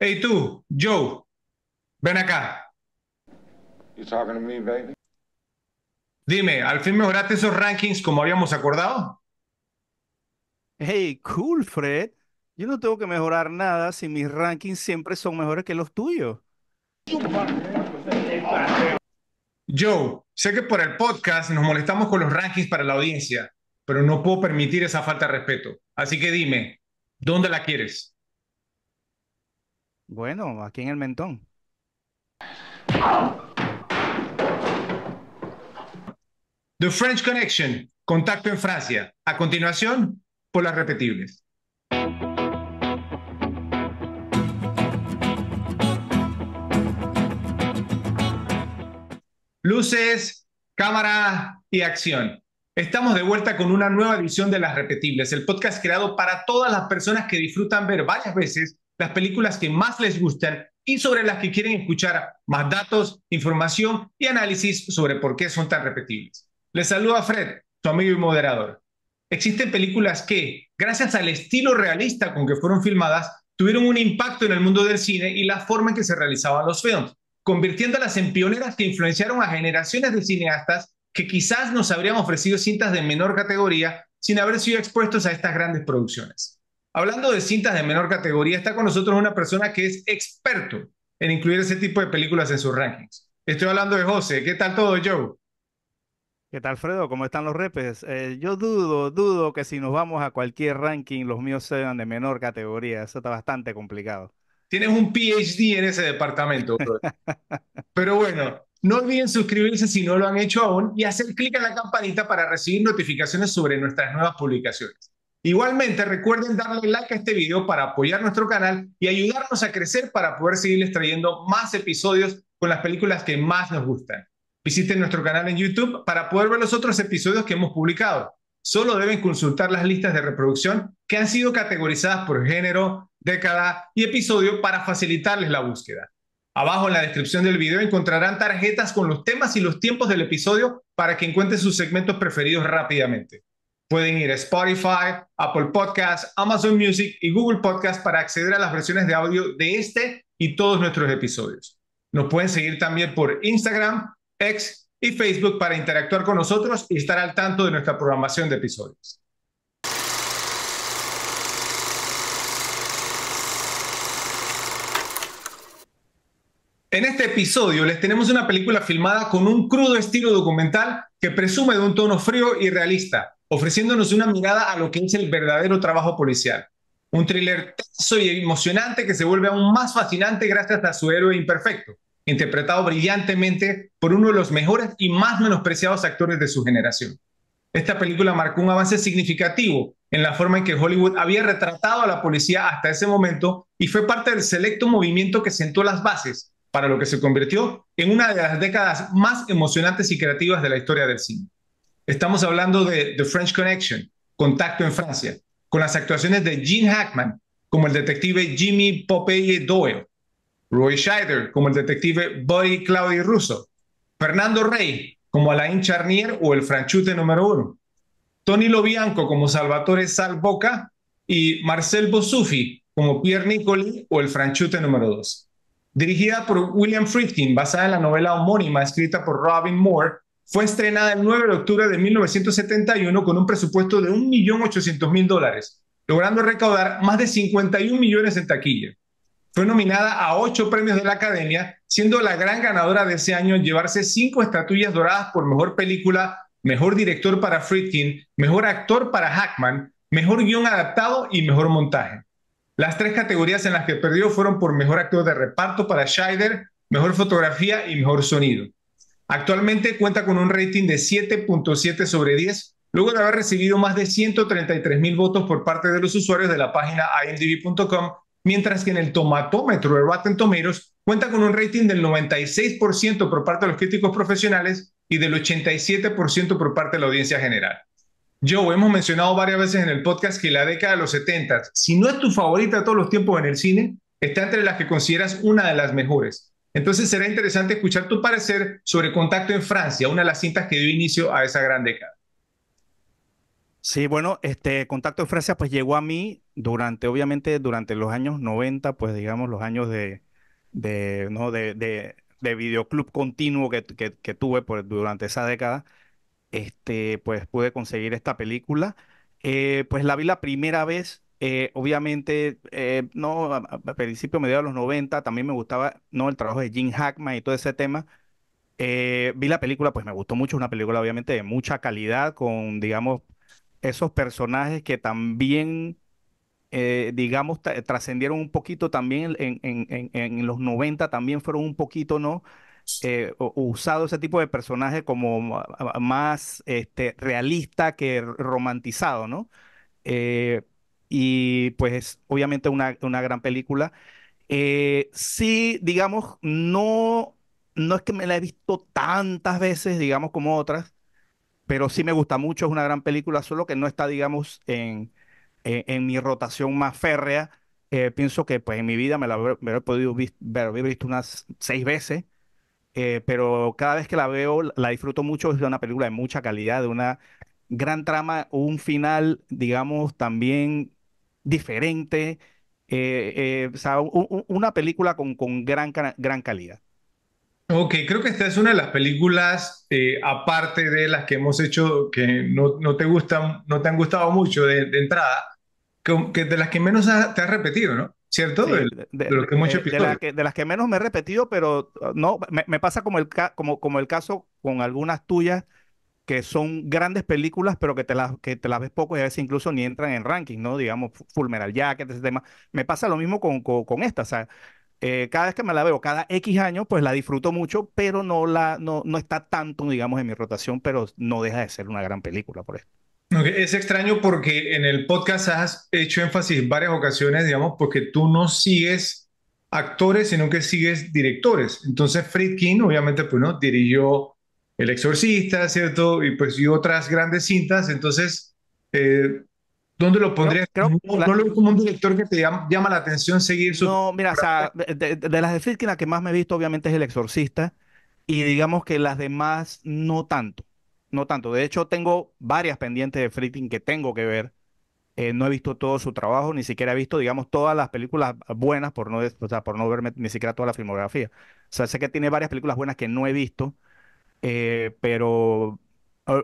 Hey tú, Joe, ven acá. talking to me, baby? Dime, ¿al fin mejoraste esos rankings como habíamos acordado? Hey, cool, Fred. Yo no tengo que mejorar nada si mis rankings siempre son mejores que los tuyos. Joe, sé que por el podcast nos molestamos con los rankings para la audiencia, pero no puedo permitir esa falta de respeto. Así que dime, ¿dónde la quieres? Bueno, aquí en el mentón. The French Connection, contacto en Francia. A continuación, por las repetibles. Luces, cámara y acción. Estamos de vuelta con una nueva edición de Las Repetibles, el podcast creado para todas las personas que disfrutan ver varias veces las películas que más les gustan y sobre las que quieren escuchar más datos, información y análisis sobre por qué son tan repetibles. Les saluda Fred, tu amigo y moderador. Existen películas que, gracias al estilo realista con que fueron filmadas, tuvieron un impacto en el mundo del cine y la forma en que se realizaban los films, convirtiéndolas en pioneras que influenciaron a generaciones de cineastas que quizás nos habrían ofrecido cintas de menor categoría sin haber sido expuestos a estas grandes producciones. Hablando de cintas de menor categoría, está con nosotros una persona que es experto en incluir ese tipo de películas en sus rankings. Estoy hablando de José. ¿Qué tal todo, Joe? ¿Qué tal, Fredo? ¿Cómo están los repes? Eh, yo dudo, dudo que si nos vamos a cualquier ranking, los míos sean de menor categoría. Eso está bastante complicado. Tienes un PhD en ese departamento. Pero bueno, no olviden suscribirse si no lo han hecho aún y hacer clic en la campanita para recibir notificaciones sobre nuestras nuevas publicaciones. Igualmente, recuerden darle like a este video para apoyar nuestro canal y ayudarnos a crecer para poder seguirles trayendo más episodios con las películas que más nos gustan. Visiten nuestro canal en YouTube para poder ver los otros episodios que hemos publicado. Solo deben consultar las listas de reproducción que han sido categorizadas por género, década y episodio para facilitarles la búsqueda. Abajo en la descripción del video encontrarán tarjetas con los temas y los tiempos del episodio para que encuentren sus segmentos preferidos rápidamente. Pueden ir a Spotify, Apple Podcasts, Amazon Music y Google Podcasts para acceder a las versiones de audio de este y todos nuestros episodios. Nos pueden seguir también por Instagram, X y Facebook para interactuar con nosotros y estar al tanto de nuestra programación de episodios. En este episodio les tenemos una película filmada con un crudo estilo documental que presume de un tono frío y realista, ofreciéndonos una mirada a lo que es el verdadero trabajo policial. Un thriller tenso y emocionante que se vuelve aún más fascinante gracias a su héroe imperfecto, interpretado brillantemente por uno de los mejores y más menospreciados actores de su generación. Esta película marcó un avance significativo en la forma en que Hollywood había retratado a la policía hasta ese momento y fue parte del selecto movimiento que sentó las bases para lo que se convirtió en una de las décadas más emocionantes y creativas de la historia del cine. Estamos hablando de The French Connection, Contacto en Francia, con las actuaciones de Gene Hackman como el detective Jimmy Popeye Doyle, Roy Scheider como el detective Buddy Claudio Russo, Fernando Rey como Alain Charnier o el franchute número uno, Tony Lobianco como Salvatore Salboca y Marcel Bosufi como Pierre Nicoli o el franchute número dos. Dirigida por William Friedkin, basada en la novela homónima escrita por Robin Moore fue estrenada el 9 de octubre de 1971 con un presupuesto de 1.800.000 dólares, logrando recaudar más de 51 millones en taquilla. Fue nominada a ocho premios de la Academia, siendo la gran ganadora de ese año en llevarse cinco estatuillas doradas por Mejor Película, Mejor Director para Friedkin, Mejor Actor para Hackman, Mejor Guión Adaptado y Mejor Montaje. Las tres categorías en las que perdió fueron por Mejor Actor de Reparto para Scheider, Mejor Fotografía y Mejor Sonido. Actualmente cuenta con un rating de 7.7 sobre 10, luego de haber recibido más de 133 mil votos por parte de los usuarios de la página imdb.com, mientras que en el tomatómetro de Rotten Tomatoes cuenta con un rating del 96% por parte de los críticos profesionales y del 87% por parte de la audiencia general. Joe, hemos mencionado varias veces en el podcast que la década de los 70, si no es tu favorita de todos los tiempos en el cine, está entre las que consideras una de las mejores. Entonces será interesante escuchar tu parecer sobre Contacto en Francia, una de las cintas que dio inicio a esa gran década. Sí, bueno, este Contacto en Francia pues llegó a mí durante, obviamente, durante los años 90, pues digamos los años de, de, ¿no? de, de, videoclub continuo que, que, tuve por, pues, durante esa década, este, pues pude conseguir esta película. Eh, pues la vi la primera vez eh, obviamente, eh, no, a, principio, mediados de los 90, también me gustaba, ¿no? El trabajo de Jim Hackman y todo ese tema. Eh, vi la película, pues me gustó mucho, una película obviamente de mucha calidad, con, digamos, esos personajes que también, digamos, trascendieron un poquito también en, en, en, los 90, también fueron un poquito, ¿no? usado ese tipo de personajes como más este, realista que romantizado, ¿no? y pues obviamente una, una gran película. Eh, sí, digamos, no, no es que me la he visto tantas veces, digamos, como otras, pero sí me gusta mucho, es una gran película, solo que no está, digamos, en, e-, en, mi rotación más férrea. Eh, pienso que pues en mi vida me la he podido ver, he visto unas seis veces, eh, pero cada vez que la veo la disfruto mucho, es una película de mucha calidad, de una gran trama, un final, digamos, también diferente, eh, eh, una película con, con gran, gran calidad. Ok, creo que esta es una de las películas, eh, aparte de las que hemos hecho, que no, no te, gustan, no te han gustado mucho de, entrada, que, de las que menos te has repetido, ¿no? ¿Cierto? de, que de, las que menos me he repetido, pero uh, no, me, me pasa como el, como, como el caso con algunas tuyas, que son grandes películas, pero que te las, que te las ves poco y a veces incluso ni entran en ranking, ¿no? Digamos, fulmeral Metal Jacket, ese tema. Me pasa lo mismo con, con, esta, o sea, eh, cada vez que me la veo, cada X años, pues la disfruto mucho, pero no, la, no, no está tanto, digamos, en mi rotación, pero no deja de ser una gran película por eso. Es extraño porque en el podcast has hecho énfasis varias ocasiones, digamos, porque tú no sigues actores, sino que sigues directores. Entonces, King, obviamente, pues no, dirigió el Exorcista, ¿cierto? Y pues y otras grandes cintas. Entonces, eh, ¿dónde lo pondrías? no, lo veo como un director que te llama, la atención seguir su... No, mira, o sea, de, las de Friedkin, la que más me he visto obviamente es El Exorcista. Y digamos que las demás no tanto. No tanto. De hecho, tengo varias pendientes de Friedkin que tengo que ver. Eh, no he visto todo su trabajo, ni siquiera he visto, digamos, todas las películas buenas, por no, o sea, por no verme ni siquiera toda la filmografía. O sea, sé que tiene varias películas buenas que no he visto, eh, pero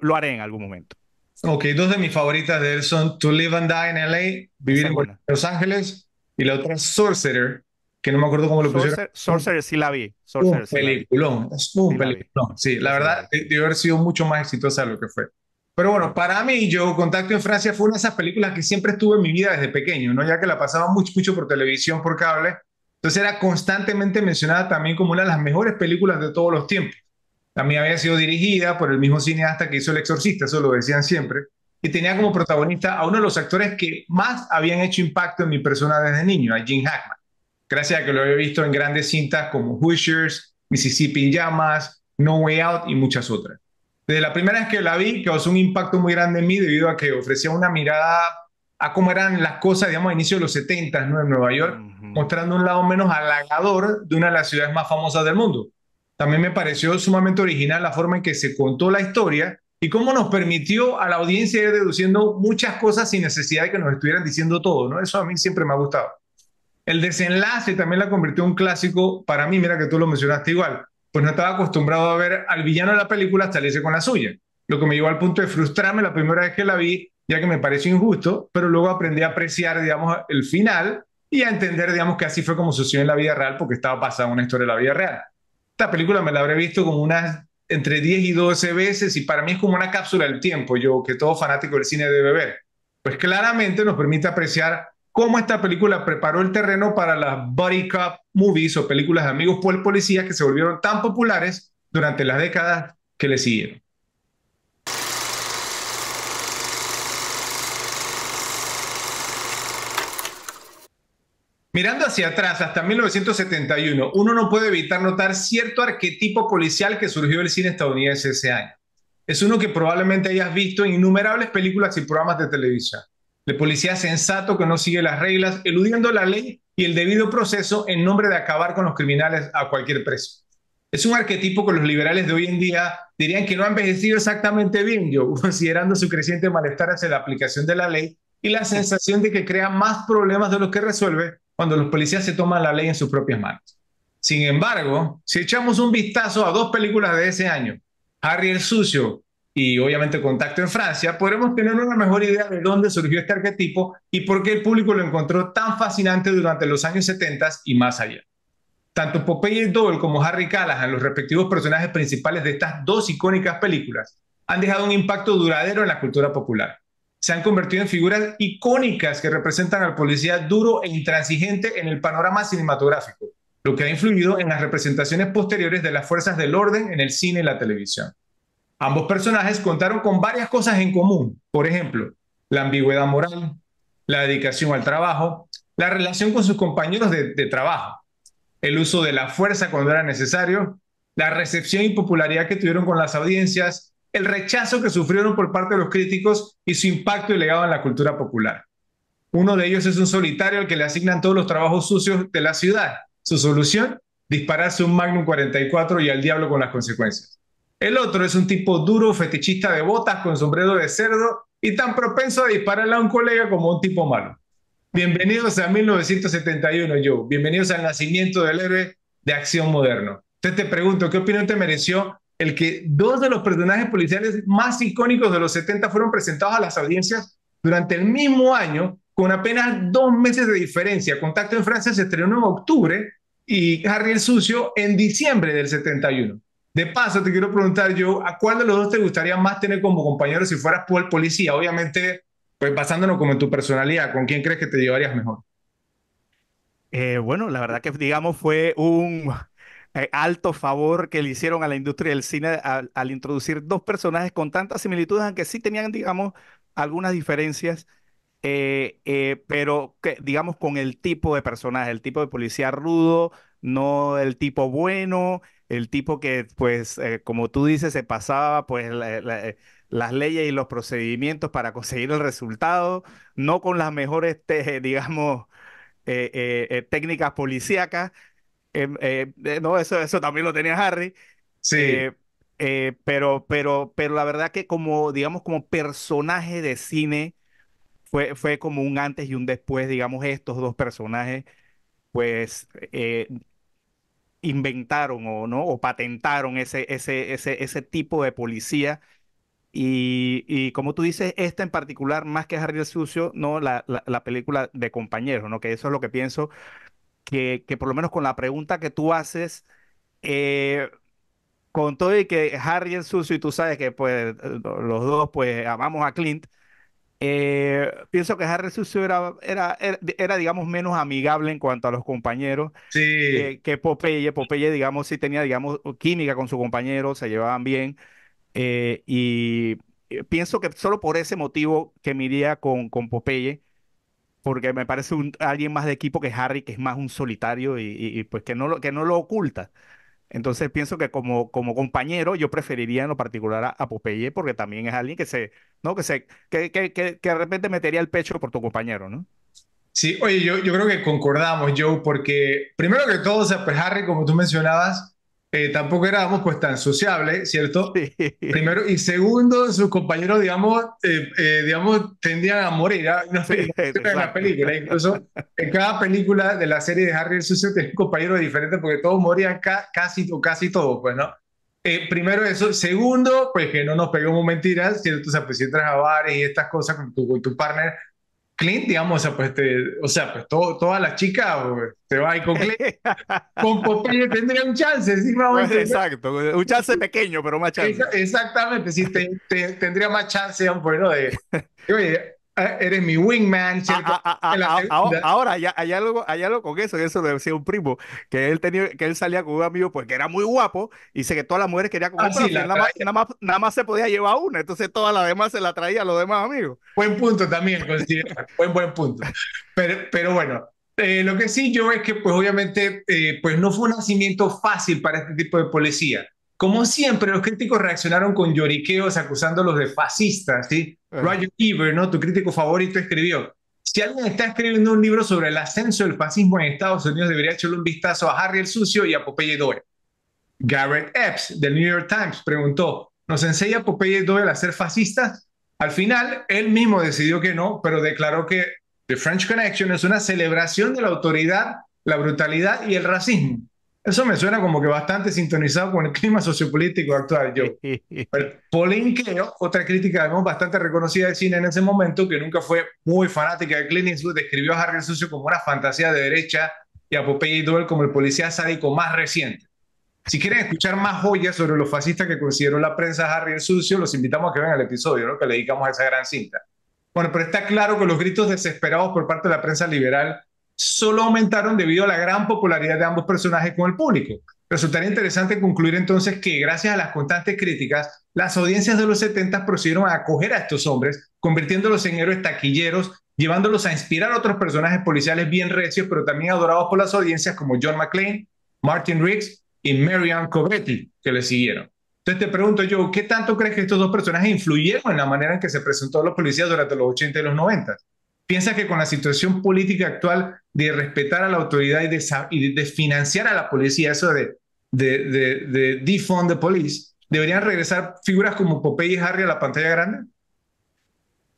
lo haré en algún momento. Ok, dos de mis favoritas de él son To Live and Die in LA, Vivir en Los Ángeles, y la otra Sorcerer, que no me acuerdo cómo lo pusieron. Sorcerer sí la vi. Sorcerer, un sí peliculón, es un sí peliculón. Sí, la verdad, debe haber sido mucho más exitosa de lo que fue. Pero bueno, para mí, yo, Contacto en Francia fue una de esas películas que siempre estuve en mi vida desde pequeño, ¿no? Ya que la pasaba mucho, mucho por televisión, por cable. Entonces era constantemente mencionada también como una de las mejores películas de todos los tiempos. También había sido dirigida por el mismo cineasta que hizo El Exorcista, eso lo decían siempre, y tenía como protagonista a uno de los actores que más habían hecho impacto en mi persona desde niño, a Jim Hackman. Gracias a que lo había visto en grandes cintas como Hoosiers, Mississippi in No Way Out y muchas otras. Desde la primera vez que la vi, causó un impacto muy grande en mí debido a que ofrecía una mirada a cómo eran las cosas, digamos, a inicios de los 70 ¿no? en Nueva York, mostrando un lado menos halagador de una de las ciudades más famosas del mundo, también me pareció sumamente original la forma en que se contó la historia y cómo nos permitió a la audiencia ir deduciendo muchas cosas sin necesidad de que nos estuvieran diciendo todo, ¿no? Eso a mí siempre me ha gustado. El desenlace también la convirtió en un clásico para mí, mira que tú lo mencionaste igual, pues no estaba acostumbrado a ver al villano de la película hasta con la suya, lo que me llevó al punto de frustrarme la primera vez que la vi, ya que me pareció injusto, pero luego aprendí a apreciar, digamos, el final y a entender, digamos, que así fue como sucedió en la vida real, porque estaba pasando una historia de la vida real esta película me la habré visto como unas entre 10 y 12 veces y para mí es como una cápsula del tiempo, yo que todo fanático del cine debe ver. Pues claramente nos permite apreciar cómo esta película preparó el terreno para las buddy cop movies o películas de amigos por el policía que se volvieron tan populares durante las décadas que le siguieron. Mirando hacia atrás, hasta 1971, uno no puede evitar notar cierto arquetipo policial que surgió del cine estadounidense ese año. Es uno que probablemente hayas visto en innumerables películas y programas de televisión. El policía sensato que no sigue las reglas, eludiendo la ley y el debido proceso en nombre de acabar con los criminales a cualquier precio. Es un arquetipo que los liberales de hoy en día dirían que no ha envejecido exactamente bien, yo, considerando su creciente malestar hacia la aplicación de la ley y la sensación de que crea más problemas de los que resuelve cuando los policías se toman la ley en sus propias manos. Sin embargo, si echamos un vistazo a dos películas de ese año, Harry el Sucio y obviamente Contacto en Francia, podremos tener una mejor idea de dónde surgió este arquetipo y por qué el público lo encontró tan fascinante durante los años 70 y más allá. Tanto Popeye Double como Harry Callahan, los respectivos personajes principales de estas dos icónicas películas, han dejado un impacto duradero en la cultura popular se han convertido en figuras icónicas que representan al policía duro e intransigente en el panorama cinematográfico, lo que ha influido en las representaciones posteriores de las fuerzas del orden en el cine y la televisión. Ambos personajes contaron con varias cosas en común, por ejemplo, la ambigüedad moral, la dedicación al trabajo, la relación con sus compañeros de, trabajo, el uso de la fuerza cuando era necesario, la recepción y popularidad que tuvieron con las audiencias, el rechazo que sufrieron por parte de los críticos y su impacto y legado en la cultura popular. Uno de ellos es un solitario al que le asignan todos los trabajos sucios de la ciudad. Su solución, dispararse un Magnum 44 y al diablo con las consecuencias. El otro es un tipo duro, fetichista de botas con sombrero de cerdo y tan propenso a dispararle a un colega como un tipo malo. Bienvenidos a 1971, yo. Bienvenidos al nacimiento del héroe de acción moderno. Entonces te pregunto, ¿qué opinión te mereció el que dos de los personajes policiales más icónicos de los 70 fueron presentados a las audiencias durante el mismo año, con apenas dos meses de diferencia. Contacto en Francia se estrenó en octubre y Harry el Sucio en diciembre del 71. De paso, te quiero preguntar yo, ¿a cuál de los dos te gustaría más tener como compañero si fueras policía? Obviamente, pues basándonos como en tu personalidad, ¿con quién crees que te llevarías mejor? Eh, bueno, la verdad que digamos fue un, eh, alto favor que le hicieron a la industria del cine al, introducir dos personajes con tantas similitudes, aunque sí tenían, digamos, algunas diferencias, eh, eh, pero que, digamos con el tipo de personaje, el tipo de policía rudo, no el tipo bueno, el tipo que, pues, como tú dices, se pasaba, pues, las leyes y los procedimientos para conseguir el resultado, no con las mejores, digamos, técnicas policíacas, eh, eh, eh, no, eso, eso también lo tenía Harry. Sí. pero, pero, pero la verdad que como, digamos, como personaje de cine, fue, fue como un antes y un después, digamos, estos dos personajes, pues inventaron o no o patentaron ese, ese, ese, ese tipo de policía. Y, como tú dices, esta en particular, más que Harry el Sucio, ¿no? La, la película de compañeros, ¿no? Que eso es lo que pienso que, que por lo menos con la pregunta que tú haces, eh, con todo y que Harry es sucio y tú sabes que pues los dos pues amamos a Clint, eh, pienso que Harry sucio era, era, era, digamos, menos amigable en cuanto a los compañeros que Popeye. Popeye, digamos, sí tenía, digamos, química con su compañero, se llevaban bien. Eh, y pienso que solo por ese motivo que miría con, con Popeye porque me parece un, alguien más de equipo que Harry, que es más un solitario y, pues que no, lo, que no lo oculta. Entonces pienso que como, como compañero yo preferiría en lo particular a, Popeye porque también es alguien que se, ¿no? Que, se que, que, que, de repente metería el pecho por tu compañero, ¿no? Sí, oye, yo, yo creo que concordamos, Joe, porque primero que todo, o sea, pues, Harry, como tú mencionabas, eh, tampoco éramos pues tan sociables, ¿cierto? Primero, y segundo, sus compañeros, digamos, eh, eh, digamos tendían a morir. ¿ah? No, en la película, incluso en cada película de la serie de Harry el Sucio un compañero diferente porque todos morían casi o casi todos, pues, ¿no? primero eso, segundo, pues que no nos pegamos mentiras, ¿cierto? O pues, a bares y estas cosas con tu, con tu partner, Clint, digamos, o sea, pues, te, o sea, pues, pues te va con Clint. con Popeye tendría un chance, sí, pues, Exacto, un chance pequeño, pero más chance. exactamente, sí, te, tendría más chance, digamos, bueno, pues, de... Ah, eres mi wingman. Ah, ah, ahora, ya, hay, algo, con eso, eso lo decía un primo, que él, tenía, que él salía con un amigo porque era muy guapo y sé que todas las mujeres querían con nada, más, nada, más, se podía llevar una, entonces todas las demás se la traía a los demás amigos. Buen punto también, buen, buen punto. Pero, pero bueno. Eh, lo que sí yo es que pues obviamente eh, pues no fue un nacimiento fácil para este tipo de policía como siempre, los críticos reaccionaron con lloriqueos acusándolos de fascistas. ¿sí? Eh. Roger Ebert, ¿no? tu crítico favorito, escribió, si alguien está escribiendo un libro sobre el ascenso del fascismo en Estados Unidos, debería echarle un vistazo a Harry el Sucio y a Popeye Doyle. Garrett Epps, del New York Times, preguntó, ¿nos enseña Popeye Doyle a ser fascistas? Al final, él mismo decidió que no, pero declaró que The French Connection es una celebración de la autoridad, la brutalidad y el racismo. Eso me suena como que bastante sintonizado con el clima sociopolítico actual, yo. Pauline otra crítica además bastante reconocida de cine en ese momento, que nunca fue muy fanática de Clint Eastwood, describió a Harry el Sucio como una fantasía de derecha y a Popeye Doyle como el policía sádico más reciente. Si quieren escuchar más joyas sobre los fascistas que consideró la prensa Harry el Sucio, los invitamos a que vean el episodio, ¿no? que le dedicamos a esa gran cinta. Bueno, pero está claro que los gritos desesperados por parte de la prensa liberal solo aumentaron debido a la gran popularidad de ambos personajes con el público. Resultaría interesante concluir entonces que, gracias a las constantes críticas, las audiencias de los 70 procedieron a acoger a estos hombres, convirtiéndolos en héroes taquilleros, llevándolos a inspirar a otros personajes policiales bien recios, pero también adorados por las audiencias como John McClane, Martin Riggs y Marianne Covetti, que le siguieron. Entonces te pregunto yo, ¿qué tanto crees que estos dos personajes influyeron en la manera en que se presentó a los policías durante los 80 y los 90? ¿Piensas que con la situación política actual de respetar a la autoridad y de, financiar a la policía, eso de, de, de, de defund the police, deberían regresar figuras como Popeye y Harry a la pantalla grande?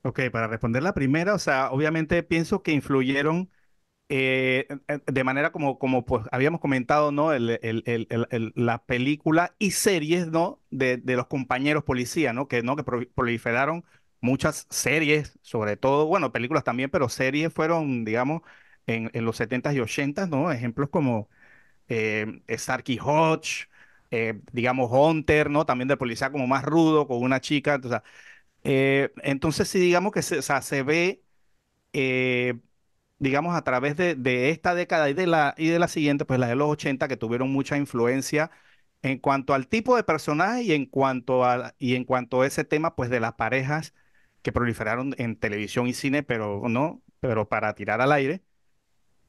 Ok, para responder la primera, o sea, obviamente pienso que influyeron eh, de manera como, como pues, habíamos comentado, ¿no? El, el, y series, ¿no? De, de, los compañeros policía, ¿no? Que, ¿no? que proliferaron muchas series, sobre todo, bueno, películas también, pero series fueron, digamos, en, los 70s y 80s, ¿no? Ejemplos como eh, Starkey Hodge, eh, digamos, Hunter, ¿no? También de policía como más rudo, con una chica, entonces, eh, entonces sí, digamos que se, sea, se ve, digamos, a través de, esta década y de, la, y de la siguiente, pues la de los 80, que tuvieron mucha influencia en cuanto al tipo de personaje y en cuanto a, y en cuanto a ese tema, pues de las parejas que proliferaron en televisión y cine, pero no, pero para tirar al aire.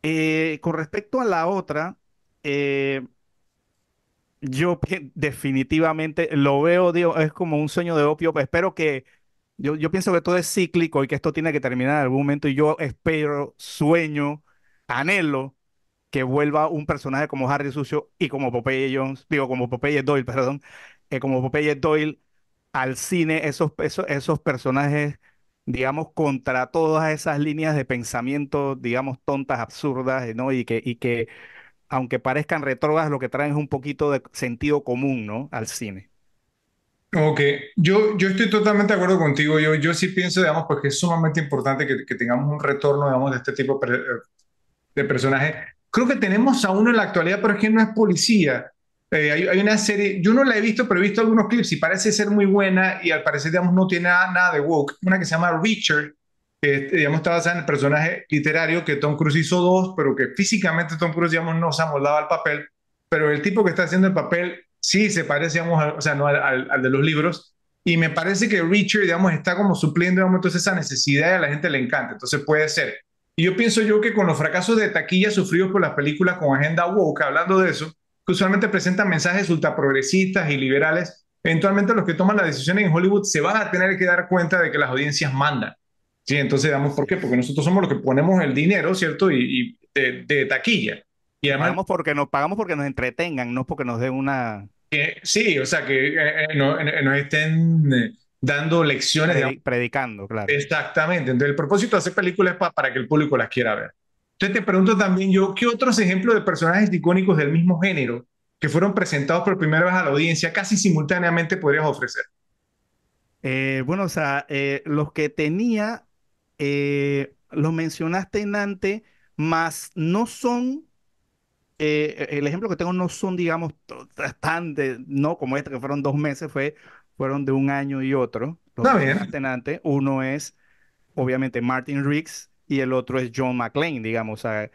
Eh, con respecto a la otra, eh, yo definitivamente lo veo, digo, es como un sueño de opio. Pues, espero que, yo, yo pienso que todo es cíclico y que esto tiene que terminar en algún momento. Y yo espero, sueño, anhelo que vuelva un personaje como Harry Sucio y como Popeye Jones, digo, como Popeye Doyle, perdón, eh, como Popeye Doyle al cine esos, esos, personajes, digamos, contra todas esas líneas de pensamiento, digamos, tontas, absurdas, ¿no? Y que, y que aunque parezcan retrógradas, lo que traen es un poquito de sentido común, ¿no? Al cine. Ok, yo, yo estoy totalmente de acuerdo contigo. Yo, yo sí pienso, digamos, porque que es sumamente importante que, que tengamos un retorno, digamos, de este tipo de personajes. Creo que tenemos a uno en la actualidad, pero es que no es policía. Eh, hay, una serie, yo no la he visto, pero he visto algunos clips y parece ser muy buena y al parecer, digamos, no tiene nada, nada de woke. Una que se llama Richard, que, digamos, está basada en el personaje literario que Tom Cruise hizo dos, pero que físicamente Tom Cruise, digamos, no se amoldaba al papel, pero el tipo que está haciendo el papel sí se parece, digamos, al, o sea, no al, al, de los libros. Y me parece que Richard, digamos, está como supliendo, entonces esa necesidad y a la gente le encanta. Entonces puede ser. Y yo pienso yo que con los fracasos de taquilla sufridos por las películas con agenda woke, hablando de eso, que usualmente presentan mensajes ultraprogresistas y liberales, eventualmente los que toman las decisiones en Hollywood se van a tener que dar cuenta de que las audiencias mandan. Sí, entonces damos por qué, porque nosotros somos los que ponemos el dinero, ¿cierto? Y, de, taquilla. Y además, pagamos porque nos pagamos porque nos entretengan, no porque nos den una. sí, o sea, que eh, eh, nos eh, no estén dando lecciones. predicando, claro. Exactamente. Entonces, el propósito de hacer películas es para que el público las quiera ver. Entonces te pregunto también yo, ¿qué otros ejemplos de personajes icónicos del mismo género que fueron presentados por primera vez a la audiencia casi simultáneamente podrías ofrecer? Eh, bueno, o sea, eh, los que tenía, eh, los mencionaste en antes, más no son, el ejemplo que tengo no son, digamos, tan de, no como este, que fueron dos meses, fue, fueron de un año y otro. Los Está uno es, obviamente, Martin Riggs, y el otro es John McClane, digamos, eh,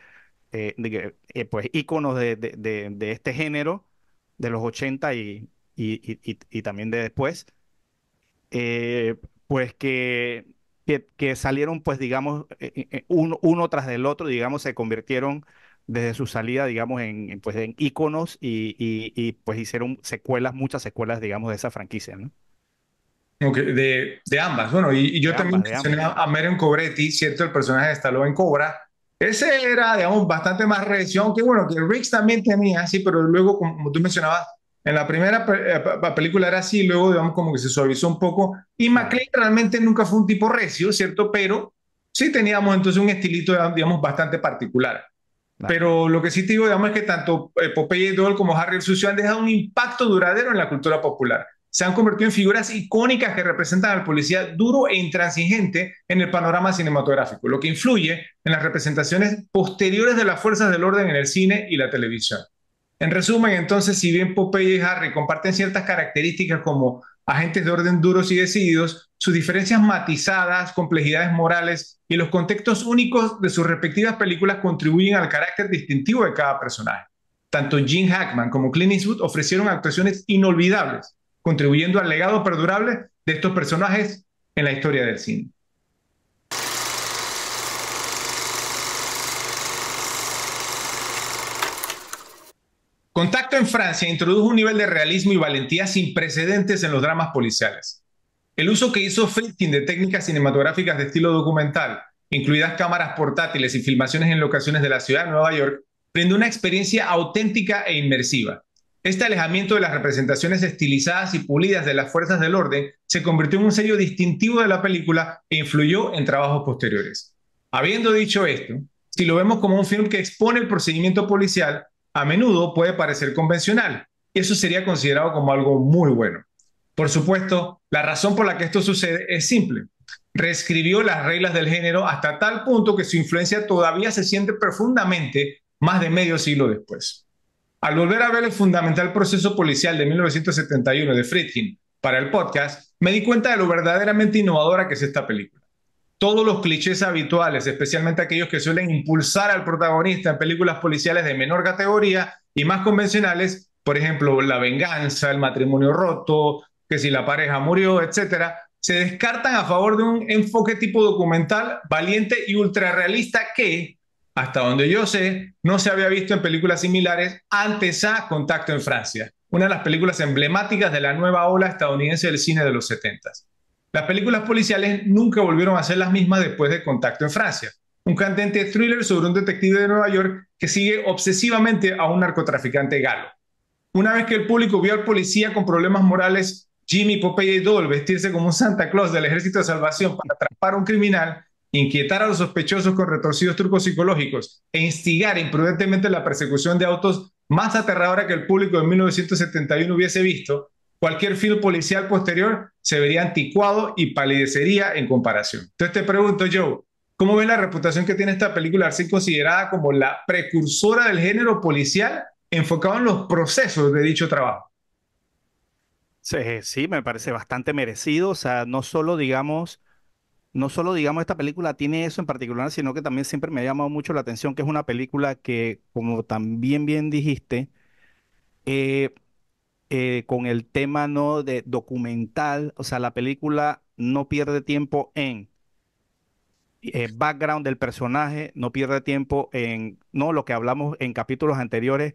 eh, pues íconos de, de, este género de los 80 y, y, también de después, eh, pues que, que, salieron, pues digamos, uno, uno, tras del otro, digamos, se convirtieron desde su salida, digamos, en, pues, en íconos y, pues hicieron secuelas, muchas secuelas, digamos, de esa franquicia, ¿no? de, ambas. Bueno, y, yo también tenía a Meren Cobretti, ¿cierto? El personaje de Stallone en Cobra. Ese era, digamos, bastante más recio, que, bueno, que Riggs también tenía, sí, pero luego, como tú mencionabas, en la primera eh, película era así, luego, digamos, como que se suavizó un poco. Y MacLean realmente nunca fue un tipo recio, ¿cierto? Pero sí teníamos entonces un estilito, digamos, bastante particular. Pero lo que sí te digo, digamos, es que tanto Popeye Popeye Dole como Harry el Sucio han dejado un impacto duradero en la cultura popular se han convertido en figuras icónicas que representan al policía duro e intransigente en el panorama cinematográfico, lo que influye en las representaciones posteriores de las fuerzas del orden en el cine y la televisión. En resumen, entonces, si bien Popeye y Harry comparten ciertas características como agentes de orden duros y decididos, sus diferencias matizadas, complejidades morales y los contextos únicos de sus respectivas películas contribuyen al carácter distintivo de cada personaje. Tanto Gene Hackman como Clint Eastwood ofrecieron actuaciones inolvidables contribuyendo al legado perdurable de estos personajes en la historia del cine. Contacto en Francia introdujo un nivel de realismo y valentía sin precedentes en los dramas policiales. El uso que hizo Friedkin de técnicas cinematográficas de estilo documental, incluidas cámaras portátiles y filmaciones en locaciones de la ciudad de Nueva York, brindó una experiencia auténtica e inmersiva, este alejamiento de las representaciones estilizadas y pulidas de las fuerzas del orden se convirtió en un sello distintivo de la película e influyó en trabajos posteriores. Habiendo dicho esto, si lo vemos como un film que expone el procedimiento policial, a menudo puede parecer convencional, y eso sería considerado como algo muy bueno. Por supuesto, la razón por la que esto sucede es simple. Reescribió las reglas del género hasta tal punto que su influencia todavía se siente profundamente más de medio siglo después. Al volver a ver el fundamental proceso policial de 1971 de Friedkin para el podcast, me di cuenta de lo verdaderamente innovadora que es esta película. Todos los clichés habituales, especialmente aquellos que suelen impulsar al protagonista en películas policiales de menor categoría y más convencionales, por ejemplo, la venganza, el matrimonio roto, que si la pareja murió, etcétera, se descartan a favor de un enfoque tipo documental valiente y realista que, hasta donde yo sé, no se había visto en películas similares antes a Contacto en Francia, una de las películas emblemáticas de la nueva ola estadounidense del cine de los 70. Las películas policiales nunca volvieron a ser las mismas después de Contacto en Francia, un candente thriller sobre un detective de Nueva York que sigue obsesivamente a un narcotraficante galo. Una vez que el público vio al policía con problemas morales, Jimmy, Popeye y Doll vestirse como un Santa Claus del Ejército de Salvación para atrapar a un criminal, inquietar a los sospechosos con retorcidos trucos psicológicos e instigar imprudentemente la persecución de autos más aterradora que el público en 1971 hubiese visto, cualquier film policial posterior se vería anticuado y palidecería en comparación. Entonces te pregunto, Joe, ¿cómo ves la reputación que tiene esta película al ser considerada como la precursora del género policial enfocado en los procesos de dicho trabajo? sí, me parece bastante merecido. O sea, no solo, digamos, no solo, digamos, esta película tiene eso en particular, sino que también siempre me ha llamado mucho la atención que es una película que, como también bien dijiste, eh, eh, con el tema no de documental, o sea, la película no pierde tiempo en el eh, background del personaje, no pierde tiempo en no lo que hablamos en capítulos anteriores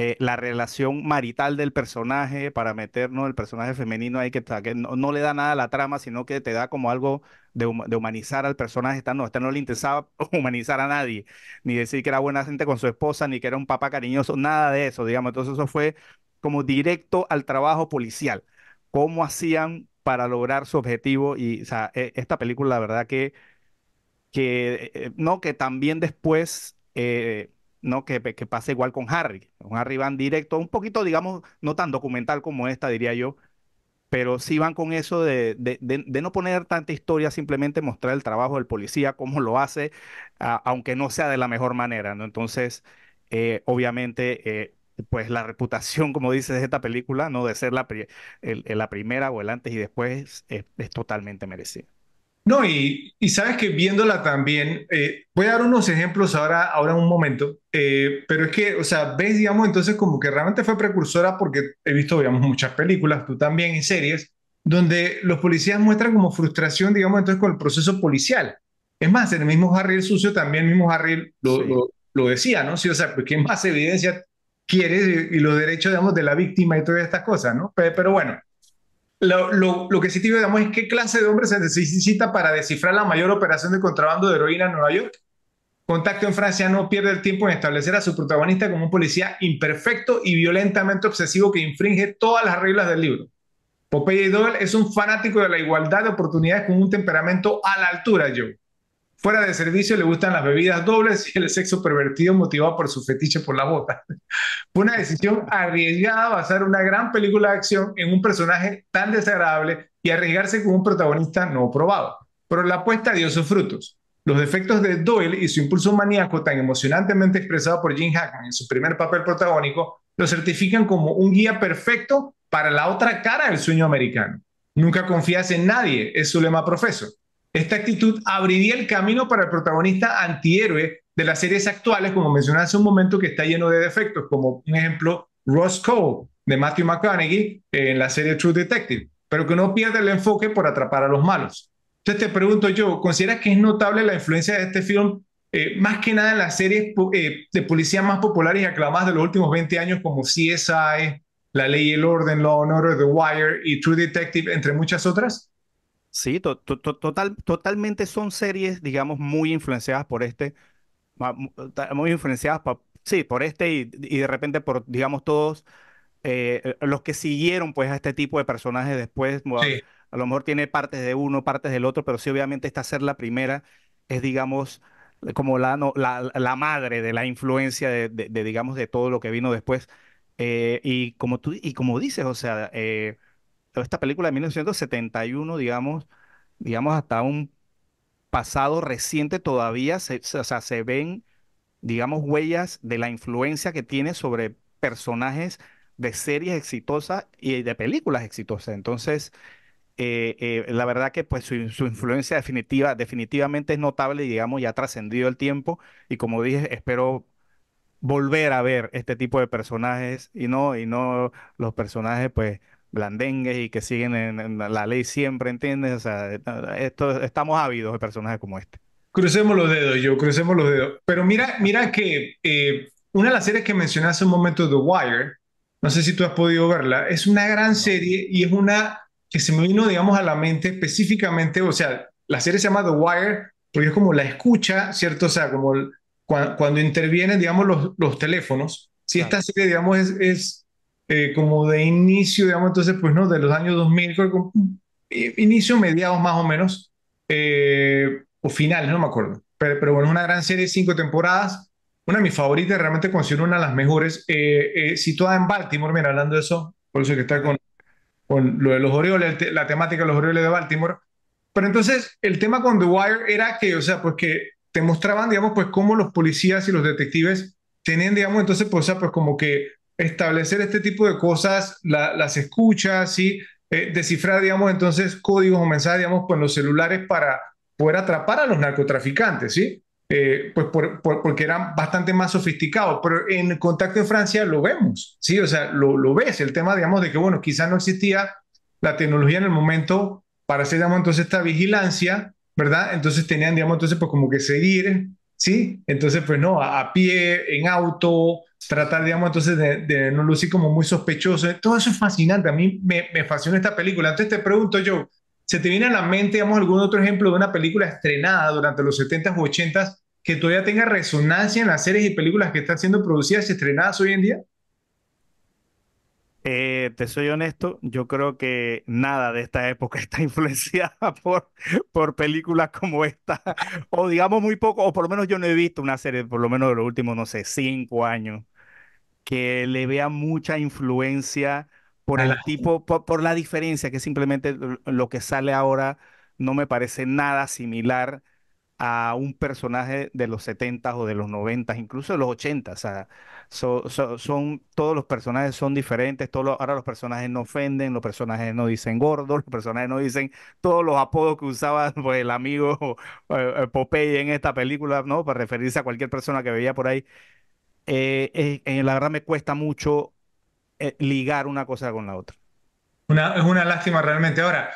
eh, la relación marital del personaje para meternos el personaje femenino ahí que, no, le da nada a la trama, sino que te da como algo de, humanizar al personaje. Esta no, esta no le interesaba humanizar a nadie, ni decir que era buena gente con su esposa, ni que era un papá cariñoso, nada de eso, digamos. Entonces eso fue como directo al trabajo policial, cómo hacían para lograr su objetivo y e, esta película la verdad que, que eh, no, que también después... Eh, ¿no? Que, que, pasa igual con Harry. un Harry van directo, un poquito, digamos, no tan documental como esta, diría yo, pero sí van con eso de, no poner tanta historia, simplemente mostrar el trabajo del policía, cómo lo hace, aunque no sea de la mejor manera, ¿no? Entonces, eh, obviamente, eh, pues la reputación, como dices, de esta película, ¿no? De ser la, la primera o el antes y después, es totalmente merecida. No, y, sabes que viéndola también, eh, voy a dar unos ejemplos ahora, ahora en un momento, eh, pero es que, o sea, ves, digamos, entonces como que realmente fue precursora porque he visto, digamos, muchas películas, tú también, en series, donde los policías muestran como frustración, digamos, entonces con el proceso policial. Es más, en el mismo Harry Sucio también el mismo Harry lo, decía, ¿no? Sí, o sea, pues ¿qué más evidencia quieres y, los derechos, digamos, de la víctima y todas estas cosas, ¿no? pero bueno, lo, que sí te digo, es qué clase de hombre se necesita para descifrar la mayor operación de contrabando de heroína en Nueva York. Contacto en Francia no pierde el tiempo en establecer a su protagonista como un policía imperfecto y violentamente obsesivo que infringe todas las reglas del libro. Popeye Doyle es un fanático de la igualdad de oportunidades con un temperamento a la altura, Joe fuera de servicio le gustan las bebidas dobles y el sexo pervertido motivado por su fetiche por la bota. Fue una decisión arriesgada basar una gran película de acción en un personaje tan desagradable y arriesgarse con un protagonista no probado. Pero la apuesta dio sus frutos. Los defectos de Doyle y su impulso maníaco tan emocionantemente expresado por Jim Hackman en su primer papel protagónico lo certifican como un guía perfecto para la otra cara del sueño americano. Nunca confías en nadie, es su lema profeso esta actitud abriría el camino para el protagonista antihéroe de las series actuales, como mencioné hace un momento, que está lleno de defectos, como por ejemplo Ross Cole de Matthew McConaughey en la serie True Detective, pero que no pierde el enfoque por atrapar a los malos. Entonces te pregunto yo, ¿consideras que es notable la influencia de este film eh, más que nada en las series eh, de policía más populares y aclamadas de los últimos 20 años como CSI, La Ley y el Orden, Law and Order, The Wire y True Detective, entre muchas otras? Sí, total, totalmente son series, digamos, muy influenciadas por este, muy influenciadas sí, por este y, y de repente por, digamos, todos eh, los que siguieron pues a este tipo de personajes después. A, lo mejor tiene partes de uno, partes del otro, pero sí, obviamente esta ser la primera es, digamos, como la, la, la, madre de la influencia de, de, digamos, de todo lo que vino después. Eh, y, como tú, y como dices, o sea, eh, esta película de 1971, digamos, digamos hasta un pasado reciente todavía, se, o sea, se ven, digamos, huellas de la influencia que tiene sobre personajes de series exitosas y de películas exitosas. Entonces, eh, eh, la verdad que pues su, influencia definitiva, definitivamente es notable, digamos, ya ha trascendido el tiempo y como dije, espero volver a ver este tipo de personajes y no, y no los personajes pues blandengues y que siguen en, la ley siempre, ¿entiendes? O sea, eh, esto, estamos ávidos de personajes como este. Crucemos los dedos, yo, crucemos los dedos. Pero mira, mira que eh, una de las series que mencioné hace un momento, The Wire, no sé si tú has podido verla, es una gran serie y es una que se me vino, digamos, a la mente específicamente, o sea, la serie se llama The Wire porque es como la escucha, ¿cierto? O sea, como cuando, intervienen, digamos, los, los teléfonos. Si esta serie, digamos, es, es eh, como de inicio, digamos, entonces, pues no, de los años 2000, inicio, mediados más o menos, eh, o finales, no me acuerdo. Pero, pero bueno, una gran serie, cinco temporadas, una de mis favoritas, realmente considero una de las mejores, eh, situada en Baltimore, mira, hablando de eso, por eso que está con, con lo de los Orioles, la temática de los Orioles de Baltimore. Pero entonces, el tema con The Wire era que, o sea, pues que te mostraban, digamos, pues cómo los policías y los detectives tenían, digamos, entonces, pues, o sea, pues como que establecer este tipo de cosas, las escuchas, eh, descifrar, digamos, entonces códigos o mensajes, digamos, con los celulares para poder atrapar a los narcotraficantes, ¿sí? Eh, pues porque eran bastante más sofisticados, pero en Contacto en Francia lo vemos, ¿sí? O sea, lo, lo ves, el tema, digamos, de que, bueno, quizás no existía la tecnología en el momento para hacer, digamos, entonces esta vigilancia, ¿verdad? Entonces tenían, digamos, entonces, pues como que seguir ¿sí? Entonces, pues no, a, pie, en auto, tratar, digamos, entonces de, no lucir como muy sospechoso. Todo eso es fascinante. A mí me, fascina esta película. Entonces te pregunto yo, ¿se te viene a la mente, digamos, algún otro ejemplo de una película estrenada durante los 70s o 80s que todavía tenga resonancia en las series y películas que están siendo producidas y estrenadas hoy en día? Eh, te soy honesto, yo creo que nada de esta época está influenciada por, por películas como esta, o digamos muy poco, o por lo menos yo no he visto una serie, por lo menos de los últimos, no sé, cinco años, que le vea mucha influencia por el tipo, por la diferencia, que simplemente lo que sale ahora no me parece nada similar a un personaje de los 70 o de los 90 incluso de los 80 O sea, son, todos los personajes son diferentes, todos ahora los personajes no ofenden, los personajes no dicen gordos, los personajes no dicen todos los apodos que usaba pues, el amigo eh, Popeye en esta película, ¿no? Para referirse a cualquier persona que veía por ahí. Eh, eh, la verdad me cuesta mucho ligar una cosa con la otra. Una, es una lástima realmente. Ahora,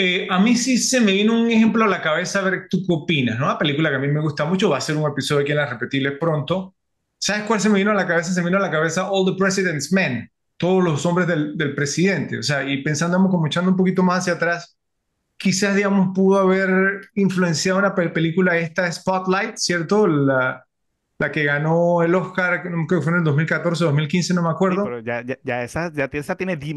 eh, a mí sí se me vino un ejemplo a la cabeza, a ver tú qué opinas, ¿no? Una película que a mí me gusta mucho, va a ser un episodio que en repetible pronto. ¿Sabes cuál se me vino a la cabeza? Se me vino a la cabeza All the President's Men, todos los hombres del, presidente. O sea, y pensando como echando un poquito más hacia atrás, quizás, digamos, pudo haber influenciado una película esta, Spotlight, ¿cierto? La, la que ganó el Oscar, creo que fue en el 2014, 2015, no me acuerdo. pero ya, ya, esa, ya esa tiene 10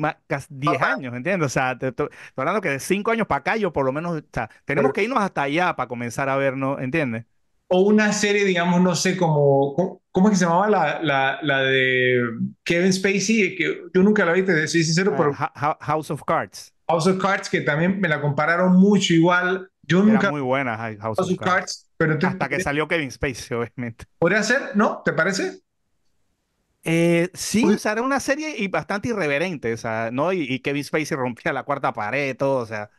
años, ¿entiendes? O sea, te, hablando que de 5 años para acá, yo por lo menos, o tenemos que irnos hasta allá para comenzar a vernos, ¿entiendes? O una serie, digamos, no sé, como, ¿cómo es que se llamaba la, la, la de Kevin Spacey? Que yo nunca la vi, te soy sincero, ah, House of Cards. House of Cards, que también me la compararon mucho igual yo nunca. muy buena House, Hasta que salió Kevin Spacey, obviamente. ¿Podría ser? ¿No? ¿Te parece? Eh, sí, pues o sea, era una serie y bastante irreverente, o sea, ¿no? Y, Kevin Spacey rompía la cuarta pared, todo, o sea.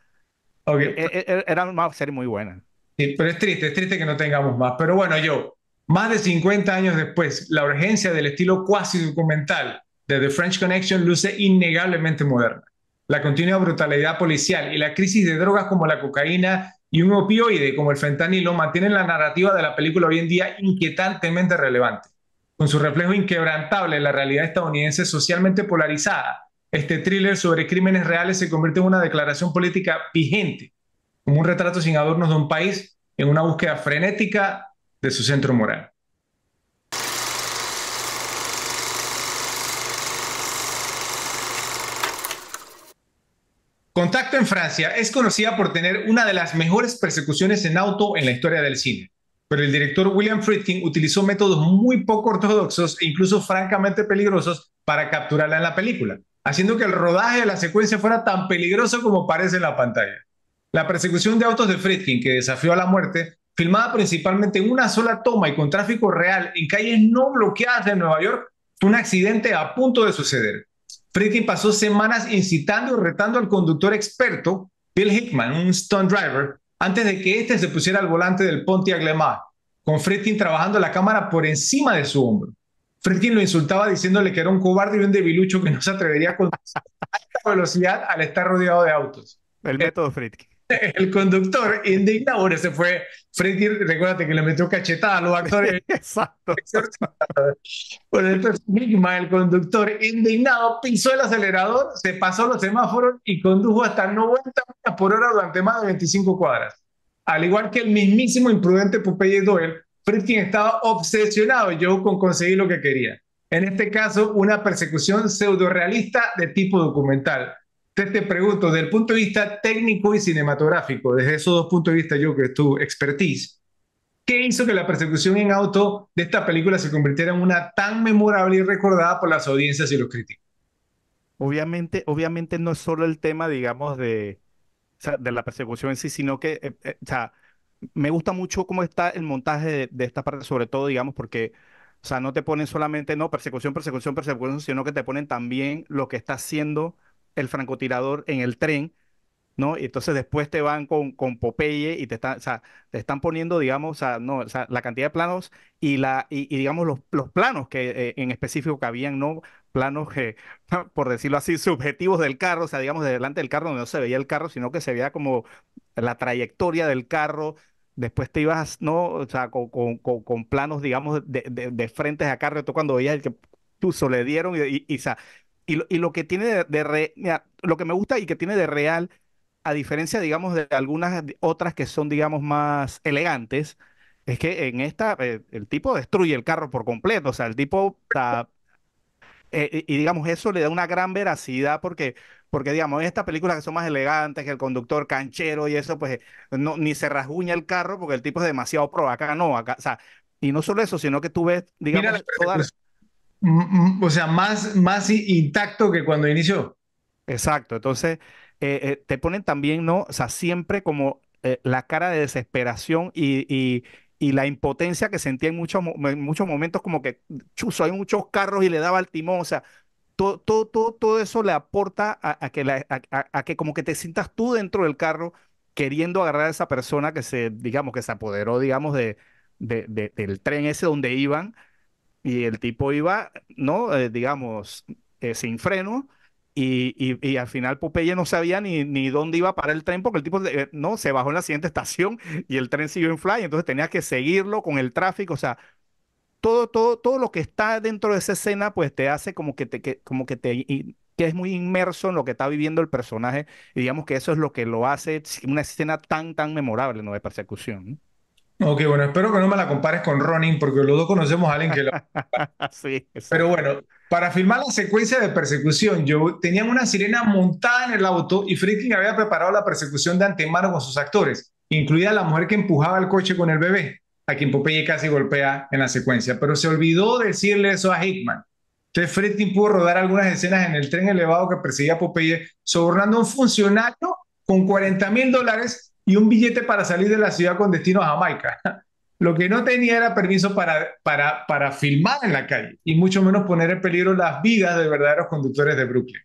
Era, eh, eh, era una serie muy buena. Sí, pero es triste, es triste que no tengamos más. Pero bueno, yo, más de 50 años después, la urgencia del estilo cuasi documental de The French Connection luce innegablemente moderna la continua brutalidad policial y la crisis de drogas como la cocaína y un opioide como el fentanilo mantienen la narrativa de la película hoy en día inquietantemente relevante. Con su reflejo inquebrantable en la realidad estadounidense socialmente polarizada, este thriller sobre crímenes reales se convierte en una declaración política vigente, como un retrato sin adornos de un país en una búsqueda frenética de su centro moral. Contacto en Francia es conocida por tener una de las mejores persecuciones en auto en la historia del cine, pero el director William Friedkin utilizó métodos muy poco ortodoxos e incluso francamente peligrosos para capturarla en la película, haciendo que el rodaje de la secuencia fuera tan peligroso como parece en la pantalla. La persecución de autos de Friedkin, que desafió a la muerte, filmada principalmente en una sola toma y con tráfico real en calles no bloqueadas de Nueva York, fue un accidente a punto de suceder. Fritkin pasó semanas incitando y retando al conductor experto, Bill Hickman, un stunt driver, antes de que éste se pusiera al volante del Pontiac Le con Fritkin trabajando la cámara por encima de su hombro. Fritkin lo insultaba diciéndole que era un cobarde y un debilucho que no se atrevería a conducir a alta velocidad al estar rodeado de autos. El eh, método Fritkin. el conductor indignado, bueno, se fue Freddy, recuérdate que le metió cachetada a los actores. Exacto. Bueno, entonces, el conductor indignado pisó el acelerador, se pasó los semáforos y condujo hasta 90 millas por hora durante más de 25 cuadras. Al igual que el mismísimo imprudente Popeye Doyle, Freddy estaba obsesionado yo con conseguir lo que quería. En este caso, una persecución pseudo realista de tipo documental te, te pregunto, desde el punto de vista técnico y cinematográfico, desde esos dos puntos de vista, yo que es tu expertise, ¿qué hizo que la persecución en auto de esta película se convirtiera en una tan memorable y recordada por las audiencias y los críticos? Obviamente, obviamente no es solo el tema, digamos, de, de la persecución en sí, sino que, eh, eh, o sea, me gusta mucho cómo está el montaje de, de esta parte, sobre todo, digamos, porque... O sea, no te ponen solamente, no, persecución, persecución, persecución, sino que te ponen también lo que está haciendo el francotirador en el tren, ¿no? Y entonces después te van con, con Popeye y te, están, o sea, te están poniendo, digamos, o sea, no, o sea, la cantidad de planos y, la, y, digamos, los, los, planos que eh, en específico que habían, ¿no? Planos, que, por decirlo así, subjetivos del carro, o sea, digamos, de delante del carro, donde no se veía el carro, sino que se veía como la trayectoria del carro. Después te ibas, ¿no? O sea, con, con, con planos, digamos, de, de, de frente a carro, tú cuando veías el que tú le dieron y, o y, y lo, y lo que tiene de, lo que me gusta y que tiene de real, a diferencia, digamos, de algunas otras que son, digamos, más elegantes, es que en esta eh, el tipo destruye el carro por completo. O sea, el tipo está eh, y digamos, eso le da una gran veracidad porque, porque digamos, estas películas que son más elegantes, que el conductor canchero y eso, pues no, ni se rasguña el carro porque el tipo es demasiado pro. Acá no, acá, o sea, y no solo eso, sino que tú ves, digamos, Mm, mm, o sea, más, más intacto que cuando inició. Exacto, entonces eh, eh, te ponen también, ¿no? O sea, siempre como eh, la cara de desesperación y, la impotencia que sentía en muchos, muchos momentos, como que chuzo, hay muchos carros y le daba al timón, o sea, todo, todo, todo, todo eso le aporta a, que la, a, que como que te sientas tú dentro del carro queriendo agarrar a esa persona que se, digamos, que se apoderó, digamos, del tren ese donde iban y el tipo iba, ¿no? Eh, digamos, eh, sin freno. Y, y, y, al final Popeye no sabía ni, ni dónde iba para el tren porque el tipo eh, no se bajó en la siguiente estación y el tren siguió en fly, entonces tenía que seguirlo con el tráfico, o sea, todo, todo, todo lo que está dentro de esa escena pues te hace como que te, que, como que te, y, que es muy inmerso en lo que está viviendo el personaje y digamos que eso es lo que lo hace una escena tan, tan memorable, ¿no? De persecución. Ok, bueno, espero que no me la compares con Ronin, porque los dos conocemos a alguien que lo... sí, Pero bueno, para filmar la secuencia de persecución, yo tenía una sirena montada en el auto y Friedkin había preparado la persecución de antemano con sus actores, incluida la mujer que empujaba el coche con el bebé, a quien Popeye casi golpea en la secuencia. Pero se olvidó decirle eso a Hickman. Entonces Friedkin pudo rodar algunas escenas en el tren elevado que perseguía a Popeye, sobornando a un funcionario con 40 mil dólares y un billete para salir de la ciudad con destino a Jamaica. Lo que no tenía era permiso para, para, para filmar en la calle y mucho menos poner en peligro las vidas de verdaderos conductores de Brooklyn.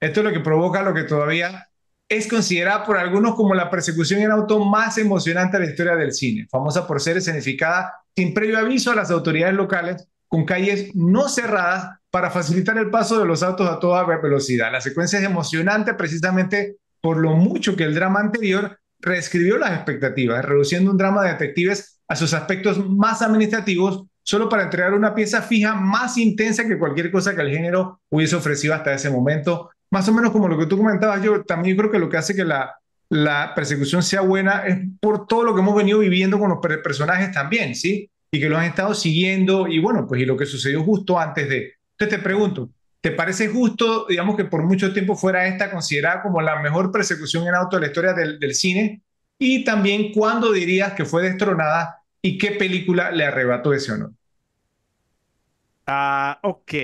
Esto es lo que provoca lo que todavía es considerada por algunos como la persecución en auto más emocionante de la historia del cine, famosa por ser escenificada sin previo aviso a las autoridades locales, con calles no cerradas para facilitar el paso de los autos a toda velocidad. La secuencia es emocionante precisamente por lo mucho que el drama anterior reescribió las expectativas, reduciendo un drama de detectives a sus aspectos más administrativos, solo para entregar una pieza fija más intensa que cualquier cosa que el género hubiese ofrecido hasta ese momento. Más o menos como lo que tú comentabas, yo también creo que lo que hace que la, la persecución sea buena es por todo lo que hemos venido viviendo con los personajes también, ¿sí? Y que lo han estado siguiendo y bueno, pues y lo que sucedió justo antes de... Entonces te pregunto, ¿Te parece justo, digamos, que por mucho tiempo fuera esta considerada como la mejor persecución en auto de la historia del, cine? Y también, ¿cuándo dirías que fue destronada y qué película le arrebató ese honor? Ah, ok.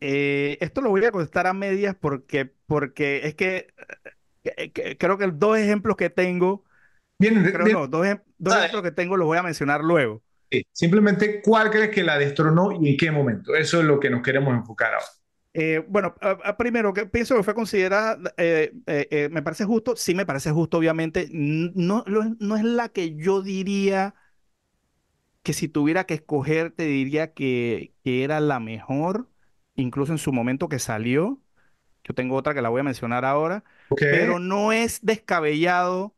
Eh, esto lo voy a contestar a medias porque, porque es que, eh, eh, que creo que dos ejemplos que tengo. Bien, No, dos, dos ejemplos que tengo los voy a mencionar luego simplemente cuál crees que la destronó y en qué momento. Eso es lo que nos queremos enfocar ahora. Eh, bueno, primero, que pienso que fue considerada, eh, eh, me parece justo, sí me parece justo, obviamente, no, es la que yo diría que si tuviera que escoger, te diría que, era la mejor, incluso en su momento que salió. Yo tengo otra que la voy a mencionar ahora, pero no es descabellado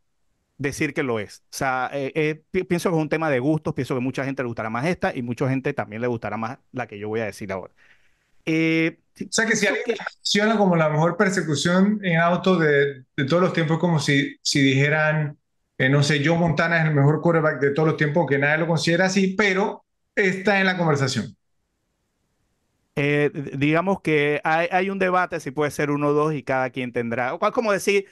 decir que lo es. O sea, eh, eh, pienso que es un tema de gustos, pienso que mucha gente le gustará más esta y mucha gente también le gustará más la que yo voy a decir ahora. Eh, o sea, que si alguien menciona como la mejor persecución en auto de, de todos los tiempos, como si, si dijeran, no sé, yo Montana es el mejor quarterback de todos los tiempos, que nadie lo considera así, pero está en la conversación. digamos que hay, hay, un debate si puede ser uno o dos y cada quien tendrá, o como decir,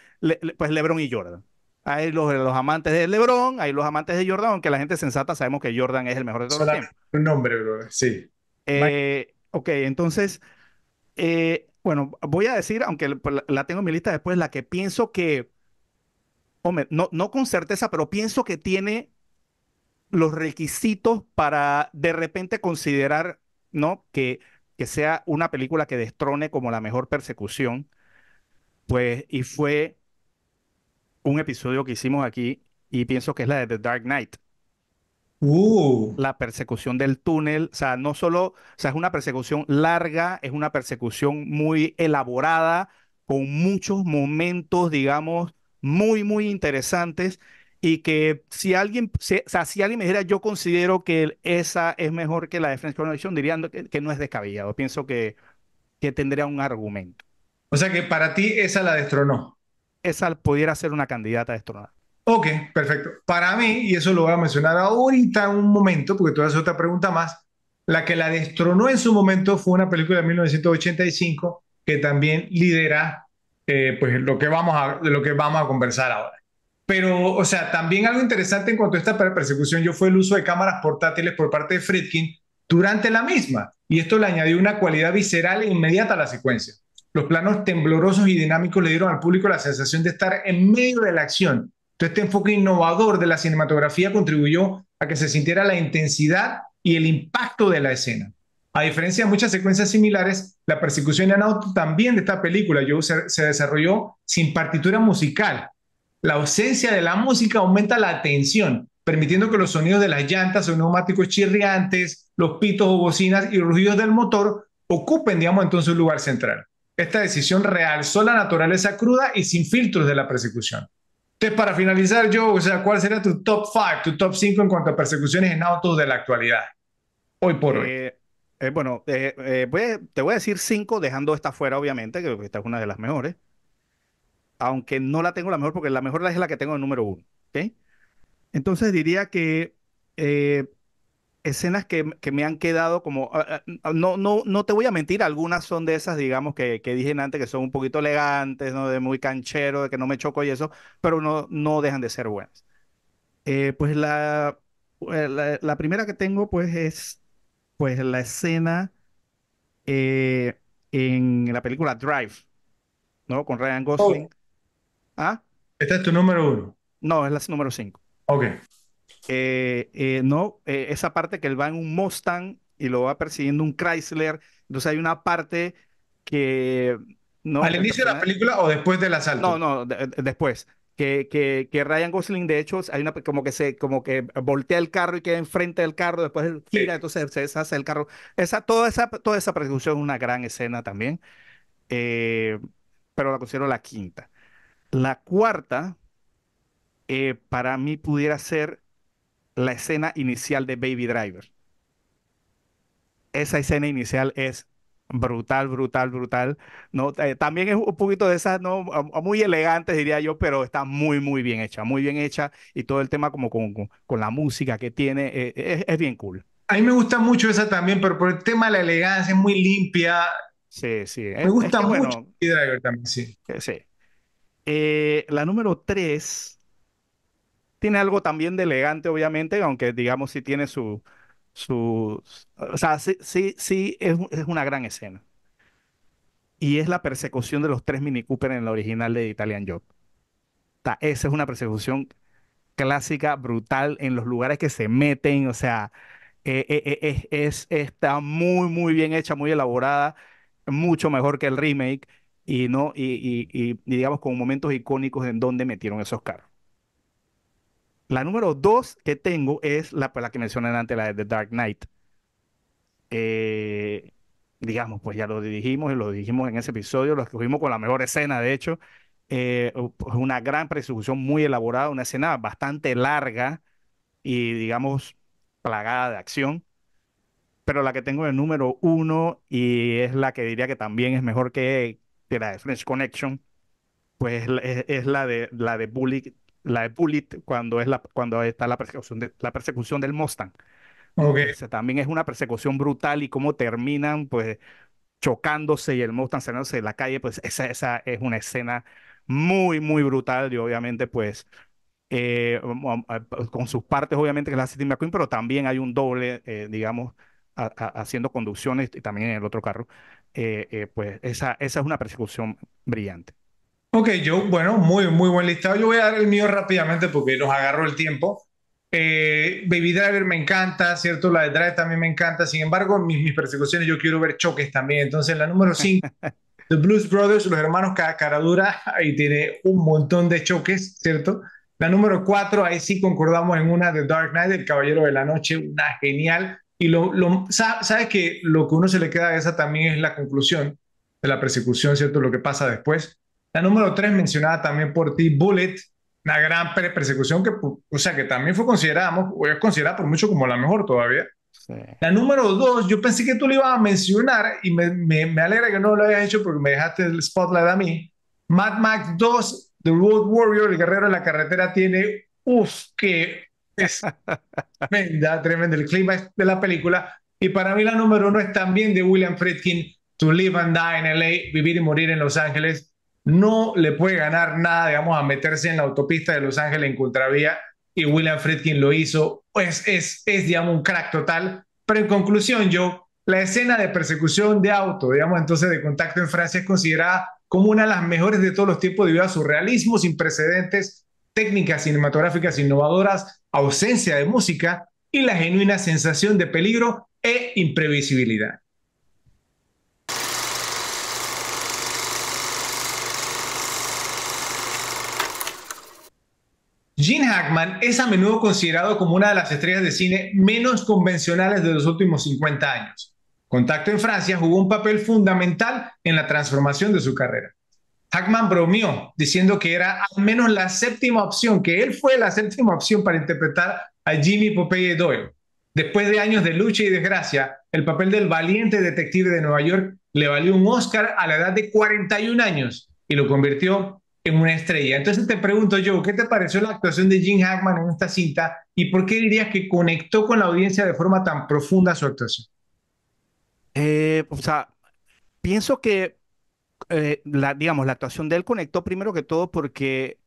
pues LeBron y Jordan hay los, los, amantes de LeBron, hay los amantes de Jordan, aunque la gente sensata sabemos que Jordan es el mejor de todos los tiempos. Un nombre, sí. Eh, ok, entonces, eh, bueno, voy a decir, aunque la tengo en mi lista después, la que pienso que, hombre, no, no con certeza, pero pienso que tiene los requisitos para de repente considerar, ¿no? Que, que sea una película que destrone como la mejor persecución, pues, y fue un episodio que hicimos aquí y pienso que es la de The Dark Knight. Uh. La persecución del túnel, o sea, no solo, o sea, es una persecución larga, es una persecución muy elaborada, con muchos momentos, digamos, muy, muy interesantes y que si alguien, alguien me dijera, yo considero que esa es mejor que la de French Connection, diría que, que, no es descabellado. Pienso que, que tendría un argumento. O sea que para ti esa la destronó esa pudiera ser una candidata a destronar. Ok, perfecto. Para mí, y eso lo voy a mencionar ahorita en un momento, porque tú hacer otra pregunta más, la que la destronó en su momento fue una película de 1985 que también lidera eh, pues, lo, que vamos a, lo que vamos a conversar ahora. Pero, o sea, también algo interesante en cuanto a esta persecución yo fue el uso de cámaras portátiles por parte de Friedkin durante la misma. Y esto le añadió una cualidad visceral e inmediata a la secuencia. Los planos temblorosos y dinámicos le dieron al público la sensación de estar en medio de la acción. este enfoque innovador de la cinematografía contribuyó a que se sintiera la intensidad y el impacto de la escena. A diferencia de muchas secuencias similares, la persecución en auto también de esta película se, desarrolló sin partitura musical. La ausencia de la música aumenta la tensión, permitiendo que los sonidos de las llantas o neumáticos chirriantes, los pitos o bocinas y rugidos del motor ocupen, digamos, entonces un lugar central. Esta decisión realzó la naturaleza cruda y sin filtros de la persecución. Entonces, para finalizar, yo, o sea, ¿cuál sería tu top 5, tu top 5 en cuanto a persecuciones en autos de la actualidad? Hoy por hoy. Eh, eh, bueno, eh, te voy a decir 5, dejando esta fuera, obviamente, que esta es una de las mejores. Aunque no la tengo la mejor, porque la mejor es la que tengo en número 1. ¿okay? Entonces diría que escenas que, me han quedado como, ah, ah, ah, no, no, no te voy a mentir, algunas son de esas, digamos, que, que dije antes, que son un poquito elegantes, ¿no? de muy canchero, de que no me choco y eso, pero no, no dejan de ser buenas. Eh, pues eh, la, la, primera que tengo, pues, es pues la escena eh, en la película Drive, ¿no? Con Ryan oh. Gosling. ¿Ah? esta es tu número uno? No, es la número cinco. Ok. Eh, eh, ¿no? Eh, esa parte que él va en un Mustang y lo va persiguiendo un Chrysler. Entonces hay una parte que... ¿Al inicio de la película o después del asalto? No, no, después. Que, que, que, Ryan Gosling, de hecho, hay una, como, que se, como que voltea el carro y queda enfrente del carro, después gira, entonces se deshace el carro. Esa, toda, esa, toda esa persecución es una gran escena también, pero la considero la quinta. La cuarta, para mí, pudiera ser la escena inicial de Baby Driver. Esa escena inicial es brutal, brutal, brutal. ¿no? Eh, también es un poquito de esas, ¿no? Ah, ah, muy elegantes diría yo, pero está muy, muy bien hecha, muy bien hecha y todo el tema como con, la música que tiene, eh, eh, es, bien cool. A mí me gusta mucho esa también, pero por el tema de la elegancia es muy limpia. Sí, sí. Me gusta mucho Baby Driver también, sí. Sí. la número tres tiene algo también de elegante, obviamente, aunque digamos sí tiene su, o sea, sí, sí, es, una gran escena. Y es la persecución de los tres Mini Cooper en la original de Italian Job. Ta, esa es una persecución clásica, brutal, en los lugares que se meten, o sea, eh, eh, eh, es, está muy, muy bien hecha, muy elaborada, mucho mejor que el remake, y, no, y digamos con momentos icónicos en donde metieron esos carros. La número dos que tengo es la, la que mencioné antes, la de The Dark Knight. Eh, digamos, pues ya lo dirigimos y lo dijimos en ese episodio, lo escogimos con la mejor escena, de hecho. Eh, pues, una gran persecución muy elaborada, una escena bastante larga y, digamos, plagada de acción. Pero la que tengo es el número uno y es la que diría que también es mejor que, la de French Connection, pues es, la, de, la de Bully la de cuando, es la, cuando está la persecución, la persecución del Mustang. también es una persecución brutal y cómo terminan pues chocándose y el Mustang saliéndose de la calle, pues esa, esa es una escena muy, muy brutal y obviamente pues, eh, um, um, eh, pues con sus partes obviamente que es la City McQueen, pero también hay un doble, eh, digamos, haciendo conducciones y también en el otro carro. pues esa, esa es una persecución brillante. Ok, yo, bueno, muy, muy buen listado. Yo voy a dar el mío rápidamente porque nos agarro el tiempo. Eh, Baby Driver me encanta, ¿cierto? La de Drive también me encanta. Sin embargo, mis, mis persecuciones yo quiero ver choques también. Entonces, la número 5, The Blues Brothers, los hermanos cada cara dura ahí tiene un montón de choques, ¿cierto? La número 4, ahí sí concordamos en una de Dark Knight, El Caballero de la Noche, una genial. Y lo, lo sabes que lo que uno se le queda a esa también es la conclusión de la persecución, ¿cierto? Lo que pasa después. La número tres, mencionada también por ti, Bullet, una gran persecución que, o sea, que también fue considerada, o es considerada por mucho como la mejor todavía. La número dos, yo pensé que tú le ibas a mencionar y me, me, alegra que no lo hayas hecho porque me dejaste el spotlight a mí. Mad Max 2, The Road Warrior, el guerrero de la carretera, tiene, uff, que es tremenda, tremenda. El clima de la película. Y para mí la número uno es también de William Friedkin, To Live and Die in LA, Vivir y Morir en Los Ángeles no le puede ganar nada, digamos, a meterse en la autopista de Los Ángeles en contravía y William Friedkin lo hizo. Pues es, es, digamos, un crack total. Pero en conclusión, yo, la escena de persecución de auto, digamos, entonces de contacto en Francia es considerada como una de las mejores de todos los tiempos debido a su realismo sin precedentes, técnicas cinematográficas innovadoras, ausencia de música y la genuina sensación de peligro e imprevisibilidad. Gene Hackman es a menudo considerado como una de las estrellas de cine menos convencionales de los últimos 50 años. Contacto en Francia jugó un papel fundamental en la transformación de su carrera. Hackman bromeó diciendo que era al menos la séptima opción, que él fue la séptima opción para interpretar a Jimmy Popeye Doyle. Después de años de lucha y desgracia, el papel del valiente detective de Nueva York le valió un Oscar a la edad de 41 años y lo convirtió en una estrella. Entonces te pregunto yo, ¿qué te pareció la actuación de Jim Hackman en esta cinta y por qué dirías que conectó con la audiencia de forma tan profunda su actuación? Eh, o sea, pienso que, eh, la, digamos, la actuación de él conectó primero que todo porque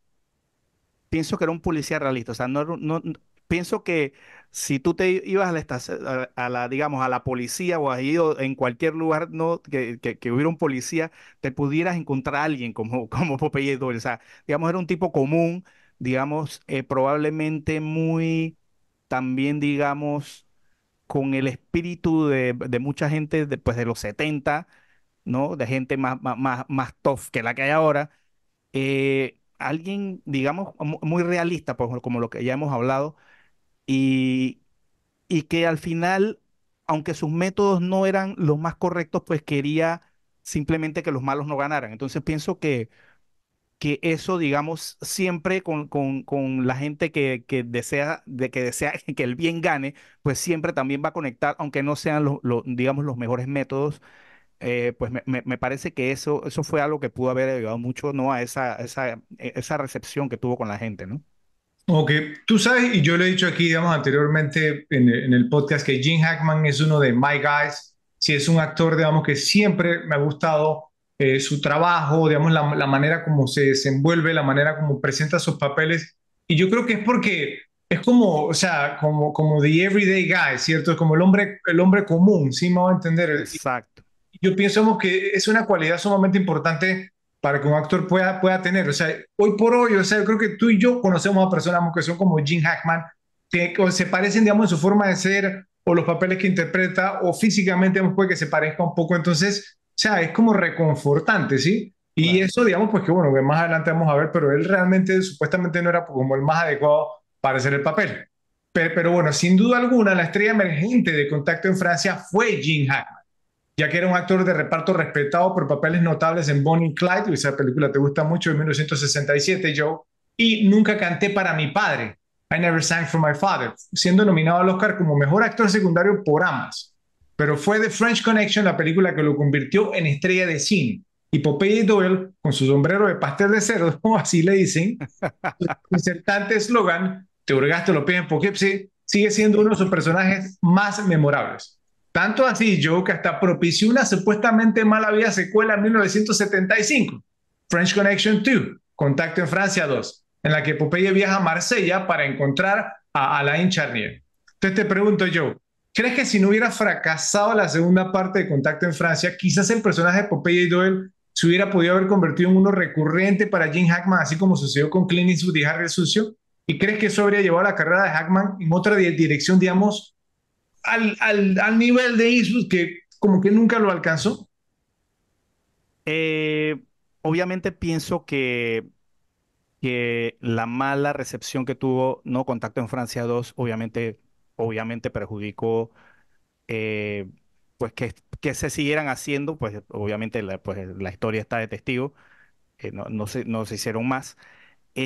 pienso que era un policía realista, o sea, no, no, pienso que si tú te ibas a la, a la, digamos, a la policía o has ido en cualquier lugar ¿no? que, hubiera un policía, te pudieras encontrar a alguien como, como Popeye O sea, digamos, era un tipo común, digamos, eh, probablemente muy, también, digamos, con el espíritu de, mucha gente después de los 70, ¿no? De gente más, más, más tough que la que hay ahora. Eh, alguien, digamos, muy realista, pues, como lo que ya hemos hablado y, y que al final, aunque sus métodos no eran los más correctos, pues quería simplemente que los malos no ganaran. Entonces pienso que, que eso, digamos, siempre con, con, la gente que, desea, de que que el bien gane, pues siempre también va a conectar, aunque no sean, los, digamos, los mejores métodos. Eh, pues me, parece que eso, eso fue algo que pudo haber ayudado mucho ¿no? a esa, esa, e, esa recepción que tuvo con la gente, ¿no? Ok, tú sabes, y yo lo he dicho aquí, digamos, anteriormente en, el podcast, que Jim Hackman es uno de My Guys, si es un actor, digamos, que siempre me ha gustado eh, su trabajo, digamos, la, manera como se desenvuelve, la manera como presenta sus papeles, y yo creo que es porque es como, o sea, como, como the everyday guy, ¿cierto? Es como el hombre, el hombre común, ¿sí me va a entender? Exacto. Yo pienso que es una cualidad sumamente importante para que un actor pueda, pueda tener. O sea, hoy por hoy, o sea, yo creo que tú y yo conocemos a personas que son como Jim Hackman, que se parecen, digamos, en su forma de ser o los papeles que interpreta o físicamente, digamos, puede que se parezca un poco. Entonces, o sea, es como reconfortante, ¿sí? Y eso, digamos, pues que bueno, que más adelante vamos a ver, pero él realmente supuestamente no era como el más adecuado para hacer el papel. Pero, pero bueno, sin duda alguna, la estrella emergente de contacto en Francia fue Jim Hackman ya que era un actor de reparto respetado por papeles notables en Bonnie y Clyde, esa película te gusta mucho, de 1967, Joe, y Nunca canté para mi padre, I Never Sang for My Father, siendo nominado al Oscar como mejor actor secundario por Amas. Pero fue The French Connection la película que lo convirtió en estrella de cine. Y Popeye Doyle, con su sombrero de pastel de cerdo, así le dicen, insertante eslogan, te hurgaste lo piden Poughkeepsie, sigue siendo uno de sus personajes más memorables. Tanto así, Joe, que hasta propició una supuestamente mala vida secuela en 1975, French Connection 2, Contacto en Francia 2, en la que Popeye viaja a Marsella para encontrar a Alain Charnier. Entonces te pregunto, Joe, ¿crees que si no hubiera fracasado la segunda parte de Contacto en Francia, quizás el personaje de Popeye y Doyle se hubiera podido haber convertido en uno recurrente para Jim Hackman, así como sucedió con Clint Eastwood y Harry Sucio? ¿Y crees que eso habría llevado la carrera de Hackman en otra dirección, digamos, al, nivel de Isus... que como que nunca lo alcanzó? Eh, obviamente pienso que, que la mala recepción que tuvo No Contacto en Francia 2 obviamente, obviamente perjudicó eh, pues que, que, se siguieran haciendo, pues obviamente la, pues, la historia está de testigo, eh, no, no, no, se, hicieron más. si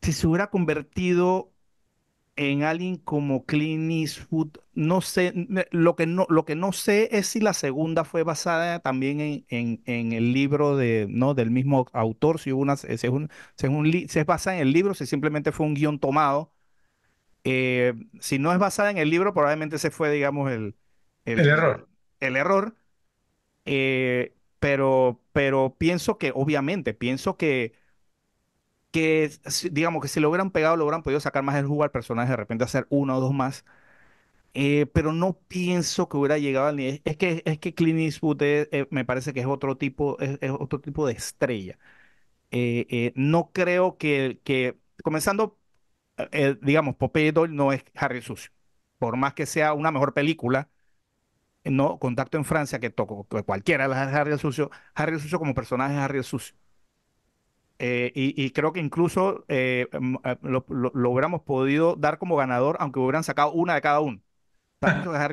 se hubiera convertido en alguien como Clint Eastwood. No sé, lo que no, lo que no sé es si la segunda fue basada también en, en, en el libro de, ¿no? del mismo autor, si, una, es, basada en el libro, si simplemente fue un guión tomado. Eh, si no es basada en el libro, probablemente se fue, digamos, el, el, error. El, error. Eh, pero, pero pienso que, obviamente, pienso que que digamos que si lo hubieran pegado, lo hubieran podido sacar más el jugo al personaje, de repente hacer uno o dos más. Eh, pero no pienso que hubiera llegado al nivel. Es que, es que Clint Eastwood eh, me parece que es otro tipo, es, otro tipo de estrella. Eh, no creo que, que comenzando, digamos, Popeye Doyle no es Harry Sucio. Por más que sea una mejor película, no Contacto en Francia que toco, cualquiera las Harry Sucio, Harry Sucio como personaje es Harry Sucio. Eh, y, creo que incluso eh, mm, eh, lo, hubiéramos podido dar como ganador, aunque hubieran sacado una de cada uno.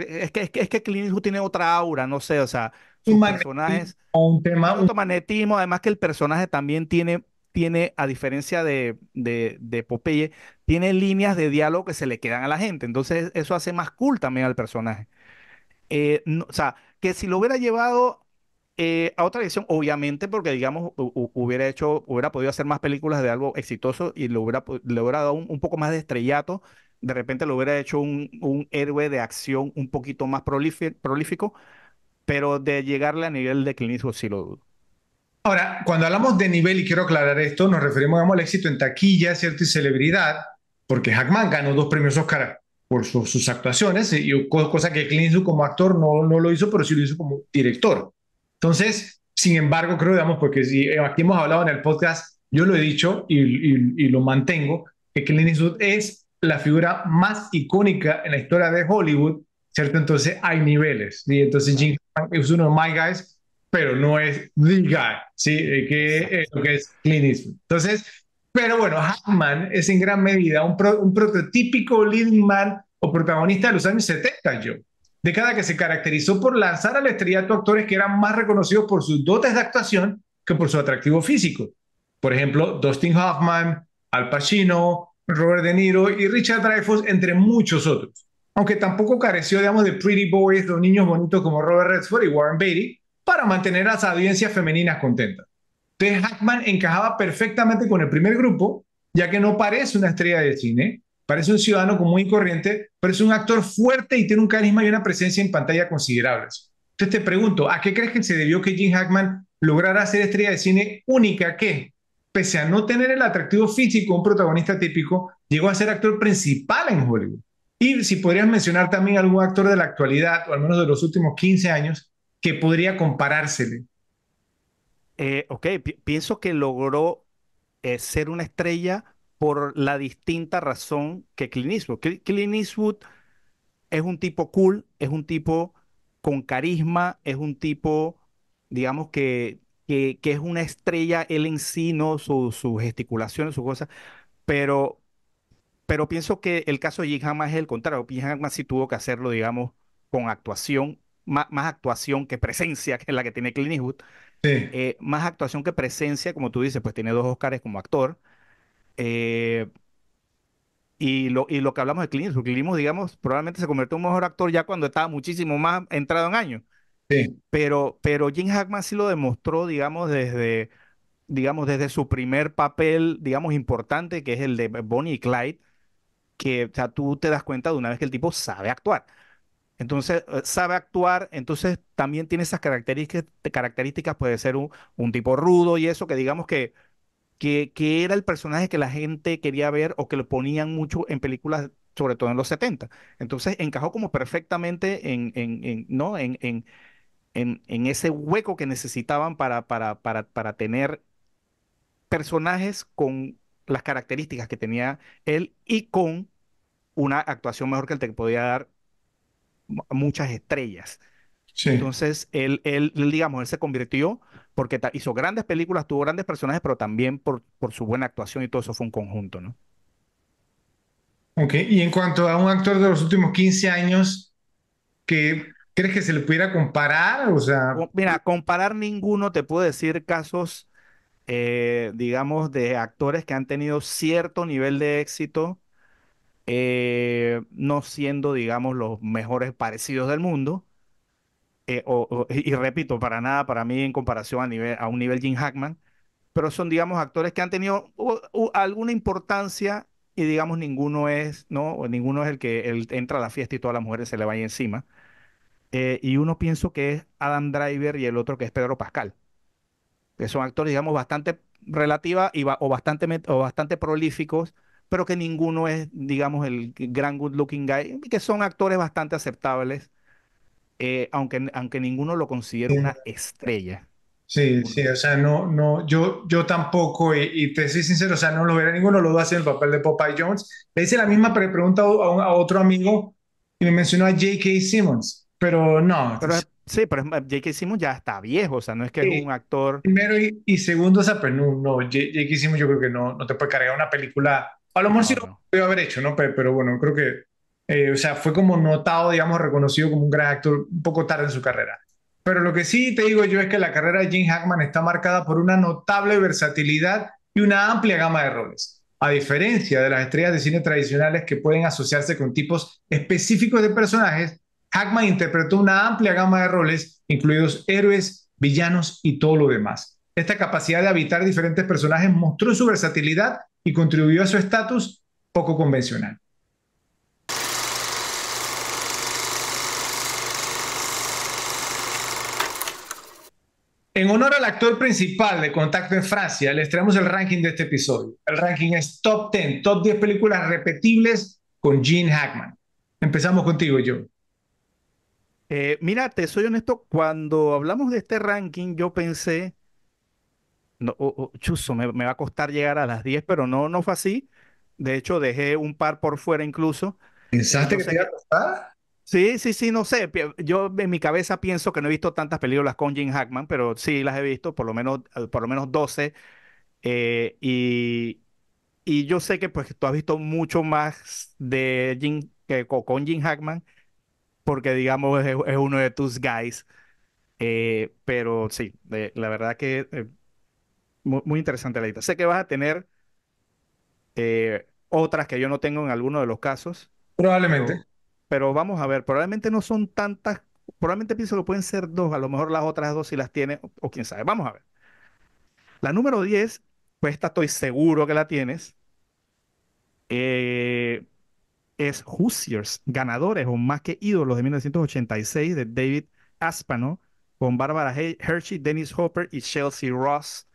es, que, es, que, tiene otra aura, no sé, o sea, sus personajes. Un tema. Un magnetismo, además que el personaje también tiene, tiene a diferencia de, de, Popeye, tiene líneas de diálogo que se le quedan a la gente. Entonces, eso hace más cool también al personaje. o sea, que si lo hubiera llevado eh, a otra edición obviamente, porque digamos, hubiera hecho, hubiera podido hacer más películas de algo exitoso y le hubiera, le dado un, poco más de estrellato. De repente lo hubiera hecho un, héroe de acción un poquito más prolífico, pero de llegarle a nivel de Clint sí lo dudo. Ahora, cuando hablamos de nivel, y quiero aclarar esto, nos referimos digamos, al éxito en taquilla, ¿cierto? Y celebridad, porque Hackman ganó dos premios Oscar por sus actuaciones, y, cosa que Clint Eastwood como actor no, no lo hizo, pero sí lo hizo como director. Entonces, sin embargo, creo, digamos, porque si eh, aquí hemos hablado en el podcast, yo lo he dicho y, y, lo mantengo, que Clint Eastwood es la figura más icónica en la historia de Hollywood, ¿cierto? Entonces hay niveles, ¿sí? Entonces Jim es uno de my guys, pero no es the guy, ¿sí? Eh, que es lo que es Clint Eastwood. Entonces, pero bueno, Hackman es en gran medida un, un prototípico leading man o protagonista de los años 70, yo cada que se caracterizó por lanzar al estrellato actores que eran más reconocidos por sus dotes de actuación que por su atractivo físico. Por ejemplo, Dustin Hoffman, Al Pacino, Robert De Niro y Richard Dreyfuss, entre muchos otros. Aunque tampoco careció, digamos, de pretty boys los niños bonitos como Robert Redford y Warren Beatty para mantener a las audiencias femeninas contentas. Ted Hackman encajaba perfectamente con el primer grupo, ya que no parece una estrella de cine, Parece un ciudadano común y corriente, pero es un actor fuerte y tiene un carisma y una presencia en pantalla considerables. Entonces te pregunto, ¿a qué crees que se debió que Jim Hackman lograra ser estrella de cine única que, pese a no tener el atractivo físico un protagonista típico, llegó a ser actor principal en Hollywood? Y si podrías mencionar también algún actor de la actualidad, o al menos de los últimos 15 años, que podría comparársele. Eh, ok, pienso que logró eh, ser una estrella por la distinta razón que Clint Eastwood. Clint Eastwood es un tipo cool, es un tipo con carisma, es un tipo, digamos que, que, es una estrella él en sí, ¿no? Sus su gesticulaciones, sus cosas, pero, pero pienso que el caso de Jim es el contrario. Jim sí tuvo que hacerlo, digamos, con actuación, más, actuación que presencia, que es la que tiene Clint Eastwood. Sí. Eh, más actuación que presencia, como tú dices, pues tiene dos Oscars como actor. Eh, y, lo, y lo que hablamos de Clint Clint digamos, probablemente se convirtió en un mejor actor ya cuando estaba muchísimo más entrado en años. Pero, pero Jim Hackman sí lo demostró, digamos, desde, digamos, desde su primer papel, digamos, importante, que es el de Bonnie y Clyde, que sea, tú te das cuenta de una vez que el tipo sabe actuar. Entonces, eh, sabe actuar, entonces también tiene esas características, características puede ser un, un, tipo rudo y eso, que digamos que que, era el personaje que la gente quería ver o que lo ponían mucho en películas sobre todo en los 70. Entonces encajó como perfectamente en, ¿no? En, en, ese hueco que necesitaban para, para, para, para tener personajes con las características que tenía él y con una actuación mejor que el que podía dar muchas estrellas. Entonces, él, él, digamos, él se convirtió porque hizo grandes películas, tuvo grandes personajes, pero también por, su buena actuación y todo eso fue un conjunto, ¿no? Ok, y en cuanto a un actor de los últimos 15 años, que crees que se le pudiera comparar? O sea... Mira, comparar ninguno, te puedo decir casos, eh, digamos, de actores que han tenido cierto nivel de éxito, eh, no siendo, digamos, los mejores parecidos del mundo, eh, y repito, para nada, para mí en comparación a, nivel, a un nivel Jim Hackman, pero son, digamos, actores que han tenido alguna importancia y, digamos, ninguno es, ¿no? ninguno es el que entra a la fiesta y todas las mujeres se le vayan encima. Eh, y uno pienso que es Adam Driver y el otro que es Pedro Pascal, que son actores, digamos, bastante relativa y o, bastante, o bastante prolíficos, pero que ninguno es, digamos, el gran good looking guy, que son actores bastante aceptables eh, aunque, aunque ninguno lo considere una estrella. Sí, sí, o sea, no, no, yo, yo tampoco, eh, y, te soy sincero, o sea, no lo veré ninguno, lo hace en el papel de Popeye Jones. Le hice la misma pregunta a, a otro amigo y me mencionó a J.K. Simmons, pero no. sí, pero J.K. Simmons ya está viejo, o sea, no es que un actor. Primero y, segundo, o sea, pues no, no J.K. Simmons yo creo que no, no te puede cargar una película. A lo mejor sí lo haber hecho, ¿no? pero bueno, creo que eh, o sea, fue como notado, digamos, reconocido como un gran actor un poco tarde en su carrera. Pero lo que sí te digo yo es que la carrera de Jim Hackman está marcada por una notable versatilidad y una amplia gama de roles. A diferencia de las estrellas de cine tradicionales que pueden asociarse con tipos específicos de personajes, Hackman interpretó una amplia gama de roles, incluidos héroes, villanos y todo lo demás. Esta capacidad de habitar diferentes personajes mostró su versatilidad y contribuyó a su estatus poco convencional. En honor al actor principal de Contacto en Francia, les traemos el ranking de este episodio. El ranking es top 10, top 10 películas repetibles con Gene Hackman. Empezamos contigo, yo eh, Mírate, soy honesto, cuando hablamos de este ranking, yo pensé, no, oh, oh, me, va a costar llegar a las 10, pero no, no fue así. De hecho, dejé un par por fuera incluso. ¿Pensaste que te iba a costar? Sí, sí, sí, no sé. Yo en mi cabeza pienso que no he visto tantas películas con Jim Hackman, pero sí las he visto, por lo menos, por lo menos 12. Eh, y, y yo sé que pues tú has visto mucho más de Jim, que con Jim Hackman, porque digamos es, uno de tus guys. Eh, pero sí, eh, la verdad que muy, muy, interesante la lista. Sé que vas a tener otras que yo no tengo en alguno de los casos. Probablemente pero vamos a ver, probablemente no son tantas, probablemente pienso que pueden ser dos, a lo mejor las otras dos si las tiene, o, quién sabe, vamos a ver. La número 10, pues esta estoy seguro que la tienes, eh, es Hoosiers, ganadores o más que ídolos de 1986 de David Aspano con Barbara Hershey, Dennis Hopper y Chelsea Ross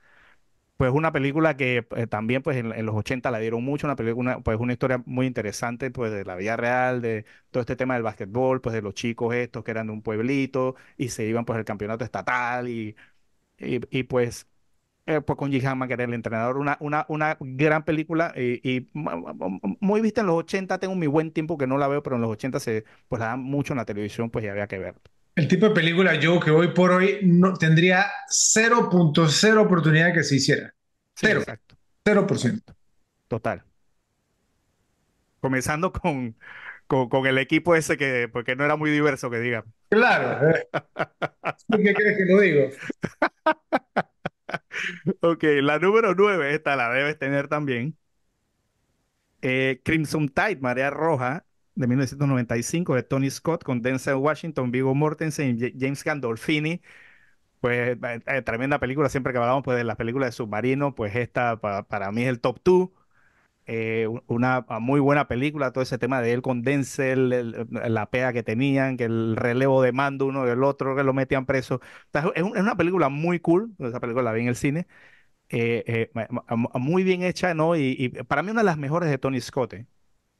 pues una película que eh, también pues en, los 80 la dieron mucho, una película, pues una historia muy interesante pues de la vida real, de todo este tema del básquetbol, pues de los chicos estos que eran de un pueblito y se iban pues al campeonato estatal y, y, pues, eh, pues con Jihan que era el entrenador, una, una, una gran película y, muy vista en los 80, tengo mi buen tiempo que no la veo, pero en los 80 se, pues la dan mucho en la televisión pues ya había que ver. El tipo de película yo que hoy por hoy no, tendría 0.0 oportunidad que se hiciera. Cero. cero por 0%. Total. Comenzando con, con, el equipo ese que, porque no era muy diverso, que diga. Claro. ¿Por qué crees que lo digo? ok, la número 9, esta la debes tener también. Eh, Crimson Tide, Marea Roja, de 1995 de Tony Scott con Denzel Washington, Vigo Mortensen y James Gandolfini. Pues eh, eh, tremenda película, siempre que hablamos pues, de las películas de submarino, pues esta para mí es el top 2. Eh, una muy buena película, todo ese tema de él con Denzel, la pega que tenían, que el relevo de mando uno del otro, que lo metían preso. es, una película muy cool, esa película la vi en el cine, muy bien hecha, ¿no? y, para mí una de las mejores de Tony Scott,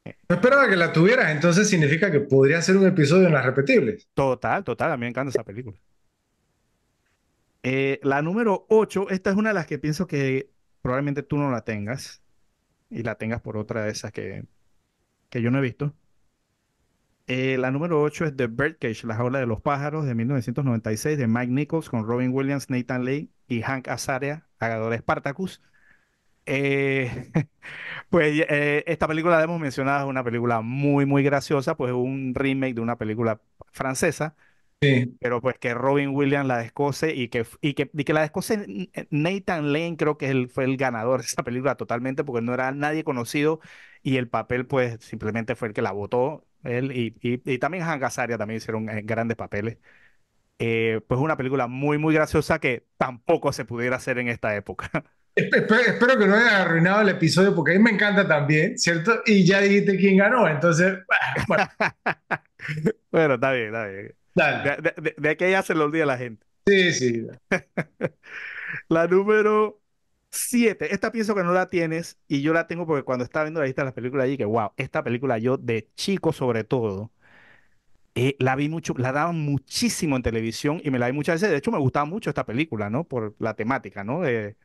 no esperaba que la tuvieras entonces significa que podría ser un episodio en las repetibles. Total, total, a mí me encanta esa película. Eh, la número 8, esta es una de las que pienso que probablemente tú no la tengas y la tengas por otra de esas que, que yo no he visto. Eh, la número 8 es The Birdcage, La jaula de los pájaros de 1996 de Mike Nichols con Robin Williams, Nathan Lane y Hank Azaria, agador de Spartacus. Eh, pues eh, esta película la hemos mencionado, es una película muy, muy graciosa, pues un remake de una película francesa, pero pues que Robin Williams la descoce y que, y que, y que la descose Nathan Lane creo que él fue el ganador de esta película totalmente porque no era nadie conocido y el papel pues simplemente fue el que la votó él y, y, también Hank Azaria también hicieron eh, grandes papeles. pues una película muy, muy graciosa que tampoco se pudiera hacer en esta época. Espero, que no haya arruinado el episodio porque a mí me encanta también, ¿cierto? Y ya dijiste quién ganó, entonces, ah, bueno. está bien, está bien. De, de, aquí ya se lo olvida la gente. Sí, sí. la número siete. Esta pienso que no la tienes y yo la tengo porque cuando estaba viendo la lista de las películas allí, que wow, esta película yo de chico sobre todo. Eh, la vi mucho, la daban muchísimo en televisión y me la vi muchas veces. De hecho, me gustaba mucho esta película, ¿no? Por la temática, ¿no? De,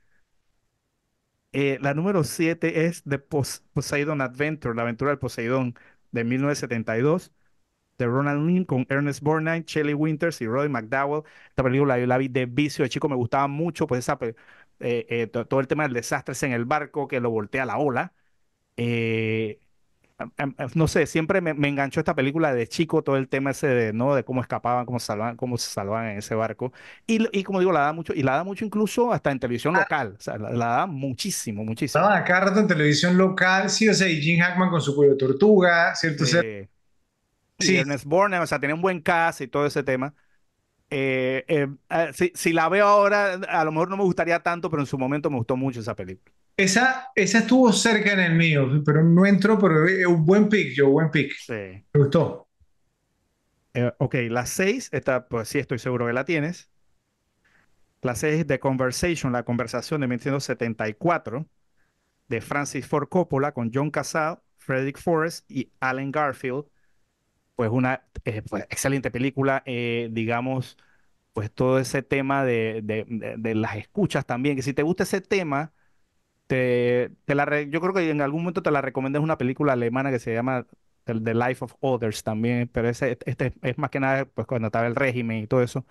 eh, la número 7 es The Poseidon Adventure, la aventura del Poseidón de 1972, de Ronald Lynn con Ernest Borgnine, Shelley Winters y Roddy McDowell. Esta película yo la vi de vicio de chico, me gustaba mucho, pues esa, eh, eh, todo el tema del desastre en el barco que lo voltea la ola. Eh, no sé, siempre me, enganchó esta película de chico, todo el tema ese de, ¿no? de cómo escapaban, cómo, cómo se salvaban en ese barco. Y, y, como digo, la da mucho, y la da mucho incluso hasta en televisión ah. local, la, da muchísimo, muchísimo. Estaba cada rato en televisión local, sí, o sea, y Jim Hackman con su cuello de tortuga, ¿cierto? sí. Ernest o sea, tenía un buen cast y todo ese tema. Eh, eh, ah, si la veo ahora, a lo mejor no me gustaría tanto, pero en su momento me gustó mucho esa película. Esa, estuvo cerca en el mío, pero no entró, pero es un buen pick, yo, buen pick. Sí. Me gustó. Eh, ok, la 6, pues sí, estoy seguro que la tienes. La 6 de Conversation, la conversación de 1974, de Francis Ford Coppola con John casado Frederick Forrest y Alan Garfield. Pues una eh, pues, excelente película, eh, digamos, pues todo ese tema de, de las escuchas también, que si te gusta ese tema te, la yo creo que en algún momento te la recomendé, es una película alemana que se llama The, Life of Others también, pero este es más que nada pues cuando estaba el régimen y todo eso.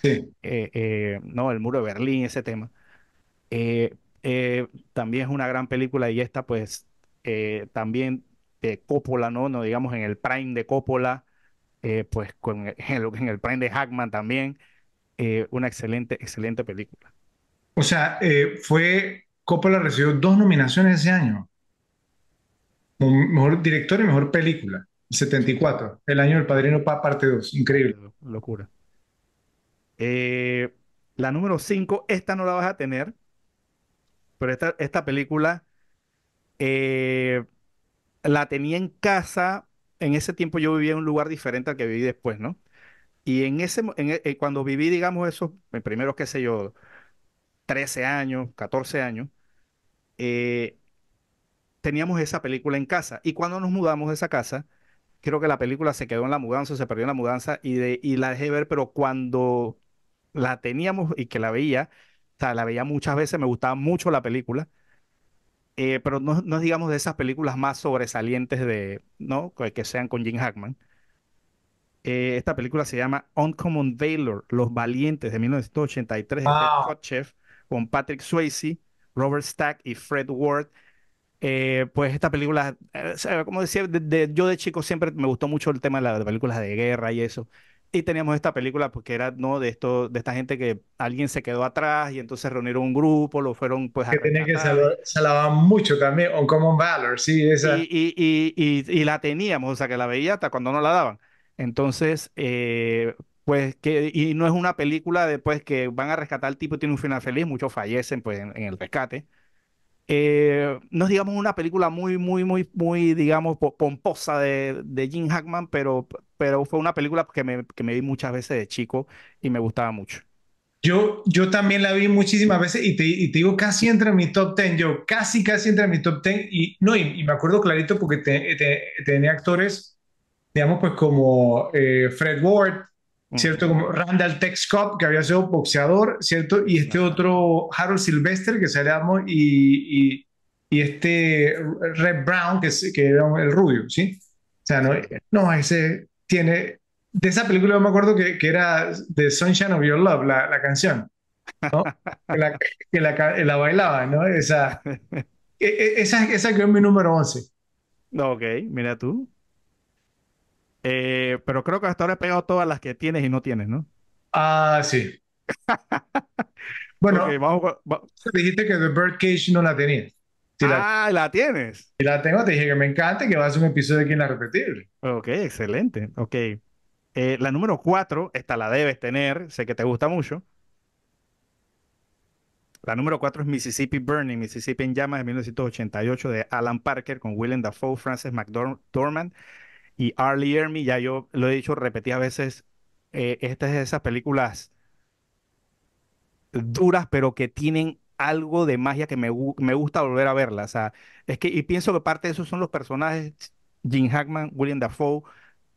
Sí. Eh, eh, no, el muro de Berlín, ese tema. Eh, también es una gran película y esta pues también de Coppola, ¿no? no digamos en el prime de Coppola, pues con, en, el, prime de Hackman también, una excelente, excelente película. O sea, fue Coppola recibió dos nominaciones ese año. Mejor director y mejor película. 74, el año del Padrino parte 2. Increíble. Locura. Eh, la número 5, esta no la vas a tener, pero esta, esta película eh, la tenía en casa. En ese tiempo yo vivía en un lugar diferente al que viví después, ¿no? Y en ese, e, eh, cuando viví, digamos, esos primero, qué sé yo, 13 años, 14 años, eh, teníamos esa película en casa. Y cuando nos mudamos de esa casa, creo que la película se quedó en la mudanza, se perdió en la mudanza y, la dejé ver, pero cuando la teníamos y que la veía, o sea, la veía muchas veces, me gustaba mucho la película. Eh, pero no, digamos, de esas películas más sobresalientes de, ¿no? Que sean con Jim Hackman. Eh, esta película se llama Uncommon Valor, Los Valientes, de 1983, con Patrick Swayze, Robert Stack y Fred Ward. Eh, pues esta película, eh, como decía, yo de chico siempre me gustó mucho el tema de las películas de guerra y eso. Y teníamos esta película porque pues, era no de esto de esta gente que alguien se quedó atrás y entonces reunieron un grupo, lo fueron pues a que tenía que salvar mucho también, On Common Valor, sí, esa. Y, la teníamos, o sea que la veía hasta cuando no la daban. Entonces, eh, pues que, y no es una película de pues, que van a rescatar al tipo y tiene un final feliz, muchos fallecen pues en, el rescate. Eh, no es, digamos, una película muy, muy, muy, muy, digamos, pomposa de, de Jim Hackman, pero, pero fue una película que me, que me vi muchas veces de chico y me gustaba mucho. Yo, yo también la vi muchísimas veces y te, y te digo casi entre mi top 10, yo casi, casi entre mi top 10 y no, me acuerdo clarito porque tenía actores, digamos, pues como eh, Fred Ward, Mm. ¿cierto? Como Randall Texcop, que había sido boxeador, ¿cierto? Y este otro, Harold Sylvester, que se llama, y, y, este Red Brown, que, que era el rubio, ¿sí? O sea, no, no, ese tiene... De esa película me acuerdo que, que era The Sunshine of Your Love, la, la canción, ¿no? que, la, que la, bailaba, ¿no? Esa, e, e, esa, esa que mi número 11. Ok, mira tú. Eh, pero creo que hasta ahora he pegado todas las que tienes y no tienes, ¿no? Ah, sí. bueno, dijiste que The Birdcage no la tenías. ah, la tienes. Y la tengo, te dije que me encanta y que va a ser un episodio aquí en la repetible. Ok, excelente. Ok. Eh, la número cuatro, esta la debes tener, sé que te gusta mucho. La número cuatro es Mississippi Burning, Mississippi en llamas de 1988 de Alan Parker con Willem Dafoe, Frances McDormand y Arlie Ermy, ya yo lo he dicho repetidas veces, eh, esta es de esas películas duras, pero que tienen algo de magia que me, gusta volver a verla. O sea, es que, y pienso que parte de eso son los personajes, Jim Hackman, William Dafoe,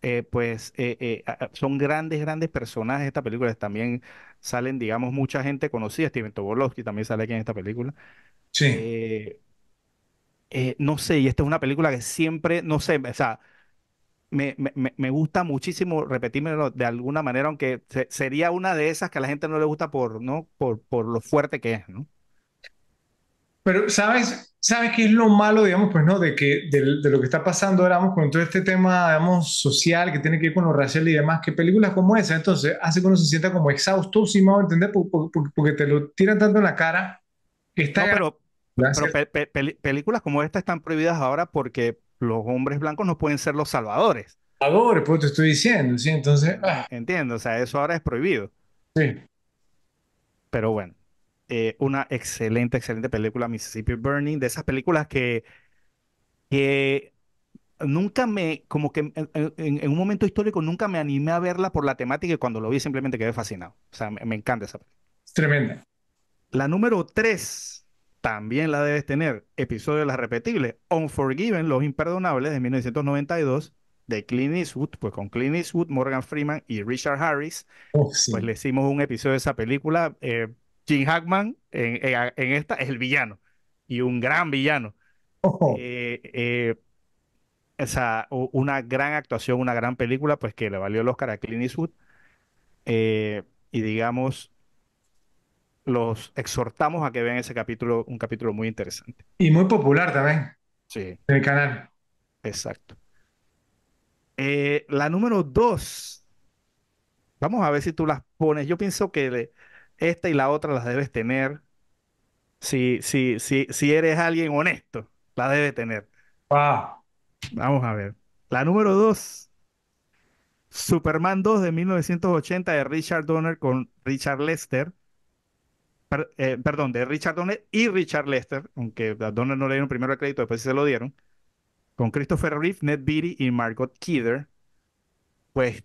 eh, pues eh, eh, son grandes, grandes personajes de esta película. También salen, digamos, mucha gente conocida. Steven Tobolowski también sale aquí en esta película. Sí. no sé, y esta es una película que siempre, no sé, o sea, me, gusta muchísimo repetírmelo de alguna manera, aunque sería una de esas que a la gente no le gusta por, ¿no? por, por lo fuerte que es, ¿no? Pero, ¿sabes, ¿sabes qué es lo malo, digamos, pues, no? De, que, de, lo que está pasando, digamos, con todo este tema, digamos, social que tiene que ver con los racial y demás, que películas como esa, entonces, hace que uno se sienta como exhausto, si me a entender, porque te lo tiran tanto en la cara. pero, películas como esta están prohibidas ahora porque los hombres blancos no pueden ser los salvadores. Salvadores, pues te estoy diciendo, ¿sí? Entonces... Ah. Entiendo, o sea, eso ahora es prohibido. Sí. Pero bueno, eh, una excelente, excelente película, Mississippi Burning, de esas películas que, nunca me, como que en, un momento histórico nunca me animé a verla por la temática y cuando lo vi simplemente quedé fascinado. O sea, me, me encanta esa película. Es tremenda. La número tres también la debes tener. Episodio de las repetibles, Unforgiven, Los Imperdonables de 1992, de Clint Eastwood, pues con Clint Eastwood, Morgan Freeman y Richard Harris, oh, pues le hicimos un episodio de esa película. Jim eh, Hackman en, esta es el villano y un gran villano. Oh. Eh, eh, o Eh, esa, una gran actuación, una gran película, pues que le valió el Oscar a Clint Eastwood. y digamos, los exhortamos a que vean ese capítulo, un capítulo muy interesante. Y muy popular también. Sí. En el canal. Exacto. Eh, la número dos. Vamos a ver si tú las pones. Yo pienso que esta y la otra las debes tener. Si, si, si, si eres alguien honesto, la debes tener. Vamos a ver. La número dos. Superman 2 de 1980 de Richard Donner con Richard Lester eh, perdón, de Richard Donner y Richard Lester, aunque a Donner no le dieron primero el crédito, después se lo dieron, con Christopher Reeve, Ned Beatty y Margot Kidder, pues,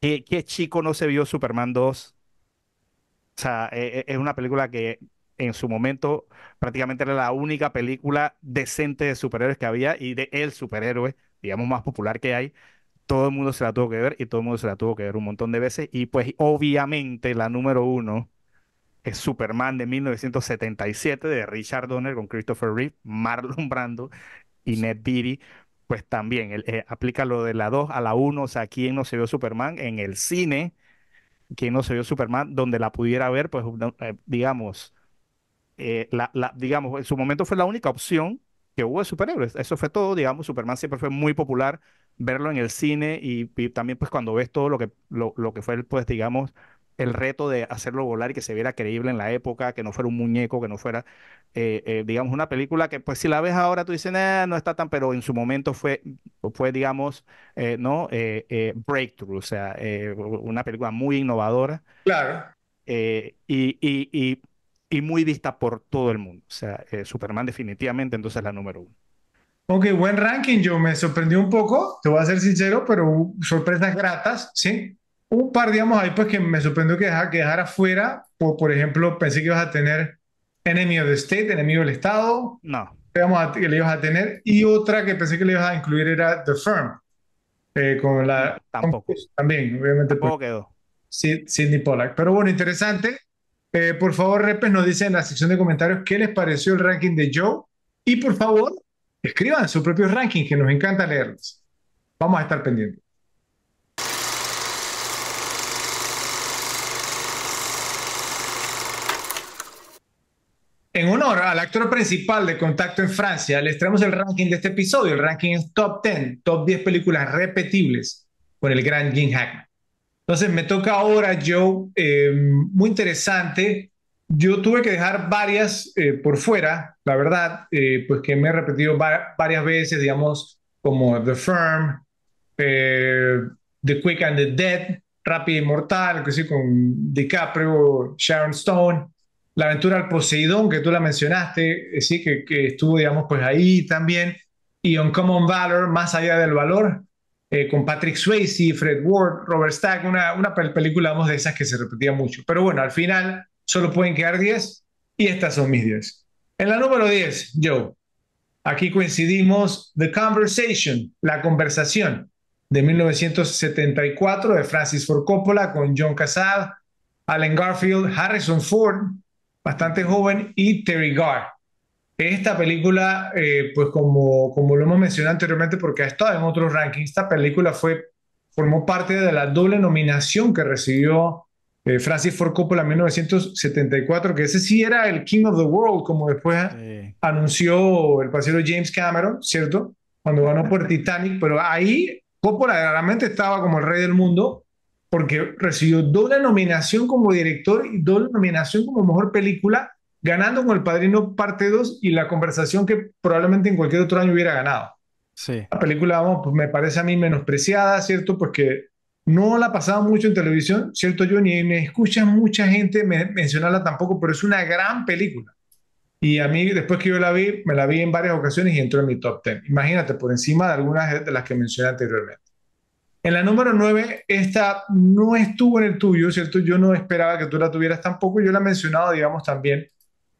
¿qué, chico no se vio Superman 2? O sea, e, e, es una película que en su momento prácticamente era la única película decente de superhéroes que había y de el superhéroe, digamos, más popular que hay. Todo el mundo se la tuvo que ver y todo el mundo se la tuvo que ver un montón de veces. Y pues obviamente la número uno es Superman de 1977 de Richard Donner con Christopher Reeve, Marlon Brando y Ned Beatty. Pues también eh, aplica lo de la 2 a la 1, o sea, ¿quién no se vio Superman en el cine? ¿Quién no se vio Superman? Donde la pudiera ver, pues eh, digamos, eh, digamos, en su momento fue la única opción que hubo de superhéroes. Eso fue todo, digamos, Superman siempre fue muy popular verlo en el cine y, también pues cuando ves todo lo que, lo que fue, pues digamos, el reto de hacerlo volar y que se viera creíble en la época, que no fuera un muñeco, que no fuera, eh, eh, digamos, una película que, pues, si la ves ahora, tú dices, no está tan, pero en su momento fue, fue digamos, eh, ¿no? breakthrough, o sea, una película muy innovadora. Claro. Y, muy vista por todo el mundo. O sea, Superman definitivamente entonces es la número uno. Ok, buen ranking, yo me sorprendí un poco, te voy a ser sincero, pero sorpresas gratas, ¿sí? un par, digamos, ahí pues que me sorprendió que, dejara, que dejara fuera, por, por ejemplo, pensé que ibas a tener Enemy of State, Enemigo del Estado. No. digamos que le ibas a tener. Y otra que pensé que le ibas a incluir era The Firm. Eh, con la. Tampoco. también, obviamente. Pues, Tampoco quedó. Sidney Pollack. Pero bueno, interesante. Eh, por favor, Repes nos dice en la sección de comentarios qué les pareció el ranking de Joe. Y por favor, escriban su propio ranking, que nos encanta leerlos. Vamos a estar pendientes. En honor al actor principal de Contacto en Francia, les traemos el ranking de este episodio. El ranking es top 10, top 10 películas repetibles con el gran Jim Hackman. Entonces me toca ahora, Joe, eh, muy interesante. Yo tuve que dejar varias eh, por fuera, la verdad, eh, pues que me he repetido varias veces, digamos, como The Firm, The Quick and the Dead, Rápido y Mortal, que sí, con DiCaprio, Sharon Stone la aventura al Poseidón, que tú la mencionaste, eh, sí, que, estuvo, digamos, pues ahí también, y common Valor, Más allá del valor, eh, con Patrick Swayze, Fred Ward, Robert Stack, una, película, vamos, de esas que se repetía mucho. Pero bueno, al final solo pueden quedar 10 y estas son mis 10. En la número 10, Joe, aquí coincidimos The Conversation, La Conversación, de 1974 de Francis Ford Coppola con John Cassad, Allen Garfield, Harrison Ford, bastante joven, y Terry Garr. Esta película, eh, pues como, como lo hemos mencionado anteriormente, porque ha estado en otros rankings, esta película fue, formó parte de la doble nominación que recibió eh, Francis Ford Coppola en 1974, que ese sí era el King of the World, como después anunció el pasero James Cameron, ¿cierto? Cuando ganó por Titanic, pero ahí Coppola realmente estaba como el rey del mundo porque recibió doble nominación como director y doble nominación como mejor película, ganando con El Padrino Parte 2 y la conversación que probablemente en cualquier otro año hubiera ganado. Sí. La película, vamos, pues me parece a mí menospreciada, ¿cierto? Porque no la pasado mucho en televisión, ¿cierto? Yo ni me escucha mucha gente mencionarla tampoco, pero es una gran película. Y a mí, después que yo la vi, me la vi en varias ocasiones y entró en mi top 10. Imagínate, por encima de algunas de las que mencioné anteriormente. En la número 9, esta no estuvo en el tuyo, ¿cierto? Yo no esperaba que tú la tuvieras tampoco, yo la he mencionado, digamos, también,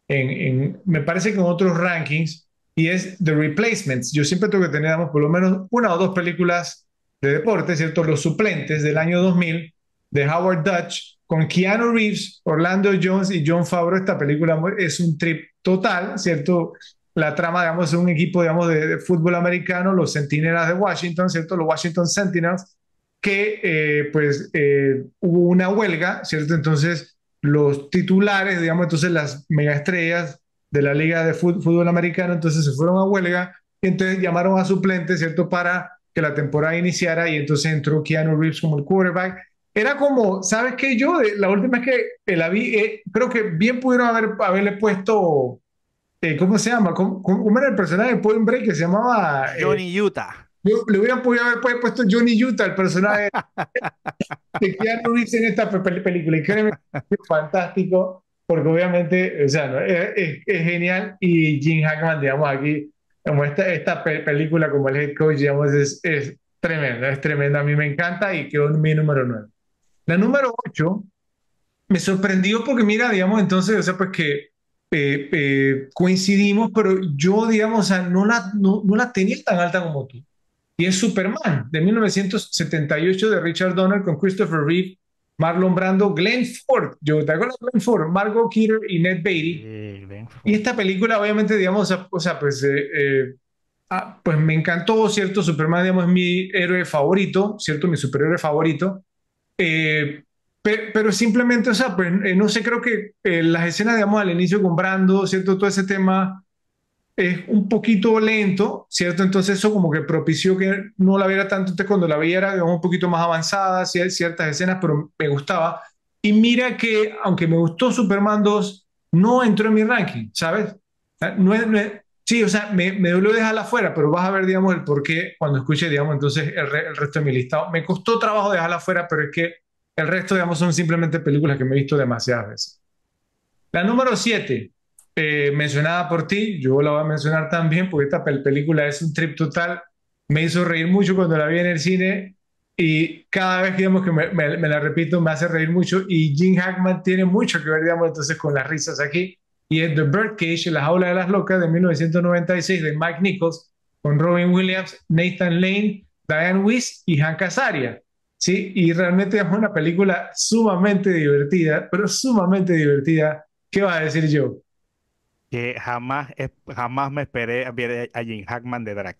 en, me parece que en otros rankings, y es The Replacements. Yo siempre tengo que tener, por lo menos una o dos películas de deporte, ¿cierto? Los suplentes del año 2000 de Howard Dutch con Keanu Reeves, Orlando Jones y John Favreau. Esta película es un trip total, ¿cierto? la trama, digamos, de un equipo, digamos, de, fútbol americano, los Sentinelas de Washington, ¿cierto? Los Washington Sentinels, que eh, pues eh, hubo una huelga, ¿cierto? Entonces los titulares, digamos, entonces las megaestrellas de la liga de fútbol americano, entonces se fueron a huelga entonces llamaron a suplentes, ¿cierto? Para que la temporada iniciara y entonces entró Keanu Reeves como el quarterback. Era como, ¿sabes qué? Yo, la última vez que la vi, eh, creo que bien pudieron haber, haberle puesto eh, ¿cómo se llama? ¿Cómo, era el personaje de Point Break que se llamaba? Eh? Johnny Utah. Le hubieran podido haber puesto Johnny Utah, el personaje de Keanu Reeves en esta película. Y es fantástico, porque obviamente, o sea, eh, es, genial. Y Jim Hackman, digamos, aquí, como esta, esta película, como el head coach, digamos, es, es tremenda, es tremenda. A mí me encanta y quedó mi número 9. La número 8 me sorprendió porque, mira, digamos, entonces, o sea, pues que coincidimos, pero yo, digamos, no, la, no, la tenía tan alta como tú. Y es Superman, de 1978, de Richard Donner con Christopher Reeve, Marlon Brando, Glenn Ford, yo te acuerdas Glenn Ford, Margot Kidder y Ned Beatty. y esta película, obviamente, digamos, o sea, pues, eh, eh, ah, pues me encantó, ¿cierto? Superman, digamos, es mi héroe favorito, ¿cierto? Mi superhéroe favorito. Eh, pero, simplemente, o sea, pues, eh, no sé, creo que eh, las escenas, digamos, al inicio con Brando, ¿cierto? Todo ese tema es un poquito lento, ¿cierto? Entonces eso como que propició que no la viera tanto, entonces cuando la viera, digamos, un poquito más avanzada, ciertas escenas, pero me gustaba. Y mira que, aunque me gustó Superman 2, no entró en mi ranking, ¿sabes? Ah, no sí, o sea, me, me dolió dejarla fuera, pero vas a ver, digamos, el por qué cuando escuche, digamos, entonces el, resto de mi listado. Me costó trabajo dejarla fuera, pero es que el resto, digamos, son simplemente películas que me he visto demasiadas veces. La número 7, eh, mencionada por ti, yo la voy a mencionar también porque esta película es un trip total. Me hizo reír mucho cuando la vi en el cine y cada vez que me, la repito me hace reír mucho y Jim Hackman tiene mucho que ver, digamos, entonces con las risas aquí. Y es The Birdcage, La jaula de las locas de 1996 de Mike Nichols con Robin Williams, Nathan Lane, Diane Weiss y Hank Azaria. Sí, y realmente es una película sumamente divertida, pero sumamente divertida. ¿Qué vas a decir yo? Que jamás, jamás me esperé a Jim Hackman de Drag.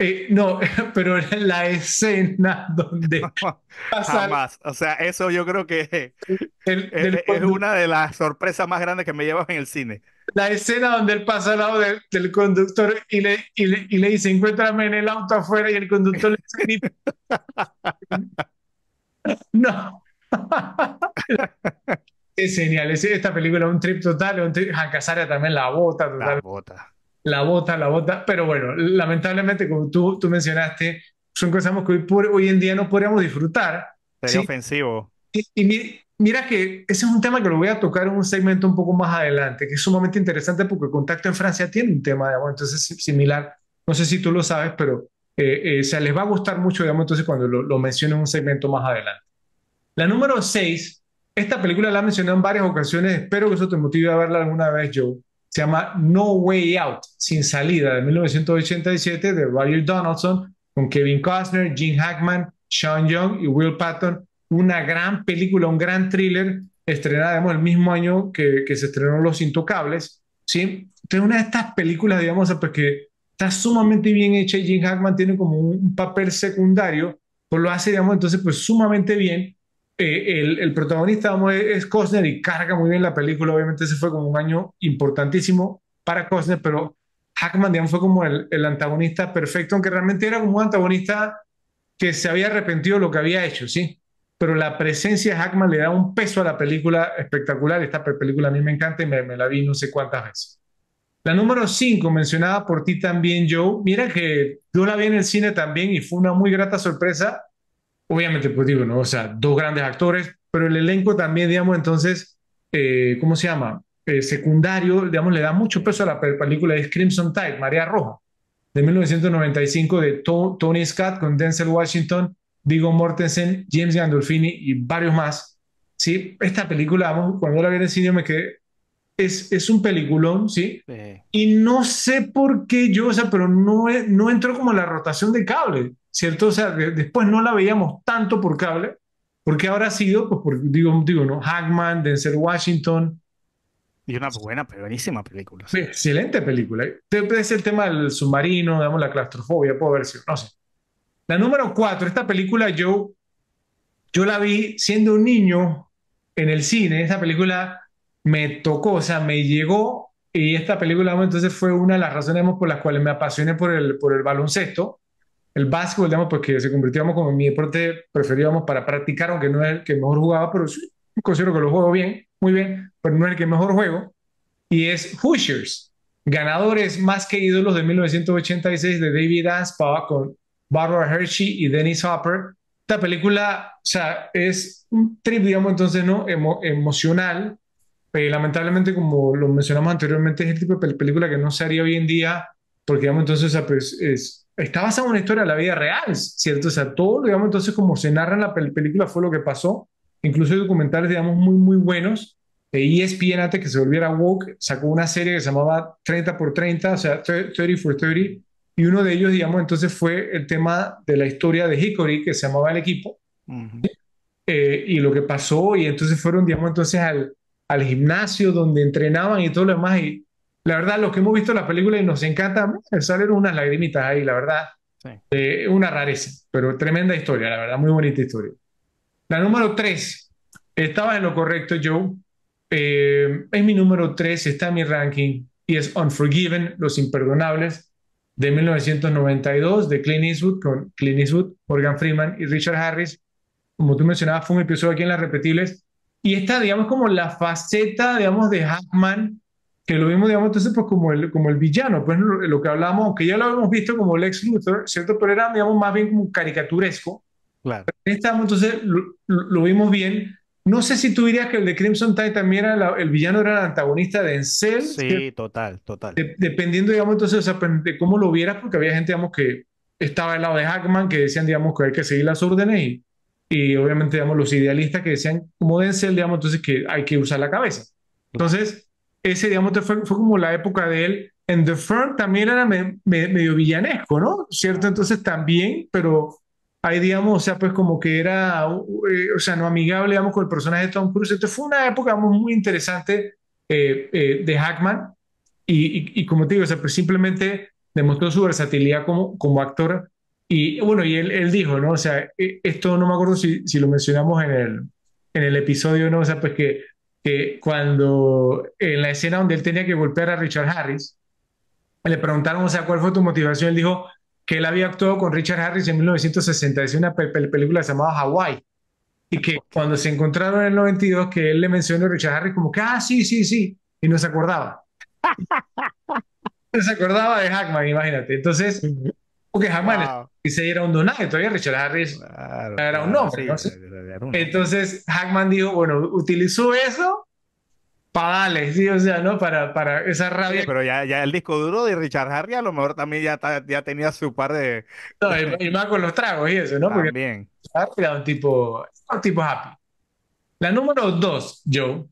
Eh, no, pero la escena donde jamás, o sea, eso yo creo que es, una de las sorpresas más grandes que me llevaba en el cine la escena donde él pasa al lado del conductor y le, y le, dice, encuéntrame en el auto afuera y el conductor le dice, no. es genial, es, esta película un trip total, un trip, también la bota La bota. La bota, la bota, pero bueno, lamentablemente como tú, tú mencionaste, son cosas que hoy, hoy en día no podríamos disfrutar. Sería ofensivo. Y, y, Mira que ese es un tema que lo voy a tocar en un segmento un poco más adelante, que es sumamente interesante porque Contacto en Francia tiene un tema, digamos, entonces similar, no sé si tú lo sabes, pero eh, eh, se les va a gustar mucho, digamos, entonces cuando lo, lo en un segmento más adelante. La número 6, esta película la he mencionado en varias ocasiones, espero que eso te motive a verla alguna vez, yo Se llama No Way Out, Sin Salida, de 1987, de Roger Donaldson, con Kevin Costner, Gene Hackman, Sean Young y Will Patton, una gran película, un gran thriller, estrenada digamos, el mismo año que, que se estrenó Los Intocables, ¿sí? Entonces, una de estas películas, digamos, pues que está sumamente bien hecha y Jim Hackman tiene como un, papel secundario, pues lo hace, digamos, entonces, pues sumamente bien. Eh, el, el, protagonista, digamos, es Costner y carga muy bien la película. Obviamente, ese fue como un año importantísimo para Costner, pero Hackman, digamos, fue como el, el antagonista perfecto, aunque realmente era como un antagonista que se había arrepentido de lo que había hecho, ¿sí? pero la presencia de Hackman le da un peso a la película espectacular. Esta película a mí me encanta y me, la vi no sé cuántas veces. La número 5, mencionada por ti también, Joe. Mira que yo la vi en el cine también y fue una muy grata sorpresa. Obviamente, pues digo, ¿no? O sea, dos grandes actores, pero el elenco también, digamos, entonces, eh, ¿cómo se llama? Eh, secundario, digamos, le da mucho peso a la película de Crimson Tide, María Roja, de 1995, de Tony Scott con Denzel Washington Vigo Mortensen, James Gandolfini y varios más. ¿sí? Esta película, cuando la vi en el cine me quedé... Es, es un peliculón, ¿sí? Y no sé por qué yo, o sea, pero no, no entró como la rotación de cable, ¿cierto? O sea, después no la veíamos tanto por cable. porque ahora ha sido? Pues por, digo, digo, ¿no? Hackman, Denzel Washington, y una buena, pero buenísima película. Sí, excelente película. Es el tema del submarino, digamos, la claustrofobia, puede haber sido, no sé. La número cuatro, esta película yo, yo la vi siendo un niño en el cine, esa película me tocó, o sea, me llegó y esta película entonces fue una de las razones por las cuales me apasioné por el, por el baloncesto, el básquetbol, digamos, porque se convirtió como mi deporte preferido para practicar, aunque no es el que mejor jugaba, pero considero que lo juego bien, muy bien, pero no es el que mejor juego, y es Hoosiers, ganadores más que ídolos de 1986 de David Aspa con Barbara Hershey y Dennis Hopper. Esta película, o sea, es un trip, digamos, entonces, ¿no? emocional. pero eh, lamentablemente, como lo mencionamos anteriormente, es el tipo de película que no se haría hoy en día, porque, digamos, entonces, pues, está basada en una historia de la vida real, ¿cierto? O sea, todo, digamos, entonces, como se narra en la película fue lo que pasó. Incluso documentales, digamos, muy, muy buenos. Y ESPN, antes que se volviera woke, sacó una serie que se llamaba 30 por 30, o sea, 30 for 30, y uno de ellos, digamos, entonces fue el tema de la historia de Hickory, que se llamaba el equipo, eh, y lo que pasó, y entonces fueron, digamos, entonces al, al gimnasio donde entrenaban y todo lo demás. Y la verdad, los que hemos visto la película y nos encanta, salieron unas lagrimitas ahí, la verdad. Eh, una rareza, pero tremenda historia, la verdad, muy bonita historia. La número tres, estaba en lo correcto, Joe. Eh, es mi número tres, está en mi ranking y es Unforgiven, Los Imperdonables de 1992 de Clint Eastwood con Clint Eastwood, Morgan Freeman y Richard Harris. Como tú mencionabas, fue un episodio aquí en Las Repetibles. Y esta, digamos, como la faceta, digamos, de Hackman, que lo vimos, digamos, entonces, pues como el, como el villano, pues lo, que hablamos, aunque ya lo habíamos visto como Lex Luthor, ¿cierto? Pero era, digamos, más bien como caricaturesco. Claro. esta, entonces, lo, vimos bien no sé si tú dirías que el de Crimson Tide también era el villano, era el antagonista de Encel. Sí, total, total. dependiendo, digamos, entonces, o de cómo lo vieras, porque había gente, digamos, que estaba al lado de Hackman, que decían, digamos, que hay que seguir las órdenes y, obviamente, digamos, los idealistas que decían, como de Encel, digamos, entonces que hay que usar la cabeza. Entonces, ese, digamos, fue, como la época de él. En The Firm también era medio villanesco, ¿no? ¿Cierto? Entonces también, pero ahí, digamos, o sea, pues como que era, eh, o sea, no amigable, digamos, con el personaje de Tom Cruise. Entonces fue una época, muy interesante eh, eh, de Hackman. Y, y, como te digo, o sea, pues simplemente demostró su versatilidad como, como actor. Y bueno, y él, él dijo, ¿no? O sea, e, esto no me acuerdo si, si lo mencionamos en el, en el episodio, ¿no? O sea, pues que, que cuando en la escena donde él tenía que golpear a Richard Harris, le preguntaron, o sea, ¿cuál fue tu motivación? Él dijo, que él había actuado con Richard Harris en en una película llamada Hawaii y que cuando se encontraron en el 92 que él le mencionó a Richard Harris como que ah sí sí sí y no se acordaba no se acordaba de Hackman imagínate entonces porque Hackman se era un donaje todavía Richard Harris era un hombre entonces Hackman dijo bueno utilizó eso padales, ¿sí? O sea, ¿no? Para, para esa rabia. pero ya, ya el disco duro de Richard Harry a lo mejor también ya, ya tenía su par de... No, y, más con los tragos y eso, ¿no? También. Porque era un tipo, un tipo happy. La número dos, Joe,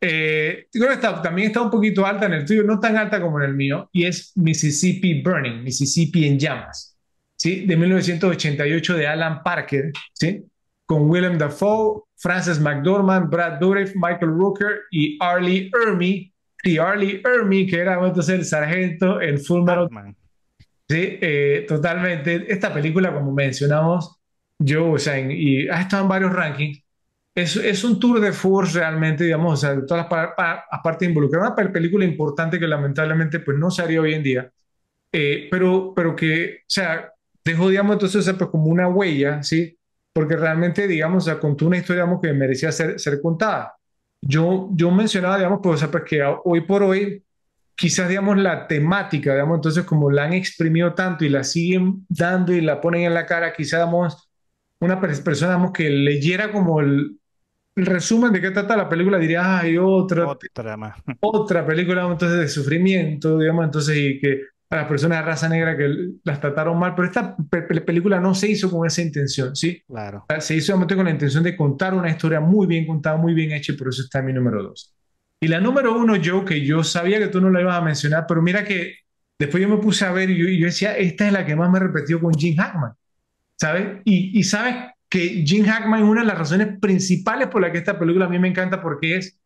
eh, creo que también está un poquito alta en el tuyo, no tan alta como en el mío, y es Mississippi Burning, Mississippi en llamas, ¿sí? De 1988 de Alan Parker, ¿sí? con Willem Dafoe, Frances McDormand, Brad Dourif, Michael Rooker y Arlie Ermy. Y Arlie Ermy, que era entonces el sargento en Full Metal. Sí, eh, totalmente. Esta película, como mencionamos, yo, o sea, y ha estado en varios rankings. Es, es, un tour de force realmente, digamos, o sea, de todas las partes involucradas. Una película importante que lamentablemente pues no se haría hoy en día, eh, pero, pero que, o sea, dejó, digamos, entonces, pues, como una huella, ¿sí? porque realmente, digamos, contó una historia que merecía ser, ser contada. Yo, yo mencionaba, digamos, pues, pues que hoy por hoy, quizás, digamos, la temática, digamos, entonces como la han exprimido tanto y la siguen dando y la ponen en la cara, quizás, digamos, una persona, digamos, que leyera como el, resumen de qué trata la película, diría, hay otra, otra, otra película, entonces, de sufrimiento, digamos, entonces, y que a las personas de raza negra que las trataron mal, pero esta película no se hizo con esa intención, ¿sí? Claro. Se hizo solamente con la intención de contar una historia muy bien contada, muy bien hecha, y por eso está mi número dos. Y la número uno, yo, que yo sabía que tú no la ibas a mencionar, pero mira que después yo me puse a ver y yo, decía, esta es la que más me repetió con Jim Hackman, ¿sabes? Y, y sabes que Jim Hackman es una de las razones principales por la que esta película a mí me encanta, porque es,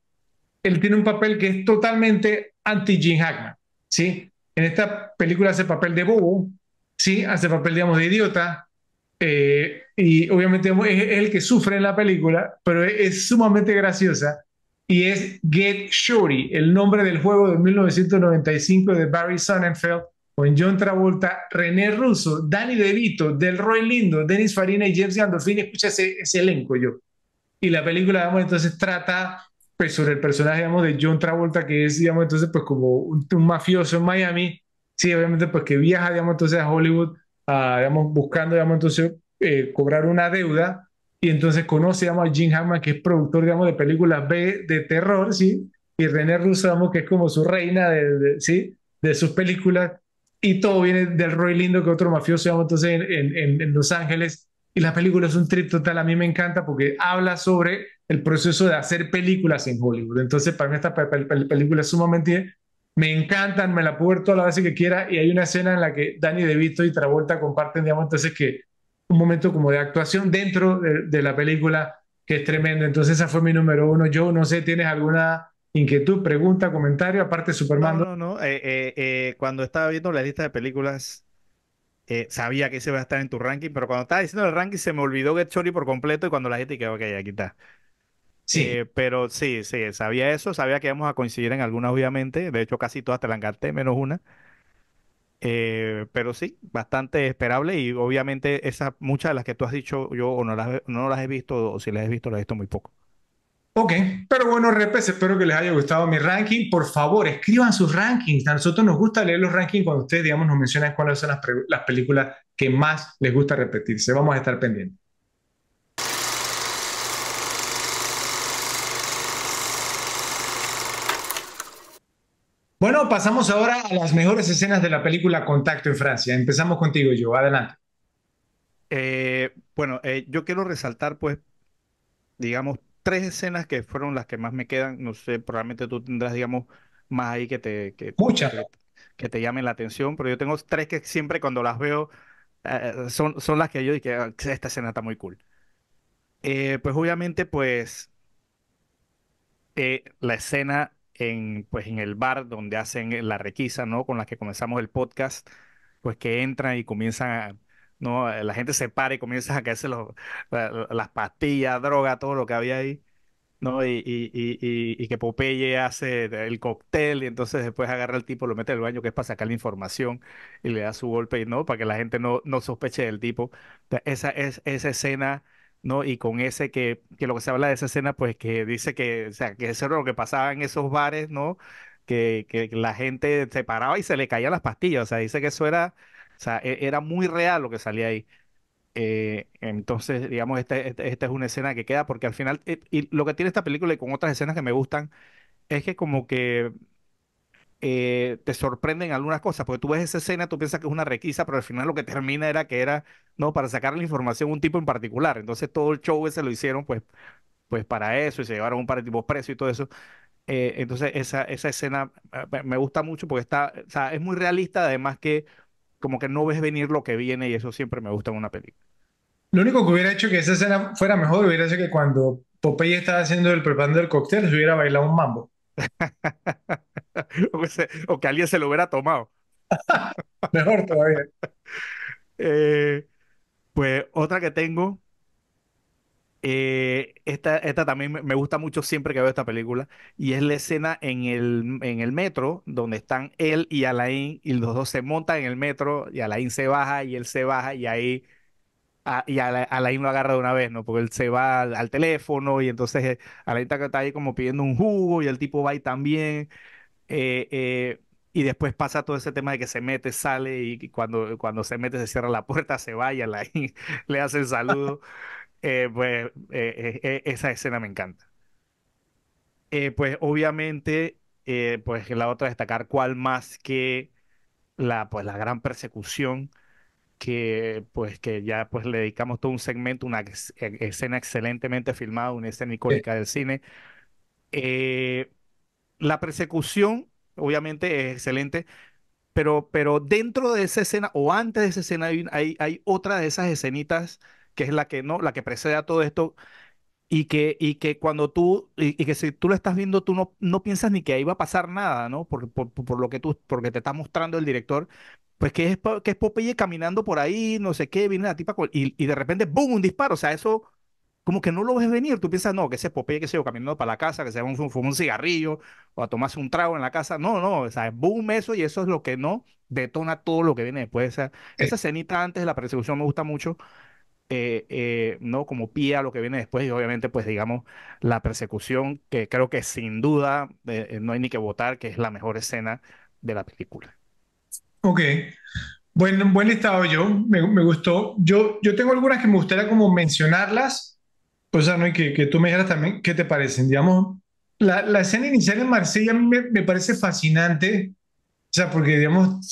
él tiene un papel que es totalmente anti-Jim Hackman, ¿sí? En esta película hace papel de bobo, sí, hace papel, digamos, de idiota, eh, y obviamente es, el que sufre en la película, pero es, sumamente graciosa, y es Get Shorty, el nombre del juego de 1995 de Barry Sonnenfeld, con John Travolta, René Russo, Danny DeVito, Delroy Lindo, Dennis Farina y James Gandolfini. Escucha ese, elenco yo. Y la película, entonces trata pues, sobre el personaje, digamos, de John Travolta, que es, digamos, entonces, pues como un, mafioso en Miami, sí, obviamente, pues que viaja, digamos, entonces a Hollywood, digamos, buscando, digamos, entonces, eh, cobrar una deuda, y entonces conoce, digamos, a Jim Hammond, que es productor, digamos, de películas B de terror, sí, y René Russo, digamos, que es como su reina de, sí, de sus películas, y todo viene del Roy Lindo, que otro mafioso, digamos, entonces, en, en, en Los Ángeles, y la película es un trip total, a mí me encanta porque habla sobre el proceso de hacer películas en Hollywood. Entonces, para mí esta película es sumamente... Me encantan, me la puedo ver toda la vez que quiera y hay una escena en la que Danny DeVito y Travolta comparten, digamos, entonces que un momento como de actuación dentro de, la película que es tremendo. Entonces esa fue mi número uno. Yo no sé, ¿tienes alguna inquietud, pregunta, comentario? Aparte Superman. No, no, no. Eh, eh, eh, cuando estaba viendo la lista de películas, sabía que ese va a estar en tu ranking, pero cuando estaba diciendo el ranking se me olvidó Get Chori por completo y cuando la gente que ok, aquí está. Sí. Eh, pero sí, sí, sabía eso, sabía que íbamos a coincidir en algunas, obviamente. De hecho, casi todas te la encanté, menos una. Eh, pero sí, bastante esperable y obviamente esas, muchas de las que tú has dicho yo no las, no las he visto o si las he visto las he visto muy poco. Ok, pero bueno, repes, espero que les haya gustado mi ranking. Por favor, escriban sus rankings. A nosotros nos gusta leer los rankings cuando ustedes, digamos, nos mencionan cuáles son las películas que más les gusta repetirse. Vamos a estar pendientes. Bueno, pasamos ahora a las mejores escenas de la película Contacto en Francia. Empezamos contigo, yo. Adelante. Eh, bueno, eh, yo quiero resaltar, pues, digamos, tres escenas que fueron las que más me quedan. No sé, probablemente tú tendrás, digamos, más ahí que te, que, te llamen la atención, pero yo tengo tres que siempre cuando las veo eh, son, son las que yo que ah, esta escena está muy cool. pues obviamente, pues, la escena en, pues, en el bar donde hacen la requisa, ¿no? Con la que comenzamos el podcast, pues que entran y comienzan a, ¿no? Eh, la gente se para y comienza a caerse los, las pastillas, droga, todo lo que había ahí, ¿no? Y, y, y, y, que Popeye hace el cóctel y entonces después agarra al tipo, lo mete al baño, que es para sacar la información y le da su golpe, ¿no? Para que la gente no, no sospeche del tipo. Esa, es, esa escena ¿no? Y con ese que, lo que se habla de esa escena, pues que dice que, o sea, que eso era lo que pasaba en esos bares, ¿no? Que, la gente se paraba y se le caían las pastillas, o sea, dice que eso era, o sea, e, era muy real lo que salía ahí. Eh, entonces, digamos, este, este, esta, es una escena que queda porque al final, eh, y lo que tiene esta película y con otras escenas que me gustan, es que como que eh, te sorprenden algunas cosas, porque tú ves esa escena, tú piensas que es una requisa, pero al final lo que termina era que era, no, para sacar la información un tipo en particular. Entonces todo el show se lo hicieron pues, pues para eso y se llevaron un par de tipos presos y todo eso. Eh, entonces esa, esa escena ah, me gusta mucho porque está, es muy realista, además que como que no ves venir lo que viene y eso siempre me gusta en una película. Lo único que hubiera hecho que esa escena fuera mejor hubiera sido que cuando Popeye estaba haciendo el preparando el cóctel, se hubiera bailado un mambo. o, que alguien se lo hubiera tomado. Mejor todavía. Eh, pues otra que tengo, eh, esta, esta también me gusta mucho siempre que veo esta película, y es la escena en el, en el metro, donde están él y Alain, y los dos se montan en el metro, y Alain se baja, y él se baja, y ahí y a Alain lo agarra de una vez, ¿no? Porque él se va al, teléfono y entonces eh, Alain está, está, ahí como pidiendo un jugo y el tipo va ahí también. Eh, eh, y después pasa todo ese tema de que se mete, sale y cuando, cuando se mete se cierra la puerta, se vaya, la, Alain le hace el saludo. pues esa escena me encanta. pues obviamente, pues la otra destacar cuál más que la, pues, la gran persecución que pues que ya pues le dedicamos todo un segmento, una e, escena excelentemente filmada, una escena icónica del cine. Eh, la persecución, obviamente, es excelente, pero, pero dentro de esa escena o antes de esa escena hay, hay, otra de esas escenitas que es la que no, la que precede a todo esto, y que, y que cuando tú, y, que si tú lo estás viendo, tú no, no piensas ni que ahí va a pasar nada, ¿no? Por, por, por, lo que tú, porque te está mostrando el director, pues que es, Popeye caminando por ahí, no sé qué, viene la tipa y, de repente, ¡boom!, un disparo. O sea, eso como que no lo ves venir. Tú piensas, no, que ese es Popeye, que se yo, caminando para la casa, que se va a fumar un cigarrillo o a tomarse un trago en la casa. No, no, o sea, boom, eso y eso es lo que no detona todo lo que viene después. Esa escenita antes de la persecución me gusta mucho. Eh, eh, no como pía lo que viene después y obviamente pues digamos la persecución que creo que sin duda eh, no hay ni que votar que es la mejor escena de la película. Ok. Buen, buen listado yo, me, gustó. Yo, yo tengo algunas que me gustaría como mencionarlas, Pues, ¿no? y que, que tú me dijeras también qué te parecen. Digamos, la, la escena inicial en Marsella me, parece fascinante, o sea, porque, digamos,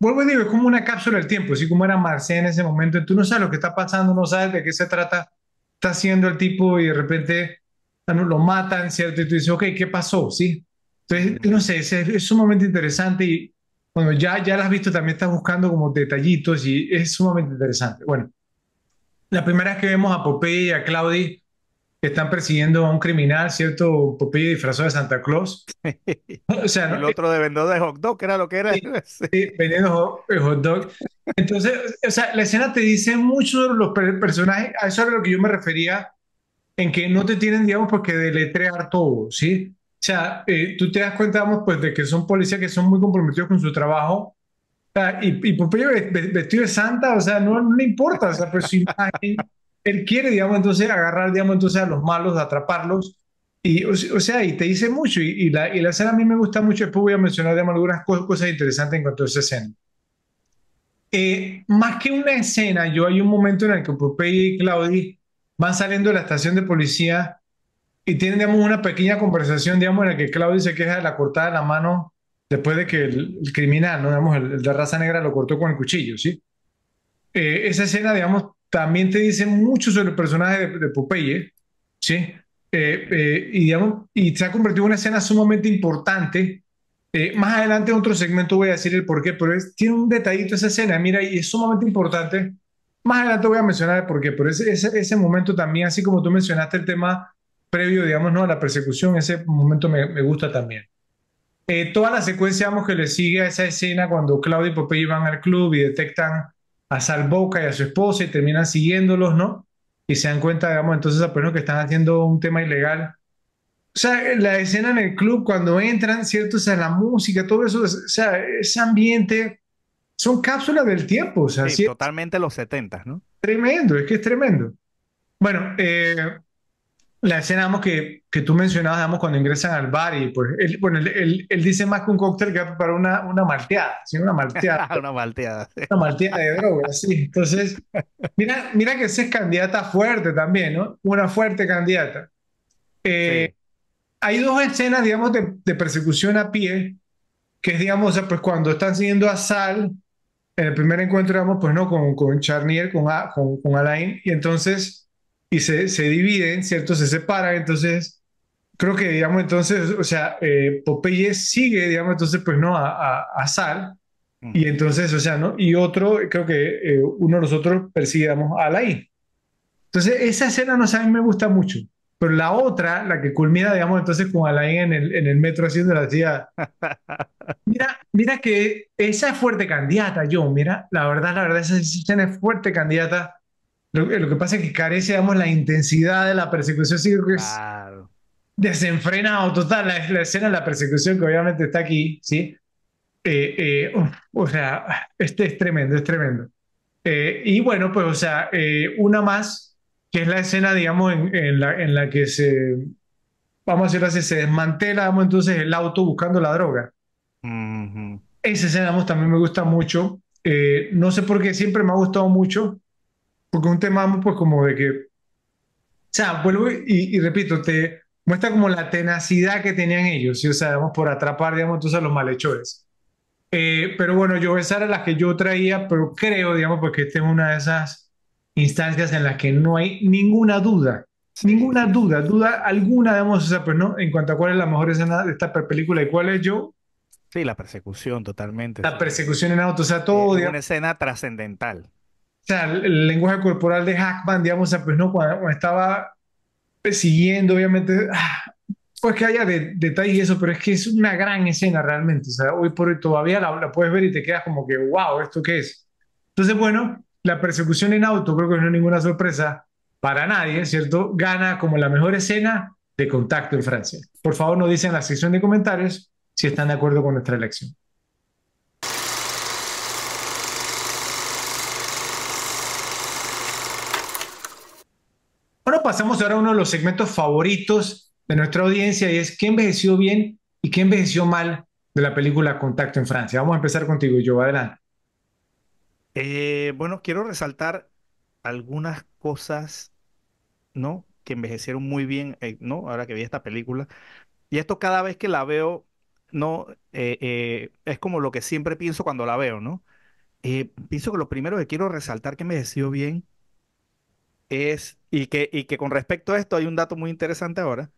vuelvo digo, es como una cápsula del tiempo, así como era Marsella en ese momento, tú no sabes lo que está pasando, no sabes de qué se trata, está haciendo el tipo y de repente ah, lo matan, ¿cierto? Y tú dices, ok, ¿qué pasó? ¿Sí? Entonces, no sé, es, es sumamente interesante y bueno, ya, ya las has visto, también estás buscando como detallitos y es sumamente interesante. Bueno, la primera es que vemos a Popeye y a Claudi que están persiguiendo a un criminal, ¿cierto? Popeye disfrazado de Santa Claus. O sea, el otro de vendedor de hot dog, que era lo que era. Sí, vendiendo hot dog. Entonces, o sea, la escena te dice mucho de los personajes, a eso era lo que yo me refería, en que no te tienen, digamos, porque deletrear todo, ¿sí? O sea, eh, tú te das cuenta, vamos, pues de que son policías que son muy comprometidos con su trabajo. y, y vestido de santa, o sea, no, no le importa, o sea, pero pues, su él quiere, digamos, entonces agarrar, digamos, entonces a los malos, atraparlos. Y, o, sea, y te dice mucho. Y, la, y la escena a mí me gusta mucho, después voy a mencionar, digamos, algunas cosas, cosas interesantes en cuanto a esa escena. Eh, más que una escena, yo hay un momento en el que Pompeyo y Claudia van saliendo de la estación de policía y tienen, digamos, una pequeña conversación, digamos, en la que Claudio se queja de la cortada de la mano después de que el, criminal, ¿no? digamos, el, de raza negra lo cortó con el cuchillo, ¿sí? Eh, esa escena, digamos, también te dice mucho sobre el personaje de, de Popeye, ¿sí? Eh, eh, y, digamos, y se ha convertido en una escena sumamente importante. más adelante en otro segmento voy a decir el porqué, pero tiene un detallito esa escena, mira, y es sumamente importante. Más adelante voy a mencionar el porqué. pero ese, ese, ese momento también, así como tú mencionaste el tema previo, digamos, ¿no? a la persecución, ese momento me, gusta también. Eh, toda la secuencia, digamos, que le sigue a esa escena cuando Claudio y Popeye van al club y detectan a Salboca y a su esposa y terminan siguiéndolos, ¿no? Y se dan cuenta, digamos, entonces a ah, pues, que están haciendo un tema ilegal. O sea, eh, la escena en el club cuando entran, ¿cierto? O sea, la música, todo eso, o sea, ese ambiente, son cápsulas del tiempo, o sea, sí, totalmente los 70, ¿no? Tremendo, es que es tremendo. Bueno, eh, la escena que, tú mencionabas cuando ingresan al bar y pues él, bueno, dice más que un cóctel que para una, una malteada, ¿sí? una malteada. una malteada. Una malteada de drogas, sí. Entonces, mira, mira que ese es candidata fuerte también, ¿no? Una fuerte candidata. Eh, hay dos escenas, digamos, de, persecución a pie, que es, digamos, pues cuando están siguiendo a Sal, en el primer encuentro, digamos, pues no, con, con Charnier, con, con, con Alain, y entonces y se, se dividen, ¿cierto? Se separan, entonces creo que, digamos, entonces, o sea, eh, Popeye sigue, digamos, entonces, pues no, a, a, Sal, y entonces, o sea, ¿no? Y otro, creo que eh, uno de nosotros persigamos a Alain. Entonces, esa escena, no sé, a mí me gusta mucho. Pero la otra, la que culmina, digamos, entonces con Alain en el, en el metro haciendo la ciudad. Mira, mira que esa es fuerte candidata, yo, mira, la verdad, la verdad, esa escena es fuerte candidata eh, lo, que pasa es que carece, digamos, la intensidad de la persecución. Sí, es desenfrenado total la, escena de la persecución que obviamente está aquí, ¿sí? Eh, eh, o sea, este es tremendo, es tremendo. y bueno, pues, o sea, una más, que es la escena, digamos, en, la, en la que se, vamos a decirlo así, se desmantela, digamos, entonces el auto buscando la droga. Esa escena, digamos, también me gusta mucho. no sé por qué siempre me ha gustado mucho porque un tema pues como de que, o sea, vuelvo y, repito, te muestra como la tenacidad que tenían ellos, ¿sí? o sea, por atrapar, digamos, a los malhechores. Eh, pero bueno, yo esa era la que yo traía, pero creo, digamos, porque pues, esta es una de esas instancias en las que no hay ninguna duda, ninguna duda, duda alguna, digamos, o sea, pues no, en cuanto a cuál es la mejor escena de esta película y cuál es yo. Sí, la persecución totalmente. La persecución en auto, o sea, eh, todo. Es una escena trascendental sea, el lenguaje corporal de Hackman, digamos, pues no, cuando estaba persiguiendo, obviamente, ah, pues que haya de, detalles y eso, pero es que es una gran escena realmente. O sea, hoy por hoy todavía la, la, puedes ver y te quedas como que, wow, ¿esto qué es? Entonces, bueno, la persecución en auto, creo que no es ninguna sorpresa para nadie, ¿cierto? Gana como la mejor escena de contacto en Francia. Por favor, nos dicen en la sección de comentarios si están de acuerdo con nuestra elección. pasamos ahora a uno de los segmentos favoritos de nuestra audiencia y es qué envejeció bien y qué envejeció mal de la película Contacto en Francia. Vamos a empezar contigo, yo adelante. Eh, bueno, quiero resaltar algunas cosas, ¿no? Que envejecieron muy bien, eh, ¿no? Ahora que vi esta película. Y esto cada vez que la veo, ¿no? Eh, es como lo que siempre pienso cuando la veo, ¿no? pienso que lo primero que quiero resaltar que envejeció bien es, y que, y que con respecto a esto hay un dato muy interesante ahora,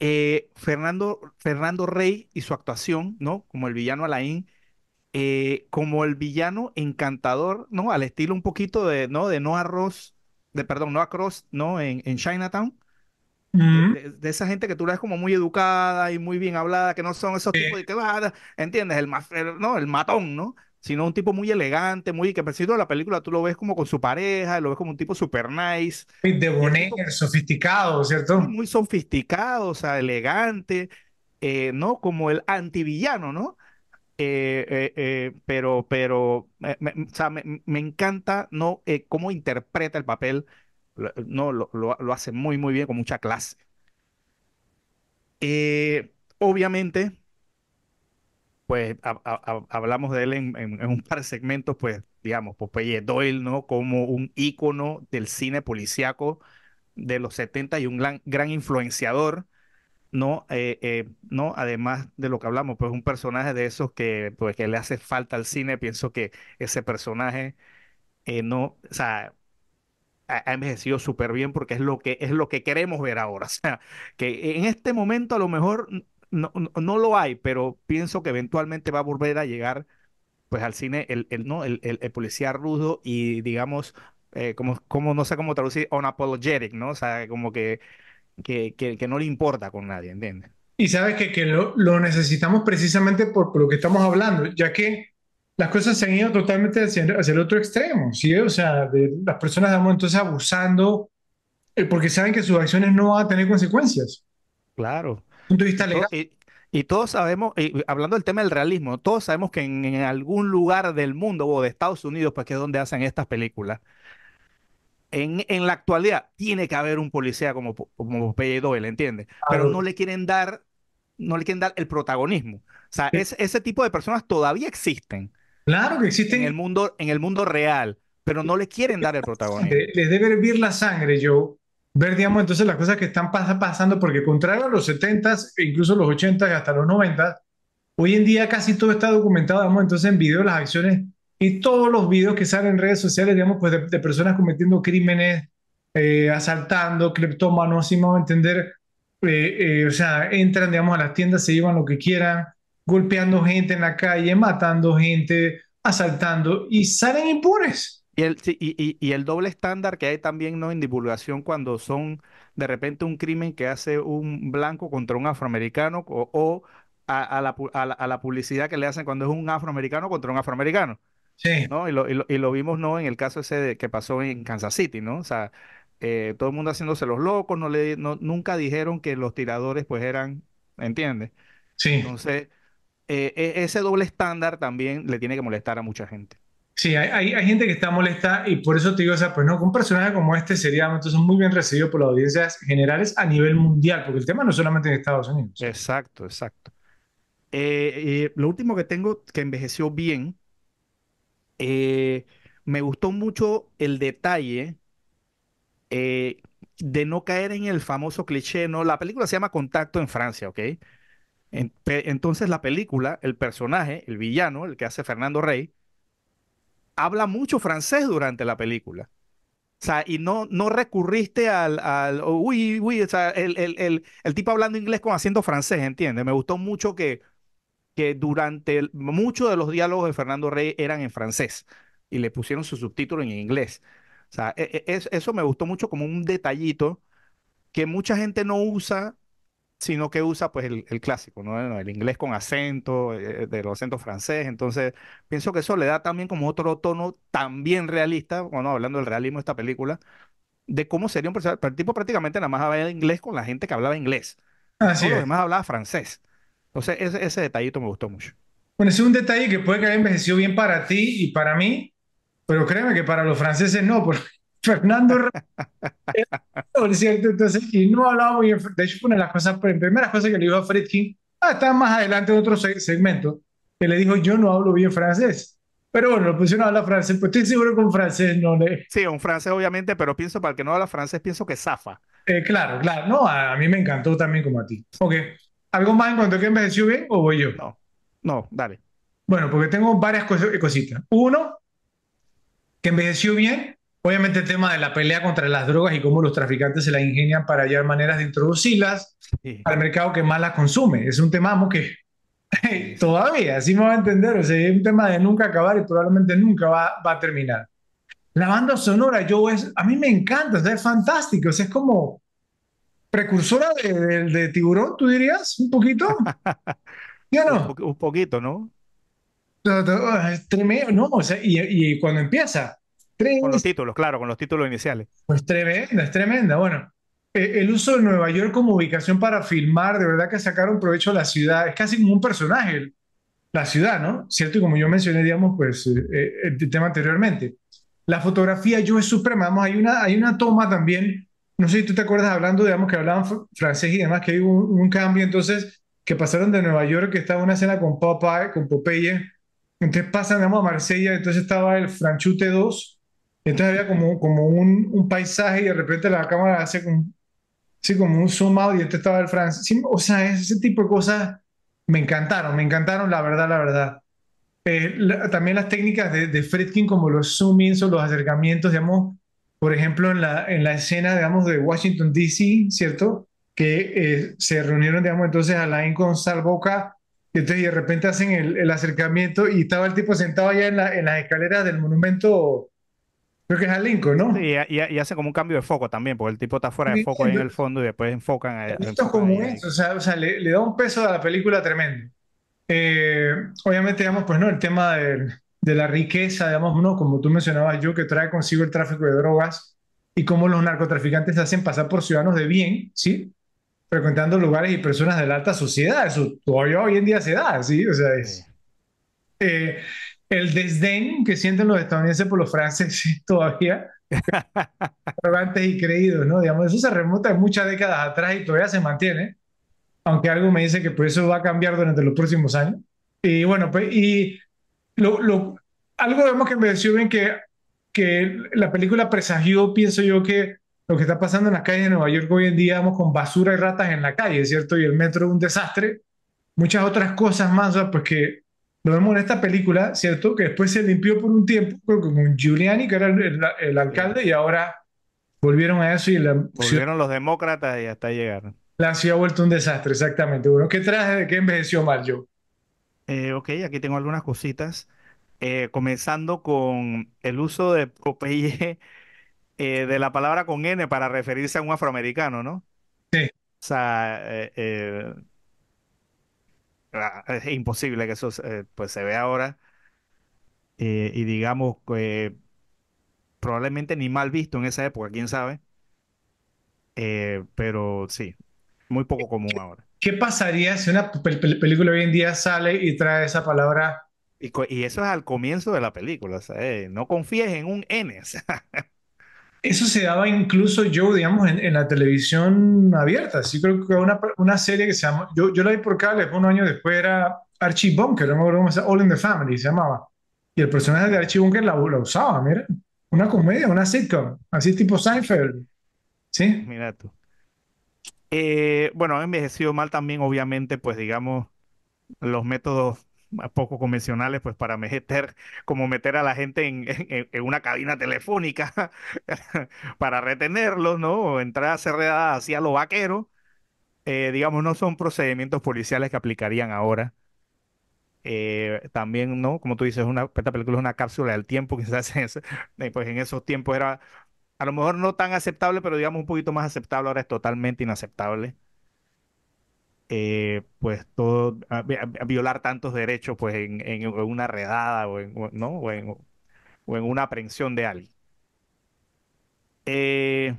eh, Fernando, Fernando Rey y su actuación, ¿no? Como el villano Alain, eh, como el villano encantador, ¿no? Al estilo un poquito de, ¿no? De Noah Ross, de, perdón, Noah Cross, ¿no? En, en Chinatown. de, esa gente que tú la ves como muy educada y muy bien hablada, que no son esos tipos de que, ah, ¿entiendes? el, no, el matón, ¿no? sino un tipo muy elegante, muy que parecido de la película, tú lo ves como con su pareja, lo ves como un tipo super nice. De boner, sofisticado, ¿cierto? Muy, sofisticado, o sea, elegante, eh, ¿no? Como el antivillano, ¿no? Eh, eh, pero, pero, o sea, me, encanta, ¿no? cómo interpreta el papel, ¿no? Lo, lo, hace muy, muy bien, con mucha clase. obviamente, pues hablamos de él en, un par de segmentos, pues digamos, pues, Doyle, ¿no? Como un ícono del cine policíaco de los 70 y un gran, gran influenciador, ¿no? Eh, eh, ¿no? Además de lo que hablamos, pues un personaje de esos que, pues, que le hace falta al cine, pienso que ese personaje, eh, no, o sea, ha envejecido súper bien porque es lo que es lo que queremos ver ahora. O sea, que en este momento a lo mejor no, no, lo hay, pero pienso que eventualmente va a volver a llegar pues al cine el, ¿no? El, policía rudo y digamos, eh, como, como, no sé cómo traducir, un apologetic, ¿no? O sea, como que, que, que, no le importa con nadie, ¿entiendes? Y sabes que, que lo, necesitamos precisamente por, lo que estamos hablando, ya que las cosas se han ido totalmente hacia, el otro extremo, ¿sí? O sea, de, las personas estamos entonces abusando eh, porque saben que sus acciones no van a tener consecuencias. Claro de vista legal. Y, todos sabemos, hablando del tema del realismo, todos sabemos que en, algún lugar del mundo o de Estados Unidos, pues que es donde hacen estas películas, en, en la actualidad tiene que haber un policía como, como P. Doyle, ¿entiendes? Pero no le quieren dar, no le quieren dar el protagonismo. O sea, ese tipo de personas todavía existen. Claro que existen. En el mundo, en el mundo real, pero no le quieren dar el protagonismo. Les debe hervir la sangre, Joe, ver, digamos, entonces las cosas que están pasando, porque contrario a los 70s, incluso los 80s, hasta los 90s, hoy en día casi todo está documentado, digamos, entonces en video las acciones y todos los videos que salen en redes sociales, digamos, pues de, personas cometiendo crímenes, eh, asaltando, cleptómanos, sin más entender, eh, eh, o sea, entran, digamos, a las tiendas, se llevan lo que quieran, golpeando gente en la calle, matando gente, asaltando y salen impunes. Y el, y, el doble estándar que hay también ¿no? en divulgación cuando son de repente un crimen que hace un blanco contra un afroamericano o, a, la, publicidad que le hacen cuando es un afroamericano contra un afroamericano. Sí. ¿no? Y, lo, vimos ¿no? en el caso ese que pasó en Kansas City, ¿no? O sea, eh, todo el mundo haciéndose los locos, no le, nunca dijeron que los tiradores pues eran, ¿entiendes? Sí. Entonces, eh, e, ese doble estándar también le tiene que molestar a mucha gente. Sí, hay, gente que está molesta y por eso te digo, o sea, pues no, un personaje como este sería entonces muy bien recibido por las audiencias generales a nivel mundial, porque el tema no es solamente en Estados Unidos. Exacto, exacto. Eh, eh, lo último que tengo que envejeció bien, eh, me gustó mucho el detalle de no caer en el famoso cliché, ¿no? La película se llama Contacto en Francia, ¿ok? entonces la película, el personaje, el villano, el que hace Fernando Rey, habla mucho francés durante la película. O sea, y no, no recurriste al, uy, uy, o sea, el, el, tipo hablando inglés con haciendo francés, ¿entiendes? Me gustó mucho que, que durante muchos de los diálogos de Fernando Rey eran en francés y le pusieron su subtítulo en inglés. O sea, e, e, eso me gustó mucho como un detallito que mucha gente no usa sino que usa pues el, el clásico, ¿no? El inglés con acento, eh, de los acento francés. Entonces, pienso que eso le da también como otro tono también realista, bueno, hablando del realismo de esta película, de cómo sería un personaje. El tipo prácticamente nada más hablaba inglés con la gente que hablaba inglés. Así es. Además hablaba francés. Entonces, ese, ese detallito me gustó mucho. Bueno, ese es un detalle que puede que haya envejecido bien para ti y para mí, pero créeme que para los franceses no, porque Fernando cierto, entonces, y no hablaba muy bien. De hecho, una de las cosas, pues, primeras cosas que le dijo a Fred ah, está más adelante en otro segmento, que le dijo, yo no hablo bien francés. Pero bueno, lo pusieron a hablar francés, pues estoy seguro que un francés no le... Sí, un francés obviamente, pero pienso, para el que no habla francés, pienso que zafa. Eh, claro, claro, no, a, mí me encantó también como a ti. Ok, ¿algo más en cuanto a que envejeció bien o voy yo? No, no, dale. Bueno, porque tengo varias cositas. Uno, que envejeció bien, Obviamente el tema de la pelea contra las drogas y cómo los traficantes se la ingenian para hallar maneras de introducirlas al mercado que más las consume. Es un tema que todavía, así me va a entender, es un tema de nunca acabar y probablemente nunca va, a terminar. La banda sonora, yo es, a mí me encanta, es fantástico, es como precursora de, tiburón, tú dirías, un poquito. ¿Ya no? Un, poquito, ¿no? Es tremendo, ¿no? y cuando empieza con los títulos, claro, con los títulos iniciales. Pues tremenda, es tremenda. Bueno, e, el uso de Nueva York como ubicación para filmar, de verdad que sacaron provecho a la ciudad. Es casi como un personaje la ciudad, ¿no? ¿Cierto? Y como yo mencioné, digamos, pues eh, eh, el tema anteriormente. La fotografía yo es suprema. hay una, hay una toma también, no sé si tú te acuerdas hablando, digamos, que hablaban francés y demás, que hay un, cambio, entonces, que pasaron de Nueva York, que estaba una escena con Popeye, con Popeye, entonces pasan, digamos, a Marsella, entonces estaba el Franchute 2, entonces había como, como un, paisaje y de repente la cámara hace como, como un zoom out y este estaba el francés. o sea, ese tipo de cosas me encantaron, me encantaron, la verdad, la verdad. Eh, también las técnicas de, de como los zoomings o los acercamientos, digamos, por ejemplo, en la, en la escena, digamos, de Washington, D.C., ¿cierto? Que eh, se reunieron, digamos, entonces Alain con Salboca, y entonces de repente hacen el, el, acercamiento y estaba el tipo sentado allá en, en las escaleras del monumento Creo que es a ¿no? y, y, hace como un cambio de foco también, porque el tipo está fuera de foco ahí en el fondo y después enfocan a Esto es como eso, o sea, le, da un peso a la película tremendo. Eh, obviamente, digamos, pues no, el tema de, la riqueza, digamos, no, como tú mencionabas yo, que trae consigo el tráfico de drogas y cómo los narcotraficantes se hacen pasar por ciudadanos de bien, ¿sí? Frecuentando lugares y personas de la alta sociedad, eso todavía hoy en día se da, ¿sí? O sea, es... Eh, el desdén que sienten los estadounidenses por los franceses todavía, arrogantes y creídos, ¿no? Digamos, eso se remonta a muchas décadas atrás y todavía se mantiene, aunque algo me dice que por pues, eso va a cambiar durante los próximos años. Y bueno, pues, y lo, algo vemos que me decía que, que la película presagió, pienso yo, que lo que está pasando en las calles de Nueva York hoy en día, vamos con basura y ratas en la calle, ¿cierto? Y el metro es un desastre. Muchas otras cosas más, pues que lo vemos en esta película, ¿cierto? Que después se limpió por un tiempo con Giuliani, que era el, alcalde, y ahora volvieron a eso y la volvieron los demócratas y hasta llegaron. La ciudad ha vuelto un desastre, exactamente. Bueno, ¿qué traje de qué envejeció mal yo? Eh, ok, aquí tengo algunas cositas. Eh, comenzando con el uso de eh, de la palabra con N para referirse a un afroamericano, ¿no? Sí. O sea, eh, Ah, es imposible que eso eh, pues se vea ahora eh, y digamos que eh, probablemente ni mal visto en esa época, quién sabe, pero sí, muy poco común ahora. ¿Qué pasaría si una película hoy en día sale y trae esa palabra? Y, eso es al comienzo de la película, no confíes en un N, eso se daba incluso yo, digamos, en, la televisión abierta. Sí, creo que una, una serie que se llama, yo, yo la vi por cable, un un año después era Archie Bunker, no me acuerdo cómo se All in the Family se llamaba. Y el personaje de Archie Bunker la, usaba, mira. Una comedia, una sitcom, así tipo Seinfeld. Sí. Mira tú. Eh, bueno, ha envejecido mal también, obviamente, pues digamos, los métodos poco convencionales, pues para meter, como meter a la gente en, una cabina telefónica para retenerlos, ¿no? O entrar a hacia los vaqueros, eh, digamos, no son procedimientos policiales que aplicarían ahora. Eh, también, ¿no? Como tú dices, una, esta película es una cápsula del tiempo, que se hace pues en esos tiempos era a lo mejor no tan aceptable, pero digamos un poquito más aceptable, ahora es totalmente inaceptable eh, pues todo, violar tantos derechos pues en, en una redada o en, ¿no? o, en, una aprehensión de alguien. Eh,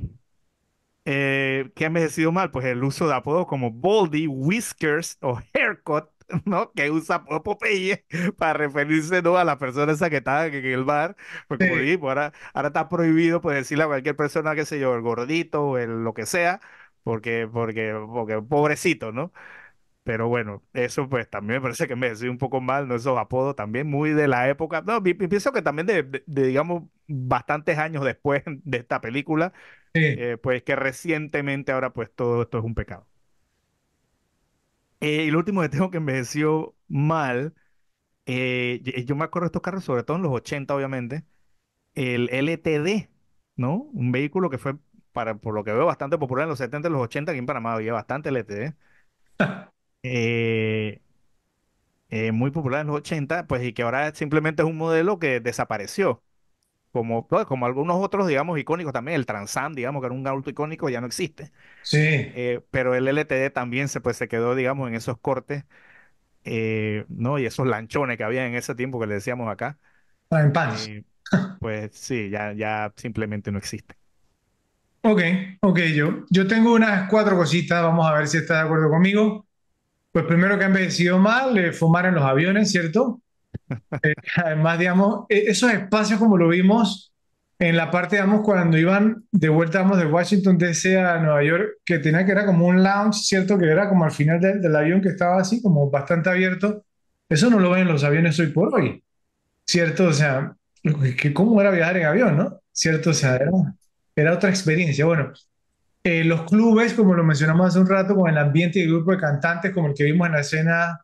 eh, ¿Qué ha envejecido mal? Pues el uso de apodos como Baldy, Whiskers o Haircut, ¿no? Que usa Popeye para referirse, ¿no? A las personas que estaban en el bar. pues, ahora, ahora está prohibido pues, decirle a cualquier persona, qué sé yo, el gordito o lo que sea, porque, porque, porque pobrecito, ¿no? Pero bueno, eso pues también me parece que me decía un poco mal, ¿no? Esos apodos también muy de la época. No, pienso que también de, digamos, bastantes años después de esta película, eh, pues que recientemente ahora pues todo esto es un pecado. Eh, y lo último que tengo que me decía mal, eh, yo me acuerdo de estos carros, sobre todo en los 80, obviamente, el LTD, ¿no? Un vehículo que fue por lo que veo, bastante popular en los 70 y los 80, aquí en Panamá había bastante LTD. Eh, eh, muy popular en los 80, pues y que ahora simplemente es un modelo que desapareció. Como, pues, como algunos otros, digamos, icónicos también, el Transam, digamos, que era un auto icónico, ya no existe. Sí. Eh, pero el LTD también se, pues, se quedó, digamos, en esos cortes, ¿no? Y esos lanchones que había en ese tiempo que le decíamos acá. pues sí, ya, ya simplemente no existe. Ok, ok, yo, yo tengo unas cuatro cositas, vamos a ver si está de acuerdo conmigo. Pues primero que han vencido mal, le eh, fumar en los aviones, ¿cierto? Eh, además, digamos, e, esos espacios como lo vimos en la parte, digamos, cuando iban de vuelta, digamos, de Washington DC a Nueva York, que tenía que era como un lounge, ¿cierto? Que era como al final del avión que estaba así, como bastante abierto. Eso no lo ven los aviones hoy por hoy, ¿cierto? O sea, que cómo era viajar en avión, ¿no? ¿Cierto? O sea, era era otra experiencia. Bueno, eh, los clubes, como lo mencionamos hace un rato, con el ambiente y el grupo de cantantes, como el que vimos en la escena,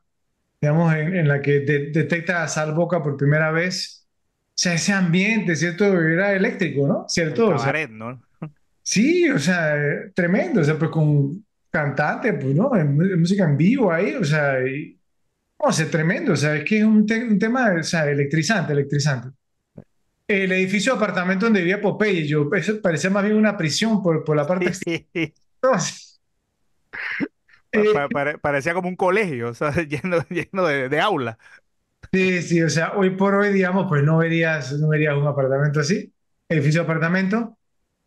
digamos, en, la que detecta a Sal Boca por primera vez, o sea, ese ambiente, ¿cierto? Era eléctrico, ¿no? ¿Cierto? ¿no? Sí, o sea, tremendo, o sea, pues con cantantes, pues, ¿no? En, música en vivo ahí, o sea, no, sé tremendo, o sea, es que es un, un tema, o sea, electrizante, electrizante el edificio de apartamento donde vivía Popeye. Yo, eso parecía más bien una prisión por, por la parte parecía como un colegio, o sea, lleno, de, aula aulas. Sí, sí, o sea, hoy por hoy, digamos, pues no verías, no verías un apartamento así, edificio de apartamento.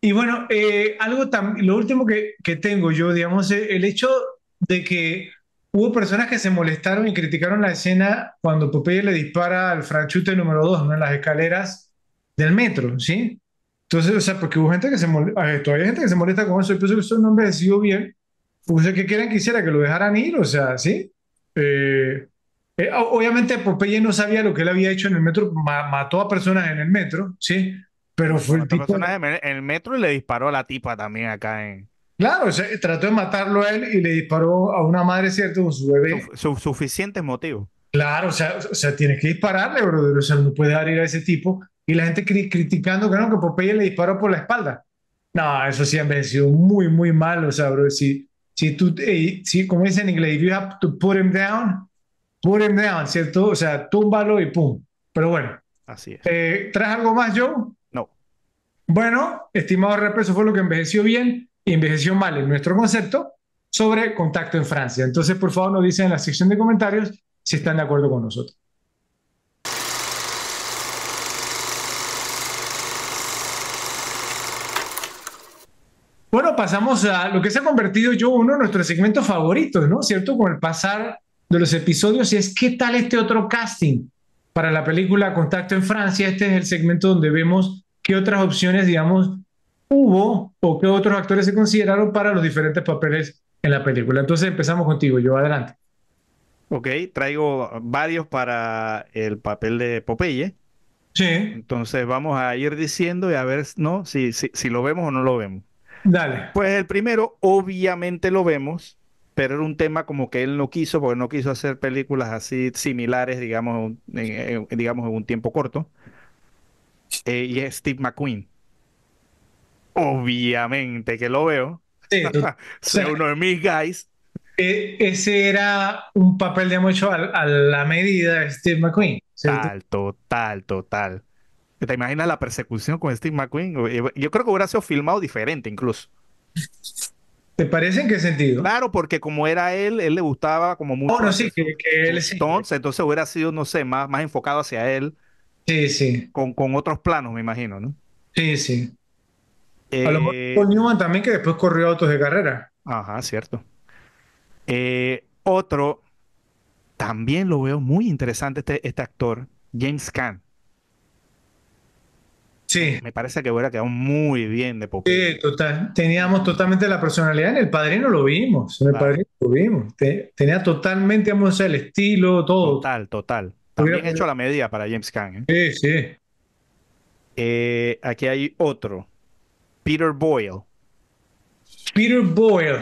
Y bueno, eh, algo tan, lo último que, que tengo yo, digamos, el hecho de que hubo personas que se molestaron y criticaron la escena cuando Popeye le dispara al franchute número 2, ¿no? En las escaleras del metro, ¿sí? Entonces, o sea, porque hubo gente que se molesta, eh, todavía gente que se molesta con eso, yo pienso que eso decidió bien, pues que quieren que hiciera que lo dejaran ir, o sea, ¿sí? Eh, eh, obviamente Popeye no sabía lo que él había hecho en el metro, mató a personas en el metro, ¿sí? Pero fue el tipo... en el metro y le disparó a la tipa también acá en... Claro, o sea, trató de matarlo a él y le disparó a una madre, ¿cierto? Con su bebé. Su suficientes motivos. Claro, o sea, o sea, tienes que dispararle, brother. O sea, no puede dar ir a ese tipo y la gente criticando criticando no, que Popeye le disparó por la espalda. No, eso sí ha envejecido muy, muy mal. O sea, bro, si, si tú, si, como dicen en inglés, if you have to put him down, put him down, ¿cierto? O sea, túmbalo y pum. Pero bueno. Así es. Eh, ¿Traes algo más, Joe? No. Bueno, estimado RP, eso fue lo que envejeció bien y envejeció mal en nuestro concepto sobre contacto en Francia. Entonces, por favor, nos dicen en la sección de comentarios si están de acuerdo con nosotros. Bueno, pasamos a lo que se ha convertido yo uno de nuestros segmentos favoritos, ¿no? ¿Cierto? Con el pasar de los episodios, y es ¿qué tal este otro casting para la película Contacto en Francia? Este es el segmento donde vemos qué otras opciones, digamos, hubo o qué otros actores se consideraron para los diferentes papeles en la película. Entonces empezamos contigo, yo adelante. Ok, traigo varios para el papel de Popeye. Sí. Entonces vamos a ir diciendo y a ver ¿no? si, si lo vemos o no lo vemos. Dale. Pues el primero, obviamente lo vemos, pero era un tema como que él no quiso, porque no quiso hacer películas así similares, digamos, en, digamos, en un tiempo corto. Eh, y es Steve McQueen. Obviamente que lo veo. Sí, uno de mis guys. E, ese era un papel de mucho a, la medida de Steve McQueen. Total, total, total. ¿Te imaginas la persecución con Steve McQueen? Yo creo que hubiera sido filmado diferente incluso. ¿Te parece en qué sentido? Claro, porque como era él, él le gustaba como mucho. sí, que, él sí. Entonces, hubiera sido, no sé, más, más enfocado hacia él. Sí, sí. Con, con otros planos, me imagino, ¿no? Sí, sí. a lo mejor eh, Paul Newman también, que después corrió autos de carrera. Ajá, cierto. Eh, otro, también lo veo muy interesante este, este actor, James Caan. Sí. Me parece que hubiera quedado muy bien de Popeye. Sí, total. Teníamos totalmente la personalidad. En el padrino lo vimos. En el padrino lo vimos. tenía totalmente, el estilo, todo. Total, total. También hecho la medida para James Kang. ¿eh? Sí, sí. Eh, aquí hay otro. Peter Boyle. Peter Boyle.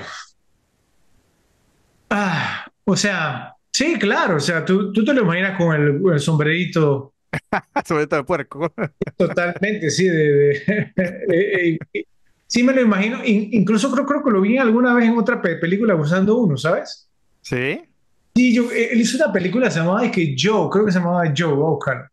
Ah, o sea, sí, claro. O sea, tú, te lo imaginas con el sombrerito Sobre todo de puerco. Totalmente, sí. Eh, eh, eh, sí, me lo imagino. incluso creo, creo que lo vi alguna vez en otra película usando uno, ¿sabes? Sí. Sí, yo, él hizo una película se llamaba, es que Joe, creo que se llamaba Joe, Oscar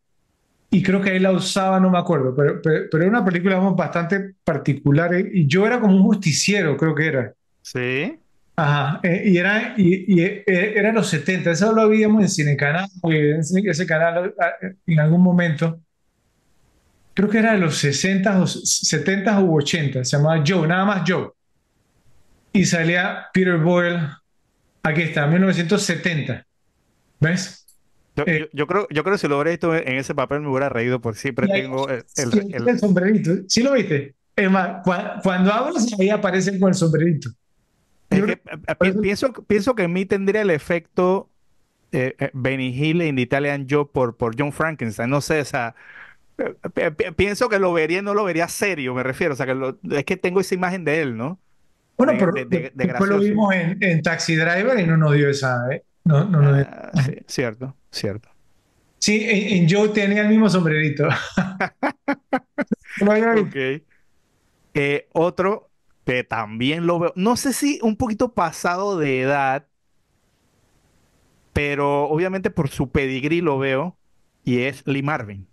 Y creo que él la usaba, no me acuerdo, pero, pero, era una película bastante particular. Y yo era como un justiciero, creo que era. Sí. Ajá, eh, y, era, y, eh, era los 70, eso lo habíamos en Cinecanal, eh, en ese canal en algún momento, creo que era de los 60 o 70 u 80, se llamaba Joe, nada más Joe. Y salía Peter Boyle, aquí está, 1970, ¿ves? Yo, creo, yo creo que si lo hubiera visto en ese papel me hubiera reído por siempre tengo el, sombrerito. ¿Sí lo viste? Es más, cuando, cuando hablas ahí aparecen con el sombrerito pienso, pienso que en mí tendría el efecto eh, eh, Benny Hill en Italian Joe por, por John Frankenstein. No sé, o sea, pienso que lo vería, no lo vería serio, me refiero. O sea, que es que tengo esa imagen de él, ¿no? Bueno, pero después lo vimos en, Taxi Driver y no nos dio esa. ¿eh? Ah, cierto, cierto. Sí, en, Joe tenía el mismo sombrerito. okay. otro que también lo veo, no sé si un poquito pasado de edad, pero obviamente por su pedigrí lo veo, y es Lee Marvin.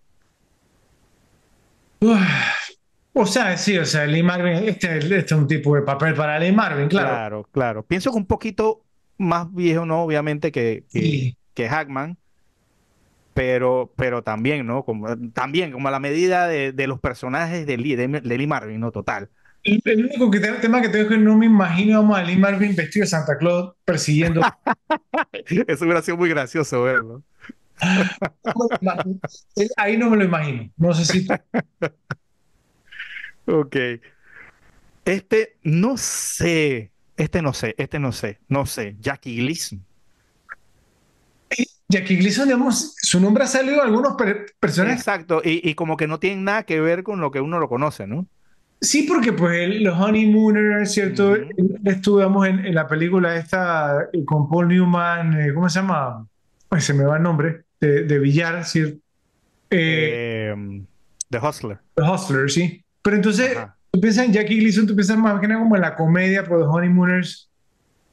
o sea, sí, o sea, Lee Marvin, este, este, es un tipo de papel para Lee Marvin, claro. Claro, claro. Pienso que un poquito más viejo, ¿no? Obviamente que, que, Hackman, pero, pero también, ¿no? Como, también como a la medida de, los personajes de Lee, de Lee Marvin, ¿no? Total. El, único que tema que tengo es que no me imagino vamos a Lee Marvin vestido de Santa Claus persiguiendo. Eso hubiera sido muy gracioso verlo. Ahí no me lo imagino. No sé si. ok. Este, no sé. Este no sé. Este no sé. No sé. Jackie Gleason. Jackie Gleason, digamos, su nombre ha salido en algunos personajes. Exacto. Y, y como que no tienen nada que ver con lo que uno lo conoce, ¿no? Sí, porque pues los Honeymooners, ¿cierto? Estuvimos en, la película esta eh, con Paul Newman, eh, ¿cómo se llama? se me va el nombre, de, Villar, ¿cierto? Eh, em, The Hustler. The Hustler, sí. Pero entonces, tú piensas en Jackie Gleason, tú piensas más que como en la comedia por pues, los Honeymooners,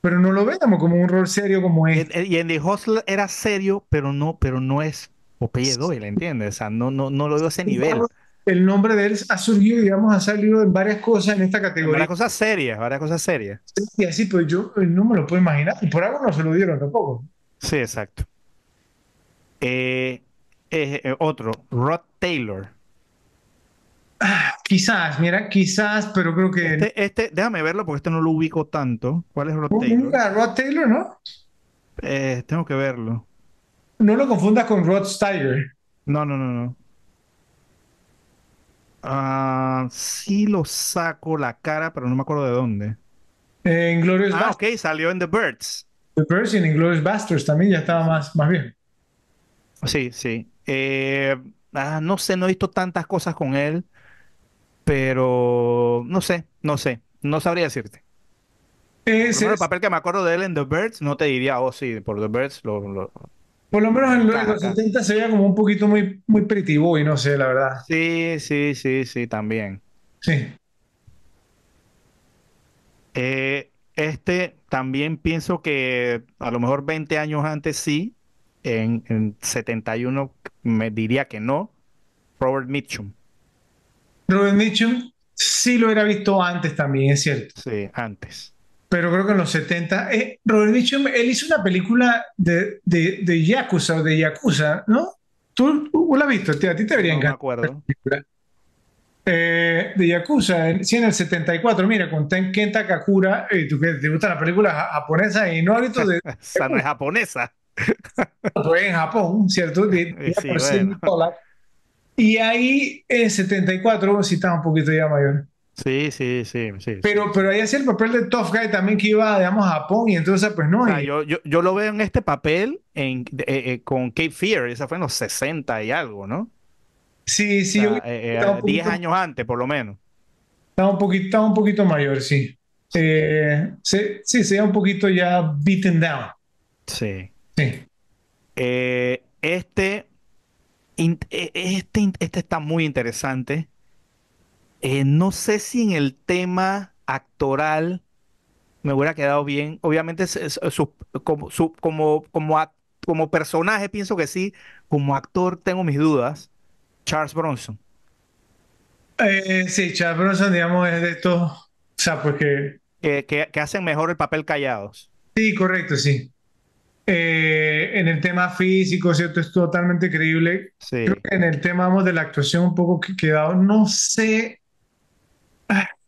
pero no lo veamos como un rol serio como es. Este. Y, en The Hustler era serio, pero no, pero no es Popeye Doyle, ¿entiendes? O sea, no, no, no lo veo a ese nivel el nombre de él ha surgido, digamos, ha salido en varias cosas en esta categoría. Varias cosas serias, varias cosas serias. Sí, así, pues yo eh, no me lo puedo imaginar. Y por algo no se lo dieron tampoco. Sí, exacto. Eh, eh, otro, Rod Taylor. Ah, quizás, mira, quizás, pero creo que. Este, este, déjame verlo porque este no lo ubico tanto. ¿Cuál es Rod oh, Taylor? Rod Taylor, ¿no? tengo que verlo. No lo confundas con Rod Steiger. No, no, no, no. Ah, sí lo saco la cara, pero no me acuerdo de dónde. Eh, en Glorious Ah, ok, salió en The Birds. The Birds y en Glorious Bastards también ya estaba más, más bien. Sí, sí. Eh, ah, no sé, no he visto tantas cosas con él, pero no sé, no sé, no sabría decirte. El papel que me acuerdo de él en The Birds, no te diría, oh sí, por The Birds lo, por lo menos en los, 70 se veía como un poquito muy, muy pretty boy, no sé, la verdad. Sí, sí, sí, sí, también. Sí. Eh, este también pienso que a lo mejor 20 años antes sí, en, en 71 me diría que no, Robert Mitchum. Robert Mitchum sí lo hubiera visto antes también, es cierto. Sí, antes pero creo que en los 70. Eh, Robert Mitchum, él hizo una película de, de, de Yakuza de Yakuza, ¿no? ¿Tú, la has visto? a ti te debería no, encantar. Eh, de Yakuza, en, sí, en el 74, mira, con Tenken Takakura, eh, tú que te gustan las películas japonesas y no has de... japonesa. pues en Japón, ¿cierto? Y ahí en 74, si estaba un poquito ya mayor. Sí, sí, sí, Pero, pero ahí hacía el papel de Tough Guy también que iba, digamos, a Japón y entonces, pues no. yo, yo, lo veo en este papel en, eh, eh, con Cape Fear, esa fue en los 60 y algo, ¿no? Sí, sí. 10 eh, años antes, por lo menos. Estaba un poquito, un poquito mayor, sí. Sí, sí, se un poquito ya beaten down. Sí. este, este, este está muy interesante eh, no sé si en el tema actoral me hubiera quedado bien. Obviamente, como, como, como, como, personaje pienso que sí. Como actor tengo mis dudas. Charles Bronson. Eh, sí, Charles Bronson, digamos, es de estos... O sea, porque... Pues que, hacen mejor el papel callados. Sí, correcto, sí. Eh, en el tema físico, ¿cierto? Es totalmente creíble. que en el tema, de la actuación un poco que quedado, no sé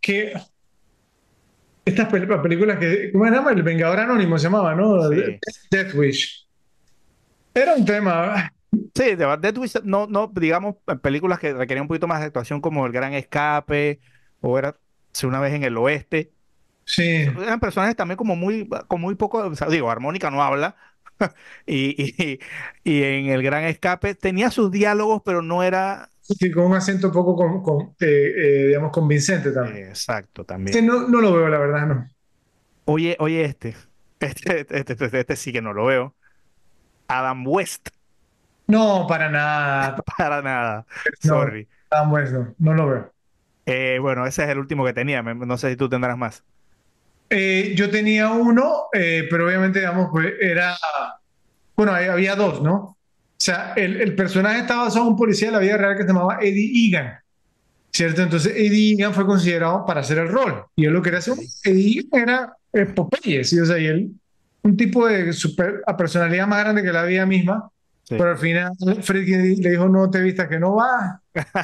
que estas películas que, ¿cómo se llama? El Vengador Anónimo se llamaba, ¿no? Death Wish. Era un tema. Sí, Death no, no, digamos, películas que requerían un poquito más de actuación, como El Gran Escape, o era una vez en el oeste. Sí. Eran personajes también como muy, con muy poco, digo, Armónica no habla, y, y, y, en El Gran Escape tenía sus diálogos, pero no era Sí, con un acento poco con, eh, eh, digamos convincente también. Exacto, también. Este no, lo veo, la verdad, no. Oye, oye, este. este. Este, este, este, sí que no lo veo. Adam West. No, para nada. para nada. No, Sorry. Adam West no, lo veo. Eh, bueno, ese es el último que tenía. No sé si tú tendrás más. yo tenía uno, pero obviamente, digamos, pues era. Bueno, había dos, ¿no? O sea, el, el, personaje estaba basado en un policía de la vida real que se llamaba Eddie Egan. ¿Cierto? Entonces Eddie Egan fue considerado para hacer el rol. Y él lo quería hacer. Eddie era eh, Popeye, ¿sí? O sea, y él, un tipo de super, personalidad más grande que la vida misma. Pero al final Freddy le dijo, no te vistas que no va.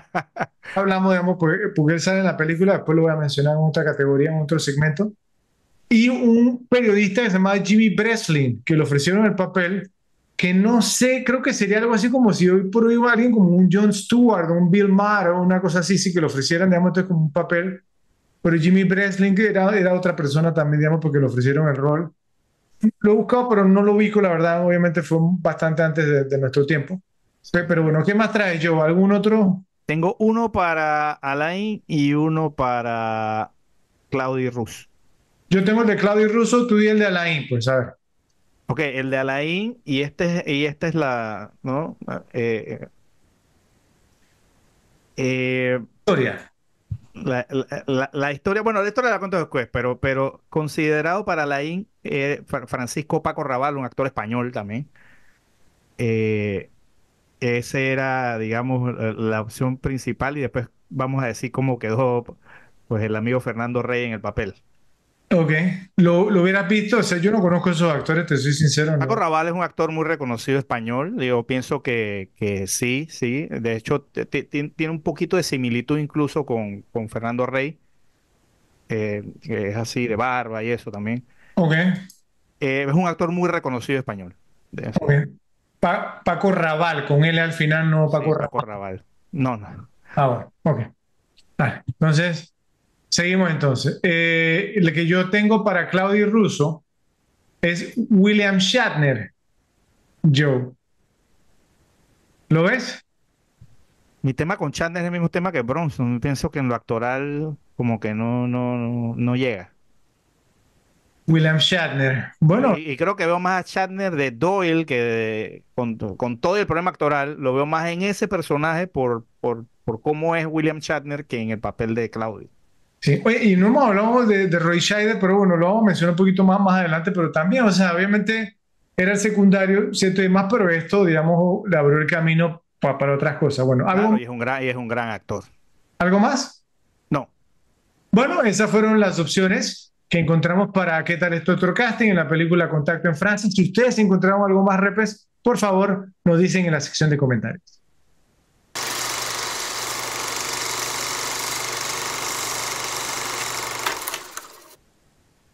Hablamos, digamos, porque, él sale en la película, después lo voy a mencionar en otra categoría, en otro segmento. Y un periodista que se llamaba Jimmy Breslin, que le ofrecieron el papel, que no sé, creo que sería algo así como si hoy por hoy alguien como un John Stewart o un Bill Maher o una cosa así, sí que lo ofrecieran, digamos, entonces como un papel. Pero Jimmy Breslin era, era otra persona también, digamos, porque le ofrecieron el rol. Lo he buscado, pero no lo ubico, la verdad, obviamente fue bastante antes de, nuestro tiempo. Pero bueno, ¿qué más trae yo? ¿Algún otro? Tengo uno para Alain y uno para Claudio Russo. Yo tengo el de Claudio Russo, tú y el de Alain, pues a ver. Ok, el de Alain y este y esta es la, ¿no? Ah, eh, eh, historia. Eh, la, historia, bueno, la historia la cuento después, pero, pero considerado para Alain Francisco Paco Rabal, un actor español también. esa era, digamos, la opción principal y después vamos a decir cómo quedó pues el amigo Fernando Rey en el papel. Ok, lo, lo hubieras visto, o sea, yo no conozco esos actores, te soy sincero. Paco Rabal es un actor muy reconocido español, yo pienso que, que sí, sí, de hecho tiene un poquito de similitud incluso con, con Fernando Rey, eh, que es así de barba y eso también. Ok. Eh, es un actor muy reconocido español. Paco Rabal. con él al final, no Paco Raval. Paco Rabal. no, no. Ah, bueno, ok. Vale, entonces... Seguimos entonces. Eh, el que yo tengo para Claudio Russo es William Shatner. Joe. ¿Lo ves? Mi tema con Shatner es el mismo tema que Bronson. Pienso que en lo actoral como que no, no, no llega. William Shatner. Bueno. Y, creo que veo más a Shatner de Doyle que con, con, todo el problema actoral, lo veo más en ese personaje por, por, por cómo es William Shatner que en el papel de Claudio y no hemos de, Roy Scheider, pero bueno, lo vamos a mencionar un poquito más, más adelante, pero también, o sea, obviamente era el secundario, cierto y más, pero esto, digamos, le abrió el camino para otras cosas. Bueno, algo. y es un gran, y es un gran actor. ¿Algo más? No. Bueno, esas fueron las opciones que encontramos para qué tal esto otro casting en la película Contacto en Francia. Si ustedes encontraron algo más repes, por favor, nos dicen en la sección de comentarios.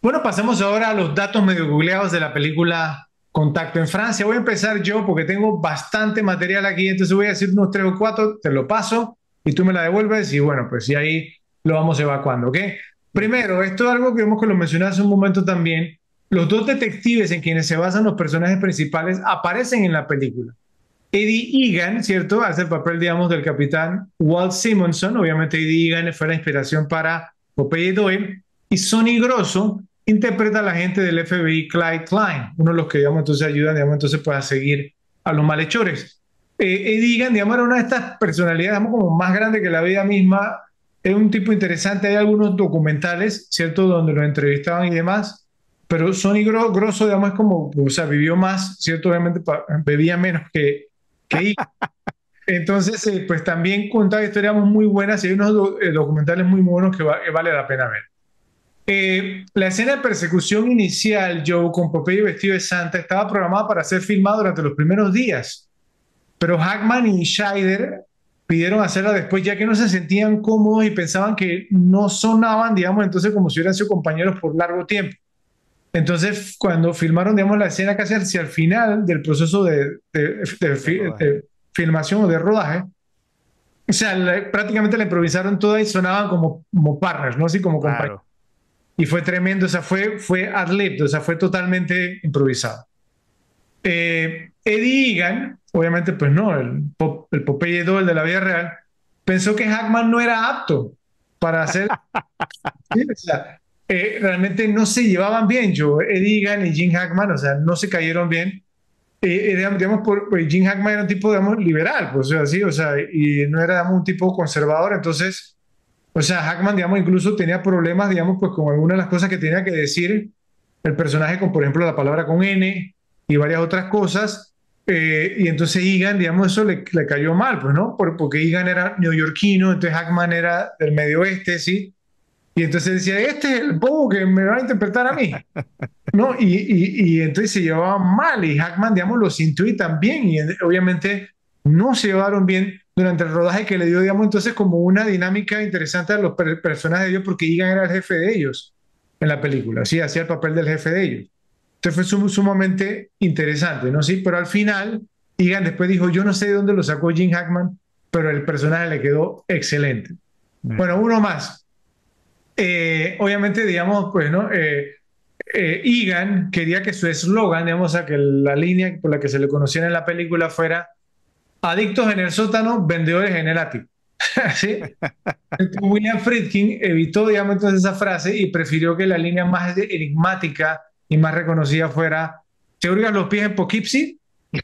Bueno, pasemos ahora a los datos medio googleados de la película Contacto en Francia. Voy a empezar yo porque tengo bastante material aquí, entonces voy a decir unos tres o cuatro, te lo paso y tú me la devuelves y bueno, pues ahí lo vamos evacuando, ¿ok? Primero, esto es algo que vemos que lo mencioné hace un momento también. Los dos detectives en quienes se basan los personajes principales aparecen en la película. Eddie Egan, ¿cierto? Hace el papel, digamos, del capitán Walt Simonson. Obviamente Eddie Egan fue la inspiración para Popeye Doyle. Y Sonny Grosso, interpreta a la gente del FBI, Clyde Klein, uno de los que, digamos, entonces ayudan, digamos, entonces para seguir a los malhechores. Eh, eh, Digan, digamos, era una de estas personalidades, digamos, como más grande que la vida misma, es un tipo interesante, hay algunos documentales, ¿cierto?, donde lo entrevistaban y demás, pero Sonny Grosso, digamos, es como, o sea, vivió más, ¿cierto?, obviamente bebía menos que, que Entonces, eh, pues también contaba historias muy buenas y hay unos eh, documentales muy buenos que vale la pena ver. Eh, la escena de persecución inicial, Joe, con Popeye vestido de Santa, estaba programada para ser filmada durante los primeros días, pero Hackman y Scheider pidieron hacerla después ya que no se sentían cómodos y pensaban que no sonaban, digamos, entonces como si hubieran sido compañeros por largo tiempo. Entonces, cuando filmaron, digamos, la escena casi hacia el final del proceso de, filmación o de rodaje, o sea, prácticamente la improvisaron toda y sonaban como, partners, ¿no? Así como compañeros y fue tremendo, o sea, fue, fue ad o sea, fue totalmente improvisado. Eh, Eddie Egan, obviamente, pues no, el, el Popeye el de la vida real, pensó que Hackman no era apto para hacer. Eh, realmente no se llevaban bien. Yo, Eddie Egan y Jim Hackman, o sea, no se cayeron bien. Eh, eh digamos, por, Jim pues, Hackman era un tipo, digamos, liberal, pues sí, o sea, y no era digamos, un tipo conservador, entonces o sea, Hackman, digamos, incluso tenía problemas, digamos, pues con algunas de las cosas que tenía que decir el personaje, con, por ejemplo, la palabra con N y varias otras cosas. Eh, y entonces Egan, digamos, eso le, cayó mal, pues, ¿no? porque Egan era neoyorquino, entonces Hackman era del medio oeste, ¿sí? Y entonces decía, este es el bobo que me va a interpretar a mí, ¿no? Y, entonces se llevaba mal y Hackman, digamos, lo sintió y también. Y obviamente no se llevaron bien durante el rodaje que le dio, digamos, entonces como una dinámica interesante a los personajes de ellos, porque Igan era el jefe de ellos en la película, Así hacía el papel del jefe de ellos. Entonces fue sumamente interesante, ¿no? Sí, pero al final, Igan después dijo, yo no sé de dónde lo sacó Jim Hackman, pero el personaje le quedó excelente. Mm. Bueno, uno más. Eh, obviamente, digamos, pues, ¿no? Eh, eh quería que su eslogan, digamos, a que la línea por la que se le conociera en la película fuera adictos en el sótano, vendedores en el ático. William Friedkin evitó, digamos, entonces esa frase y prefirió que la línea más enigmática y más reconocida fuera, ¿te hurgas los pies en Poughkeepsie?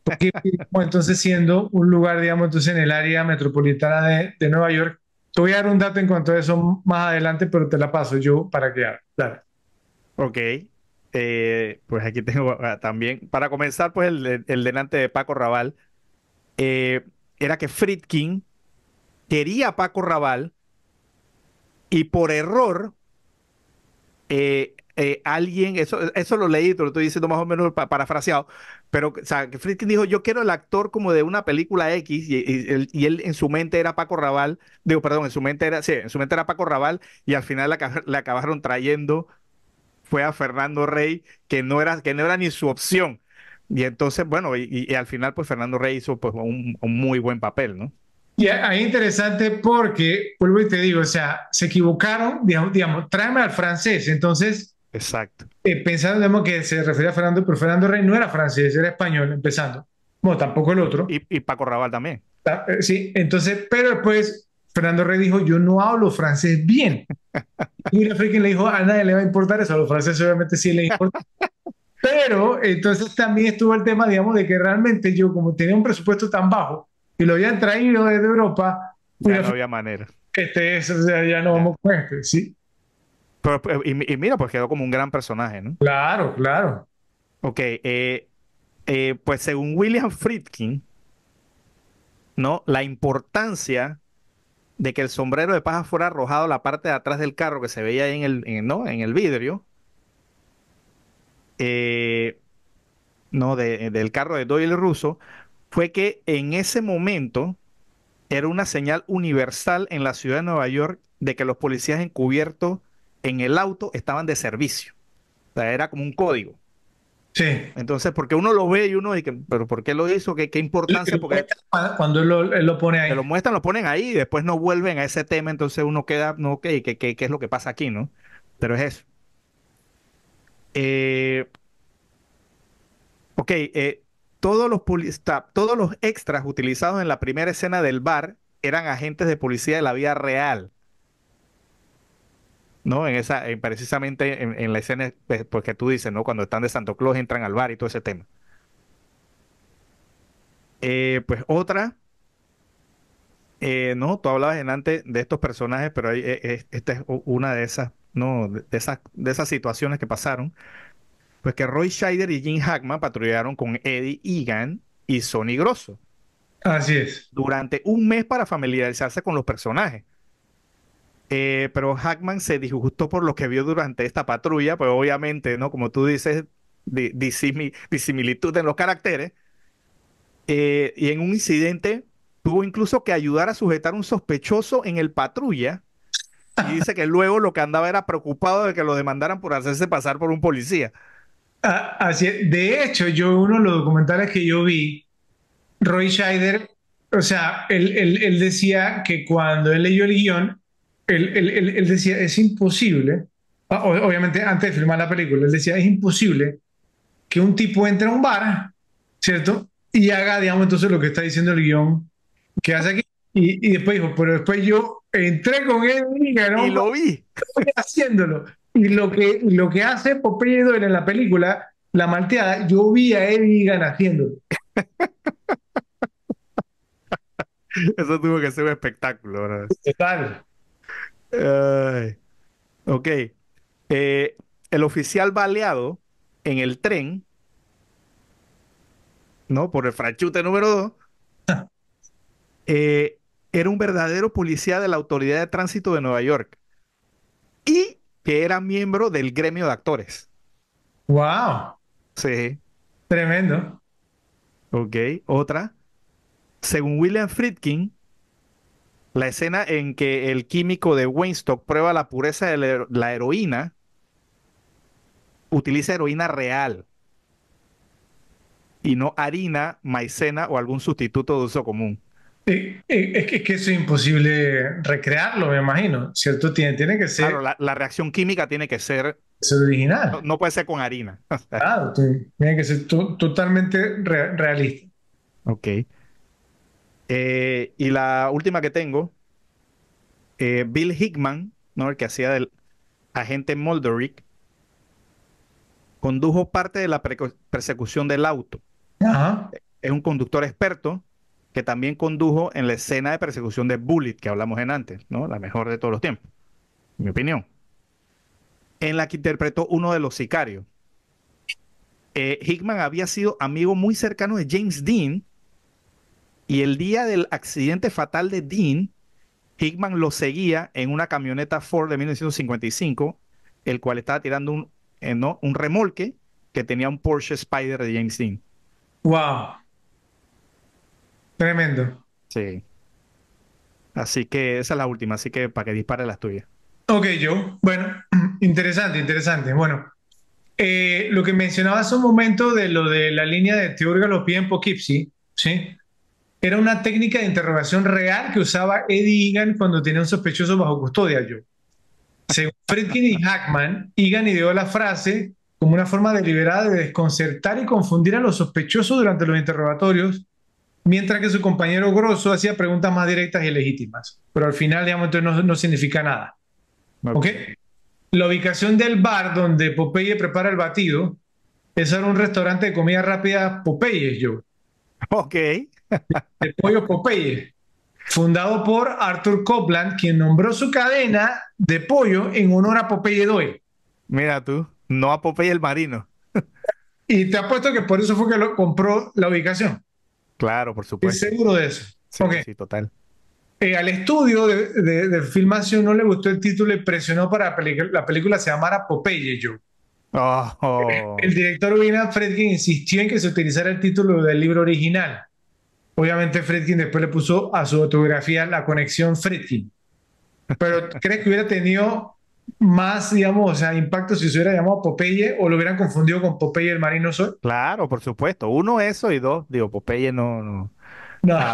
Poughkeepsie entonces siendo un lugar, digamos, en el área metropolitana de, Nueva York. Te voy a dar un dato en cuanto a eso más adelante, pero te la paso yo para que Dale. Ok. Eh, pues aquí tengo ah, también, para comenzar, pues el, el delante de Paco Raval, eh, era que Friedkin quería a Paco Raval y por error eh, eh, alguien, eso, eso lo leí, te lo estoy diciendo más o menos parafraseado, pero o Friedkin dijo, yo quiero el actor como de una película X y, él, en su mente era Paco Raval, digo, perdón, en su mente era, sí, en su mente era Paco Raval y al final le acabaron trayendo fue a Fernando Rey, que no era, que no era ni su opción. Y entonces, bueno, y, al final, pues Fernando Rey hizo pues, un, muy buen papel, ¿no? Y ahí es interesante porque, vuelvo y te digo, o sea, se equivocaron, digamos, digamos tráeme al francés. Entonces, exacto. Eh, pensando digamos, que se refería a Fernando, pero Fernando Rey no era francés, era español, empezando. Bueno, tampoco el otro. Y, Paco Rabal también. Eh, sí, entonces, pero después Fernando Rey dijo, yo no hablo francés bien. Y quien le dijo, a nadie le va a importar eso, a los franceses obviamente sí le importa. Pero entonces también estuvo el tema, digamos, de que realmente yo, como tenía un presupuesto tan bajo y lo habían traído desde Europa. Ya pues, no había manera. Este ya no vamos con este, sí. Eh, y, mira, pues quedó como un gran personaje, ¿no? Claro, claro. Ok, eh, eh, pues según William Friedkin, ¿no? La importancia de que el sombrero de paja fuera arrojado a la parte de atrás del carro que se veía ahí en el, en, ¿no? en el vidrio, eh, no, del carro de Doyle Russo fue que en ese momento era una señal universal en la ciudad de Nueva York de que los policías encubiertos en el auto estaban de servicio. O sea, era como un código. Sí. Entonces, porque uno lo ve y uno dice, pero ¿por qué lo hizo? ¿Qué, qué importancia? Porque cuando él lo, pone ahí. lo muestran, lo ponen ahí y después no vuelven a ese tema, entonces uno queda, no, ok, ¿qué, qué, es lo que pasa aquí, no? Pero es eso. Eh, ok, eh, todos, los extras utilizados en la primera escena del bar eran agentes de policía de la vida real. ¿no? En esa, precisamente en, la escena porque pues, pues, tú dices, ¿no? Cuando están de Santo Claus entran al bar y todo ese tema. Eh, pues otra, eh, no, tú hablabas en antes de estos personajes, pero eh, esta es una de esas, ¿no? De esas, de esas situaciones que pasaron. Pues que Roy Scheider y Jim Hackman patrullaron con Eddie Egan y Sonny Grosso. Así es. Durante un mes para familiarizarse con los personajes. Eh, pero Hackman se disgustó por lo que vio durante esta patrulla, pues obviamente, ¿no? Como tú dices, disimilitud en los caracteres. y en un incidente tuvo incluso que ayudar a sujetar un sospechoso en el patrulla. Y dice que luego lo que andaba era preocupado de que lo demandaran por hacerse pasar por un policía. Ah, así De hecho, yo uno de los documentales que yo vi, Roy Scheider, o sea, él, decía que cuando él leyó el guión, él, él decía, es imposible, obviamente antes de filmar la película, él decía, es imposible que un tipo entre a un bar, ¿cierto? Y haga, digamos, entonces lo que está diciendo el guión ¿qué hace aquí? Y, después dijo, pero después yo entré con él y lo vi. haciéndolo. Y lo que, lo que hace Popeye Doyle en la película, La Malteada, yo vi a Eddie Egan haciéndolo. Eso tuvo que ser un espectáculo, ¿verdad? ok. Eh, el oficial baleado en el tren, ¿no? Por el franchute número dos eh, era un verdadero policía de la Autoridad de Tránsito de Nueva York y que era miembro del gremio de actores. ¡Wow! Sí. Tremendo. Ok, otra. Según William Friedkin, la escena en que el químico de Weinstock prueba la pureza de la heroína utiliza heroína real y no harina, maicena o algún sustituto de uso común. Eh, es, que, es que eso es imposible recrearlo, me imagino, ¿cierto? Tiene, tiene que ser... la, reacción química tiene que ser... original. No, puede ser con harina. claro, tiene que ser totalmente realista. Ok. Eh, y la última que tengo, eh, Bill Hickman, ¿no? el que hacía del agente Molderick, condujo parte de la persecución del auto. Es un conductor experto que también condujo en la escena de persecución de Bullet que hablamos en antes, ¿no? La mejor de todos los tiempos, en mi opinión. En la que interpretó uno de los sicarios. Eh, Hickman había sido amigo muy cercano de James Dean y el día del accidente fatal de Dean, Hickman lo seguía en una camioneta Ford de 1955, el cual estaba tirando un, eh, un remolque que tenía un Porsche Spider de James Dean. ¡Wow! Tremendo. Sí. Así que esa es la última, así que para que dispare las tuyas. Ok, yo. Bueno, interesante, interesante. Bueno, eh, lo que mencionaba hace un momento de lo de la línea de Teurga lo en Poughkeepsie, ¿sí? Era una técnica de interrogación real que usaba Eddie Egan cuando tenía un sospechoso bajo custodia, Yo, Según Fredkin y Hackman, Egan ideó la frase como una forma deliberada de desconcertar y confundir a los sospechosos durante los interrogatorios mientras que su compañero Grosso hacía preguntas más directas y legítimas. Pero al final, digamos, entonces no, significa nada. ¿Ok? La ubicación del bar donde Popeye prepara el batido, es era un restaurante de comida rápida Popeye's, yo. Ok. El pollo Popeye, fundado por Arthur Copland, quien nombró su cadena de pollo en honor a Popeye doy Mira tú, no a Popeye el marino. Y te apuesto que por eso fue que lo compró la ubicación. Claro, por supuesto. ¿Es seguro de eso? Sí, total. Eh, al estudio de, de, filmación no le gustó el título y presionó para la película se llamara Popeye Joe. Oh. El director William Fredkin insistió en que se utilizara el título del libro original. Obviamente Fredkin después le puso a su autobiografía la conexión Fredkin. Pero ¿crees que hubiera tenido más, digamos, o sea, impacto si se hubiera llamado Popeye o lo hubieran confundido con Popeye el Marino Sol. Claro, por supuesto. Uno, eso y dos, digo, Popeye no. no.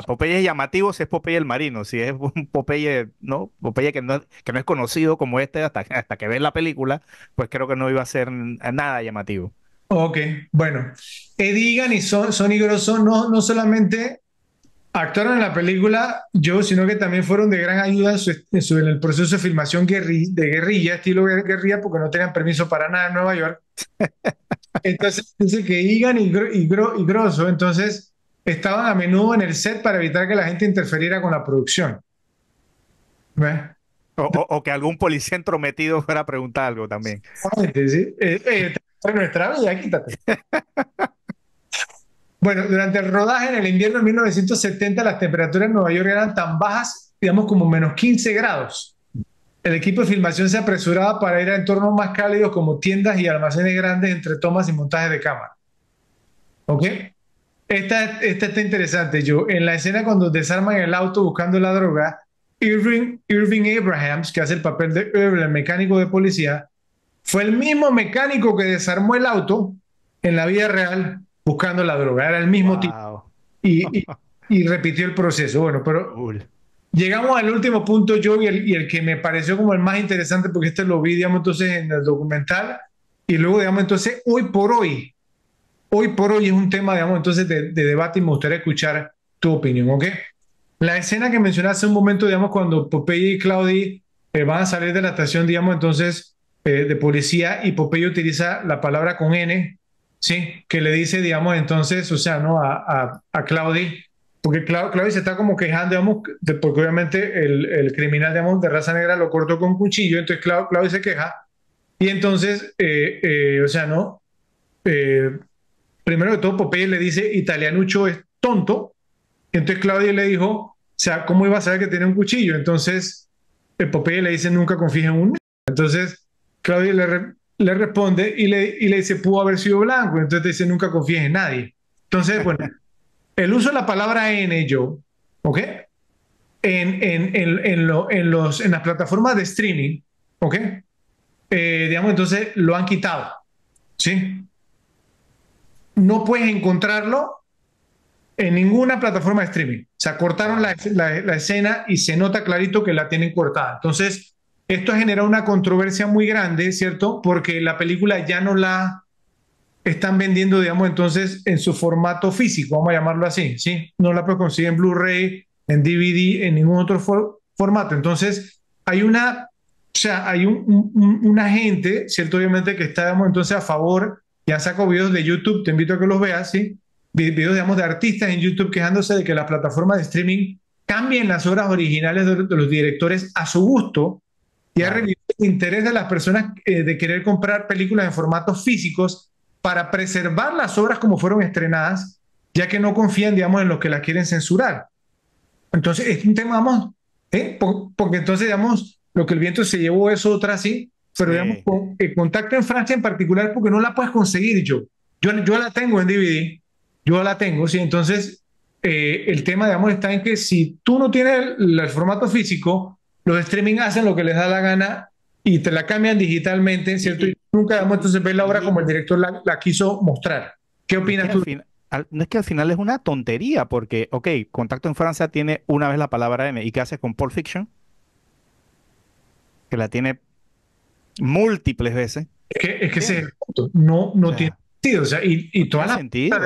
Popeye es llamativo si es Popeye el Marino, si es un Popeye, ¿no? Popeye que no, que no es conocido como este hasta, que ve la película, pues creo que no iba a ser nada llamativo. Ok, bueno. Edigan y Son, Sonny Grosso no, no solamente actuaron en la película yo, sino que también fueron de gran ayuda en, el proceso de filmación de guerrilla, estilo guerrilla, porque no tenían permiso para nada en Nueva York. Entonces, dice que Igan y, Grosso, entonces, estaban a menudo en el set para evitar que la gente interferiera con la producción. O, que algún policía entrometido fuera a preguntar algo también. Sí, sí. Eh, eh, nuestra vida, quítate. Bueno, durante el rodaje en el invierno de 1970 las temperaturas en Nueva York eran tan bajas, digamos como menos 15 grados. El equipo de filmación se apresuraba para ir a entornos más cálidos como tiendas y almacenes grandes entre tomas y montajes de cámara. ¿Ok? Esta, esta está interesante, yo. En la escena cuando desarman el auto buscando la droga, Irving, Irving Abrahams, que hace el papel de Irving, el mecánico de policía, fue el mismo mecánico que desarmó el auto en la vida real buscando la droga. Era el mismo tipo. Y, y, repitió el proceso. Bueno, pero llegamos al último punto, yo, y el, que me pareció como el más interesante, porque este lo vi, digamos, entonces en el documental. Y luego, digamos, entonces, hoy por hoy, hoy por hoy es un tema, digamos, entonces de, debate y me gustaría escuchar tu opinión, ¿ok? La escena que mencionaste hace un momento, digamos, cuando Popeye y Claudi eh, van a salir de la estación, digamos, entonces, eh, de policía y Popeye utiliza la palabra con N ¿sí? Que le dice, digamos, entonces, o sea, ¿no? A, a, a porque Cla se está como quejando, digamos, porque obviamente el, el, criminal, digamos, de raza negra lo cortó con cuchillo, entonces Claudia se queja, y entonces, eh, eh, o sea, ¿no? Eh, primero de todo, Popeye le dice, italianucho es tonto, entonces Claudia le dijo, o sea, ¿cómo iba a saber que tiene un cuchillo? Entonces, Popeye le dice, nunca confíe en uno. Entonces, Claudia le, le responde y le, y le dice, pudo haber sido blanco. Entonces dice, nunca confíes en nadie. Entonces, bueno, el uso de la palabra N, yo, ¿ok? En, en, en, lo, en, los, en las plataformas de streaming, ¿ok? Eh, digamos, entonces lo han quitado, ¿sí? No puedes encontrarlo en ninguna plataforma de streaming. O sea, cortaron la, la escena y se nota clarito que la tienen cortada. Entonces, esto genera una controversia muy grande, ¿cierto? Porque la película ya no la están vendiendo, digamos, entonces en su formato físico, vamos a llamarlo así, ¿sí? No la puedes conseguir en Blu-ray, en DVD, en ningún otro formato. Entonces, hay una, o sea, hay un, un, ¿cierto? Obviamente que está, digamos, entonces a favor, ya saco videos de YouTube, te invito a que los veas, ¿sí? Videos, digamos, de artistas en YouTube quejándose de que las plataformas de streaming cambien las obras originales de los directores a su gusto, y ha revivido el interés de las personas eh, de querer comprar películas en formatos físicos para preservar las obras como fueron estrenadas, ya que no confían, digamos, en los que las quieren censurar. Entonces, es un tema, vamos, ¿eh? porque entonces, digamos, lo que el viento se llevó es otra, sí, pero digamos, el contacto en Francia en particular, porque no la puedes conseguir yo. Yo, yo la tengo en DVD, yo la tengo, sí, entonces eh, el tema, digamos, está en que si tú no tienes el formato físico, los streaming hacen lo que les da la gana y te la cambian digitalmente, ¿cierto? Y, nunca damos entonces este ver la obra como el director la, quiso mostrar. ¿Qué opinas tú? no es que al final es una tontería, porque, ok, Contacto en Francia tiene una vez la palabra M. ¿Y qué haces con Pulp Fiction? Que la tiene múltiples veces. Es que, ese no, no tiene sentido. O sea, y, y toda la sentido.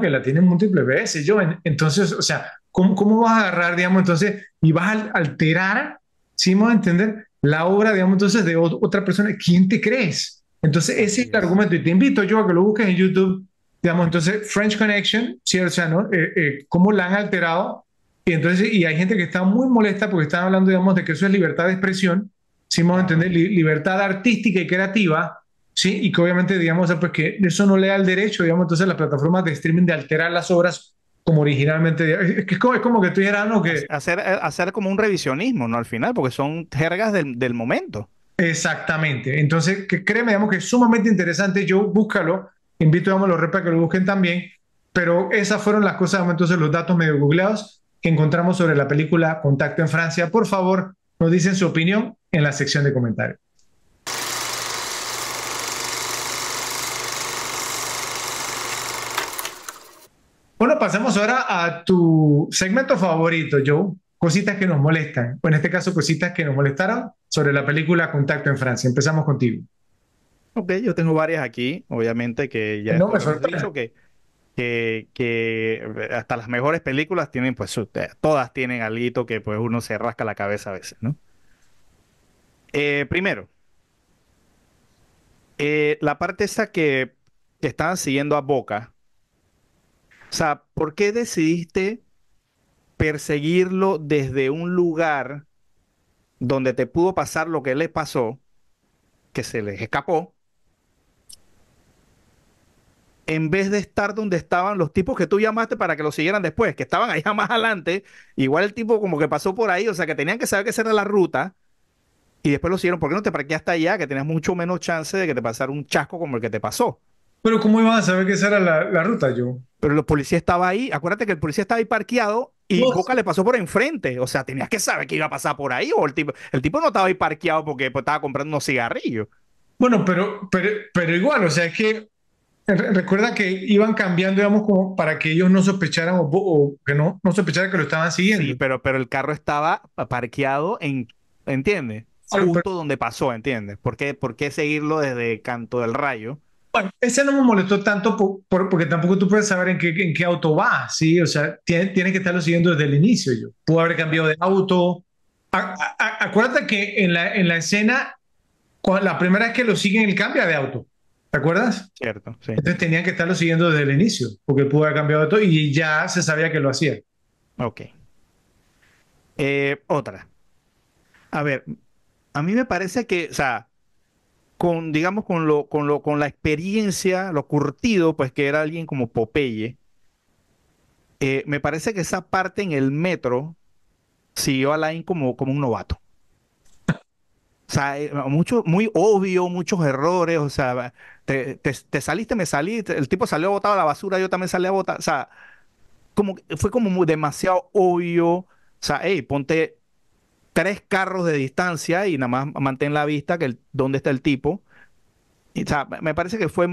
que la tiene múltiples veces. Yo, entonces, o sea, ¿cómo, ¿cómo vas a agarrar, digamos, entonces, y vas a alterar si vamos a entender? La obra, digamos, entonces de otra persona, ¿quién te crees? Entonces, ese es el argumento. Y te invito yo a que lo busques en YouTube. Digamos, entonces, French Connection, cierto, o sea, ¿no? Eh, eh, ¿Cómo la han alterado? Y entonces, y hay gente que está muy molesta porque están hablando, digamos, de que eso es libertad de expresión, si vamos a entender, libertad artística y creativa, ¿sí? Y que obviamente, digamos, pues que eso no le da el derecho, digamos, entonces a las plataformas de streaming de alterar las obras como originalmente. Es, como, que estoy algo ah, que. Hacer, eh, hacer como un revisionismo, ¿no? Al final, porque son jergas del, momento. Exactamente. Entonces, que créeme, digamos que es sumamente interesante. Yo búscalo. Invito digamos, a los repas que lo busquen también. Pero esas fueron las cosas, entonces los datos medio googleados que encontramos sobre la película Contacto en Francia. Por favor, nos dicen su opinión en la sección de comentarios. pasemos ahora a tu segmento favorito, Joe. Cositas que nos molestan, o en este caso, cositas que nos molestaron sobre la película Contacto en Francia. Empezamos contigo. Ok, yo tengo varias aquí, obviamente que ya no dicho que, que, hasta las mejores películas tienen, pues todas tienen algo que pues uno se rasca la cabeza a veces, ¿no? Eh, primero, eh, la parte esa que estaban siguiendo a Boca, o sea, ¿por qué decidiste perseguirlo desde un lugar donde te pudo pasar lo que le pasó, que se les escapó, en vez de estar donde estaban los tipos que tú llamaste para que lo siguieran después, que estaban allá más adelante, igual el tipo como que pasó por ahí, o sea, que tenían que saber que esa era la ruta, y después lo siguieron, ¿por qué no te parqueaste allá? Que tenías mucho menos chance de que te pasara un chasco como el que te pasó. Pero ¿cómo ibas a saber que esa era la ruta yo? Pero los policías estaba ahí, acuérdate que el policía estaba ahí parqueado y Boca le pasó por enfrente. O sea, tenías que saber que iba a pasar por ahí o el tipo, el tipo no estaba ahí parqueado porque pues, estaba comprando unos cigarrillos. Bueno, pero, pero, pero igual, o sea, es que eh, recuerda que iban cambiando, digamos, para que ellos no sospecharan o, que no, no sospecharan que lo estaban siguiendo. Sí, pero, pero el carro estaba parqueado en, ¿entiendes? Justo donde pasó, ¿entiendes? ¿Por qué, ¿Por qué seguirlo desde Canto del Rayo? Bueno, ese no me molestó tanto porque tampoco tú puedes saber en qué, en qué auto va, ¿sí? O sea, tienes que estarlo siguiendo desde el inicio. Yo Pudo haber cambiado de auto. acuérdate que en la, en la escena, la primera vez que lo siguen, él cambia de auto. ¿Te acuerdas? Cierto, sí. Entonces tenían que estarlo siguiendo desde el inicio, porque pudo haber cambiado de auto y ya se sabía que lo hacía. Ok. Eh, otra. A ver, a mí me parece que, o sea, digamos, con, lo, con, lo, con la experiencia, lo curtido, pues que era alguien como Popeye, eh, me parece que esa parte en el metro siguió a Lain como, como un novato. O sea, eh, mucho, muy obvio, muchos errores, o sea, te, saliste, me salí, el tipo salió botado a la basura, yo también salí a botar, o sea, como, fue como demasiado obvio, o sea, hey, ponte, tres carros de distancia y nada más mantén la vista que dónde está el tipo. o sea, me parece que fue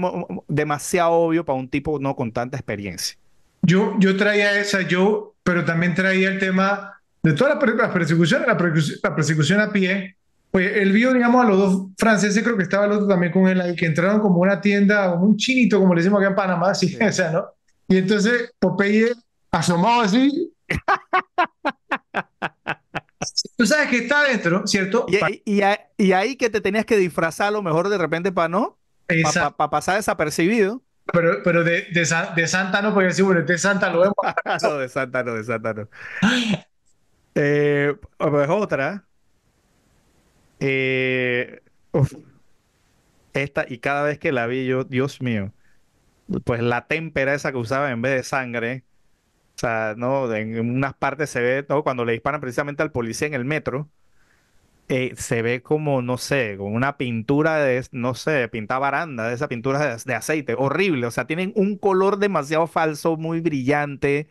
demasiado obvio para un tipo no con tanta experiencia. Yo, yo traía esa, yo, pero también traía el tema de todas las persecuciones, la persecución, a pie. Pues él vio, digamos, a los dos franceses, creo que estaba el otro también con él ahí, que entraron como una tienda, como un chinito, como le decimos aquí en Panamá, así, o sea, ¿no? Y entonces Popeye asomado así, Tú sabes que está adentro, ¿cierto? Y, ahí que te tenías que disfrazar a lo mejor de repente para no, para pasar desapercibido. Pero, pero de, de, Santa no, porque decimos, bueno, de Santa lo vemos. no, de Santa no, de Santa no. pues otra. Eh, esta, y cada vez que la vi yo, Dios mío, pues la témpera esa que usaba en vez de sangre, sea, ¿no? En, unas partes se ve, todo Cuando le disparan precisamente al policía en el metro, eh, se ve como, no sé, con una pintura de, no sé, pintada baranda, de esa pintura de, aceite, horrible. O sea, tienen un color demasiado falso, muy brillante.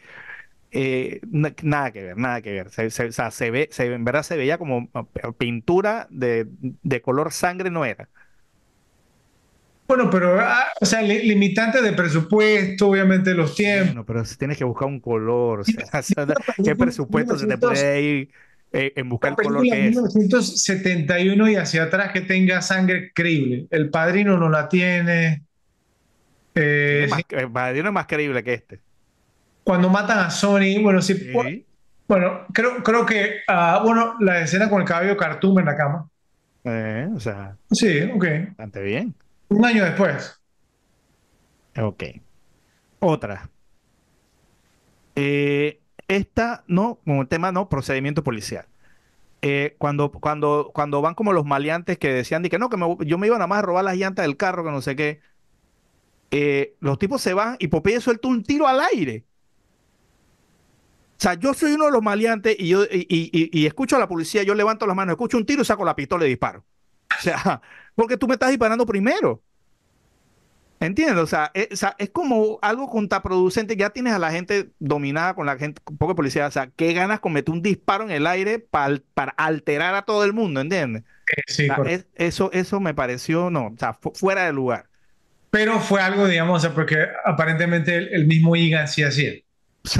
Eh, nada que ver, nada que ver. o sea, se ve, en verdad se veía como ah, pintura de, de color sangre, no era. Bueno, pero, ah, o sea, limitante de presupuesto, obviamente los tiempos. Bueno, pero si tienes que buscar un color, o sea, ¿qué presupuesto se te puede ir eh, en buscar el color que es? 1971 y hacia atrás que tenga sangre creíble. El padrino no la tiene. Eh, eh, el padrino es más creíble que este. Cuando matan a Sony, bueno, sí. Bueno, creo, creo que, ah, bueno, la escena con el cabello cartoon en la cama. o sea. Sí, ok. Bastante bien. Un año después. Ok. Otra. Eh, esta, no, como tema, no, procedimiento policial. Eh, cuando, cuando, cuando van como los maleantes que decían que no, que yo me iba nada más a robar las llantas del carro, que no sé qué. Eh, los tipos se van y Popeye suelta un tiro al aire. O sea, yo soy uno de los maleantes y yo y, escucho a la policía, yo levanto las manos, escucho un tiro, y saco la pistola y disparo. O sea, porque tú me estás disparando primero. ¿Entiendes? E, o sea, es, como algo contraproducente. Ya tienes a la gente dominada con la gente, con poca policía. O sea, ¿qué ganas con meter un disparo en el aire para, alterar a todo el mundo? ¿Entiendes? Eh, eso, eso me pareció, no, o sea, fuera de lugar. Pero fue algo, digamos, porque aparentemente el, mismo Igan sí hacía. E,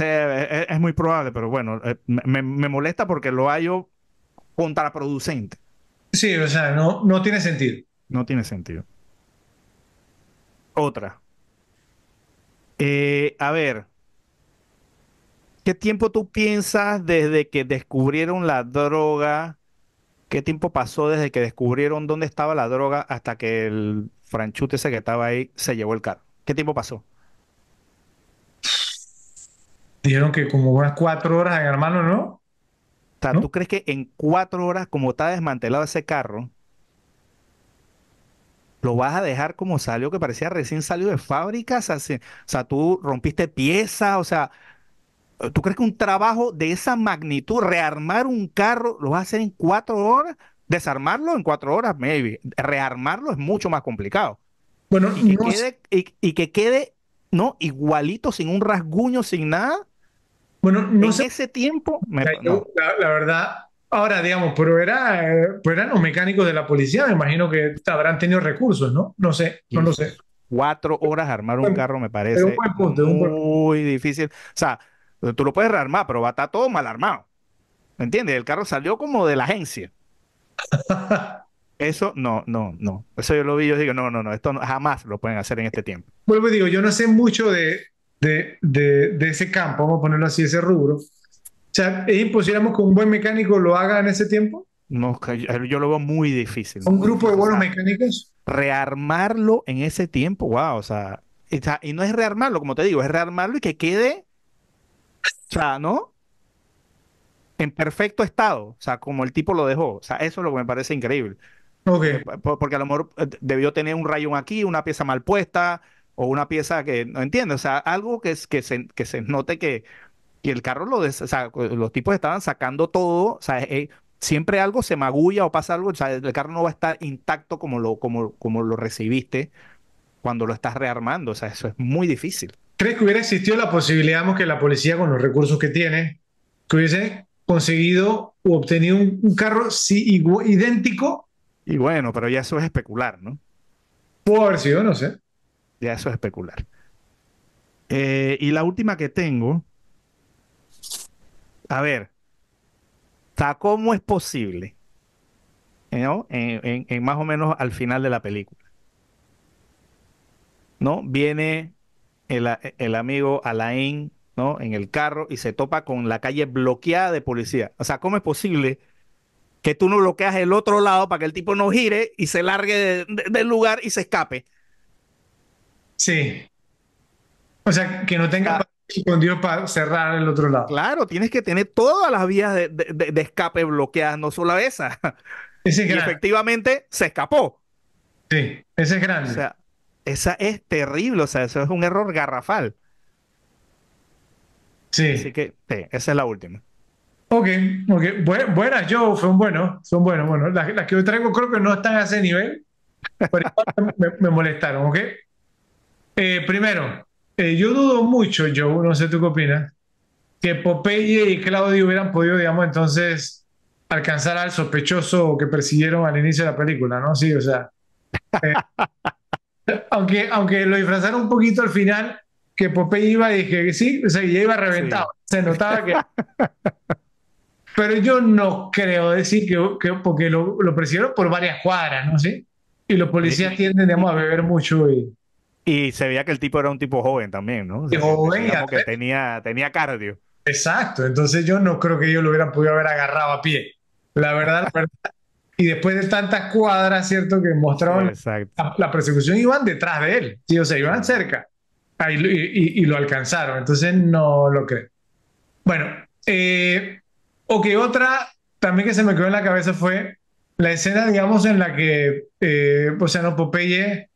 e, es, muy probable, pero bueno, eh, me, me molesta porque lo hallo contraproducente. Sí, o sea, no, no tiene sentido. No tiene sentido. Otra. Eh, a ver, ¿qué tiempo tú piensas desde que descubrieron la droga? ¿Qué tiempo pasó desde que descubrieron dónde estaba la droga hasta que el franchute ese que estaba ahí se llevó el carro? ¿Qué tiempo pasó? Dijeron que como unas cuatro horas hermano, ¿no? sea, ¿tú crees que en cuatro horas, como está desmantelado ese carro, lo vas a dejar como salió, que parecía recién salido de fábrica? O sea, tú rompiste piezas, o sea, ¿tú crees que un trabajo de esa magnitud, rearmar un carro, lo vas a hacer en cuatro horas? Desarmarlo en cuatro horas, maybe. Rearmarlo es mucho más complicado. Bueno, y que, quede, y que quede, ¿no? Igualito, sin un rasguño, sin nada bueno, no en sé. ese tiempo, la, verdad, ahora digamos, pero, era, eran los mecánicos de la policía, me imagino que habrán tenido recursos, ¿no? No sé, no lo sé. Cuatro horas armar un carro me parece muy difícil. O sea, tú lo puedes rearmar, pero va a estar todo mal armado. ¿Me entiendes? El carro salió como de la agencia. Eso no, no, no. Eso yo lo vi, yo digo, no, no, no, esto jamás lo pueden hacer en este tiempo. Vuelvo y digo, yo no sé mucho de, de, de, ese campo, vamos a ponerlo así, ese rubro. O sea, ¿es imposible que un buen mecánico lo haga en ese tiempo? No, yo lo veo muy difícil. ¿Un grupo de buenos mecánicos? Rearmarlo en ese tiempo, wow, o sea, y no es rearmarlo, como te digo, es rearmarlo y que quede, o sea, ¿no? En perfecto estado, o sea, como el tipo lo dejó, o sea, eso es lo que me parece increíble. Eh, porque a lo mejor eh, debió tener un rayón aquí, una pieza mal puesta, o una pieza que no entiendo, o sea, algo que, que, se, que se note que, que el carro lo, o sea, los tipos estaban sacando todo, o sea, eh, siempre algo se magulla o pasa algo, o sea, el carro no va a estar intacto como lo, como, como lo recibiste cuando lo estás rearmando, o sea, eso es muy difícil. ¿Crees que hubiera existido la posibilidad que la policía con los recursos que tiene, que hubiese conseguido o obtenido un, carro idéntico? Y bueno, pero ya eso es especular, ¿no? Pudo haber sido, no sé ya eso es especular. Eh, y la última que tengo, a ver, ¿cómo es posible? ¿no? En, más o menos al final de la película. ¿No? Viene el, amigo Alain, ¿no? En el carro y se topa con la calle bloqueada de policía. O sea, ¿cómo es posible que tú no bloqueas el otro lado para que el tipo no gire y se largue del lugar y se escape? Sí. O sea, que no tenga escondido para cerrar el otro lado. Claro, tienes que tener todas las vías de, escape bloqueadas, no solo esa. Ese es y efectivamente se escapó. Sí, ese es grande. O sea, esa es terrible, o sea, eso es un error garrafal. Sí. Así que, esa es la última. Ok, ok. buenas, Joe, son buenos, son buenos. Bueno, las, que hoy traigo creo que no están a ese nivel, pero me, me molestaron, ¿ok? Eh, primero, eh, yo dudo mucho, yo no sé tú qué opinas, que Popeye y Claudio hubieran podido, digamos, entonces alcanzar al sospechoso que persiguieron al inicio de la película, ¿no? Sí, o sea. Eh, aunque, aunque lo disfrazaron un poquito al final, que Popeye iba y dije que sí, o sea, ya iba reventado. Se notaba que. Pero yo no creo decir que, porque lo, lo persiguieron por varias cuadras, ¿no? Sí. Y los policías tienden, digamos, a beber mucho y. Y se veía que el tipo era un tipo joven también, ¿no? joven. Que tenía, tenía cardio. Exacto, entonces yo no creo que ellos lo hubieran podido haber agarrado a pie. La verdad, Y después de tantas cuadras, ¿cierto? Que mostraron la, persecución, iban detrás de él, ¿sí? o sea, iban cerca Ahí, y, lo alcanzaron. Entonces no lo creo. Bueno, eh, ok, otra también que se me quedó en la cabeza fue la escena, digamos, en la que, eh, o sea, no, Popeye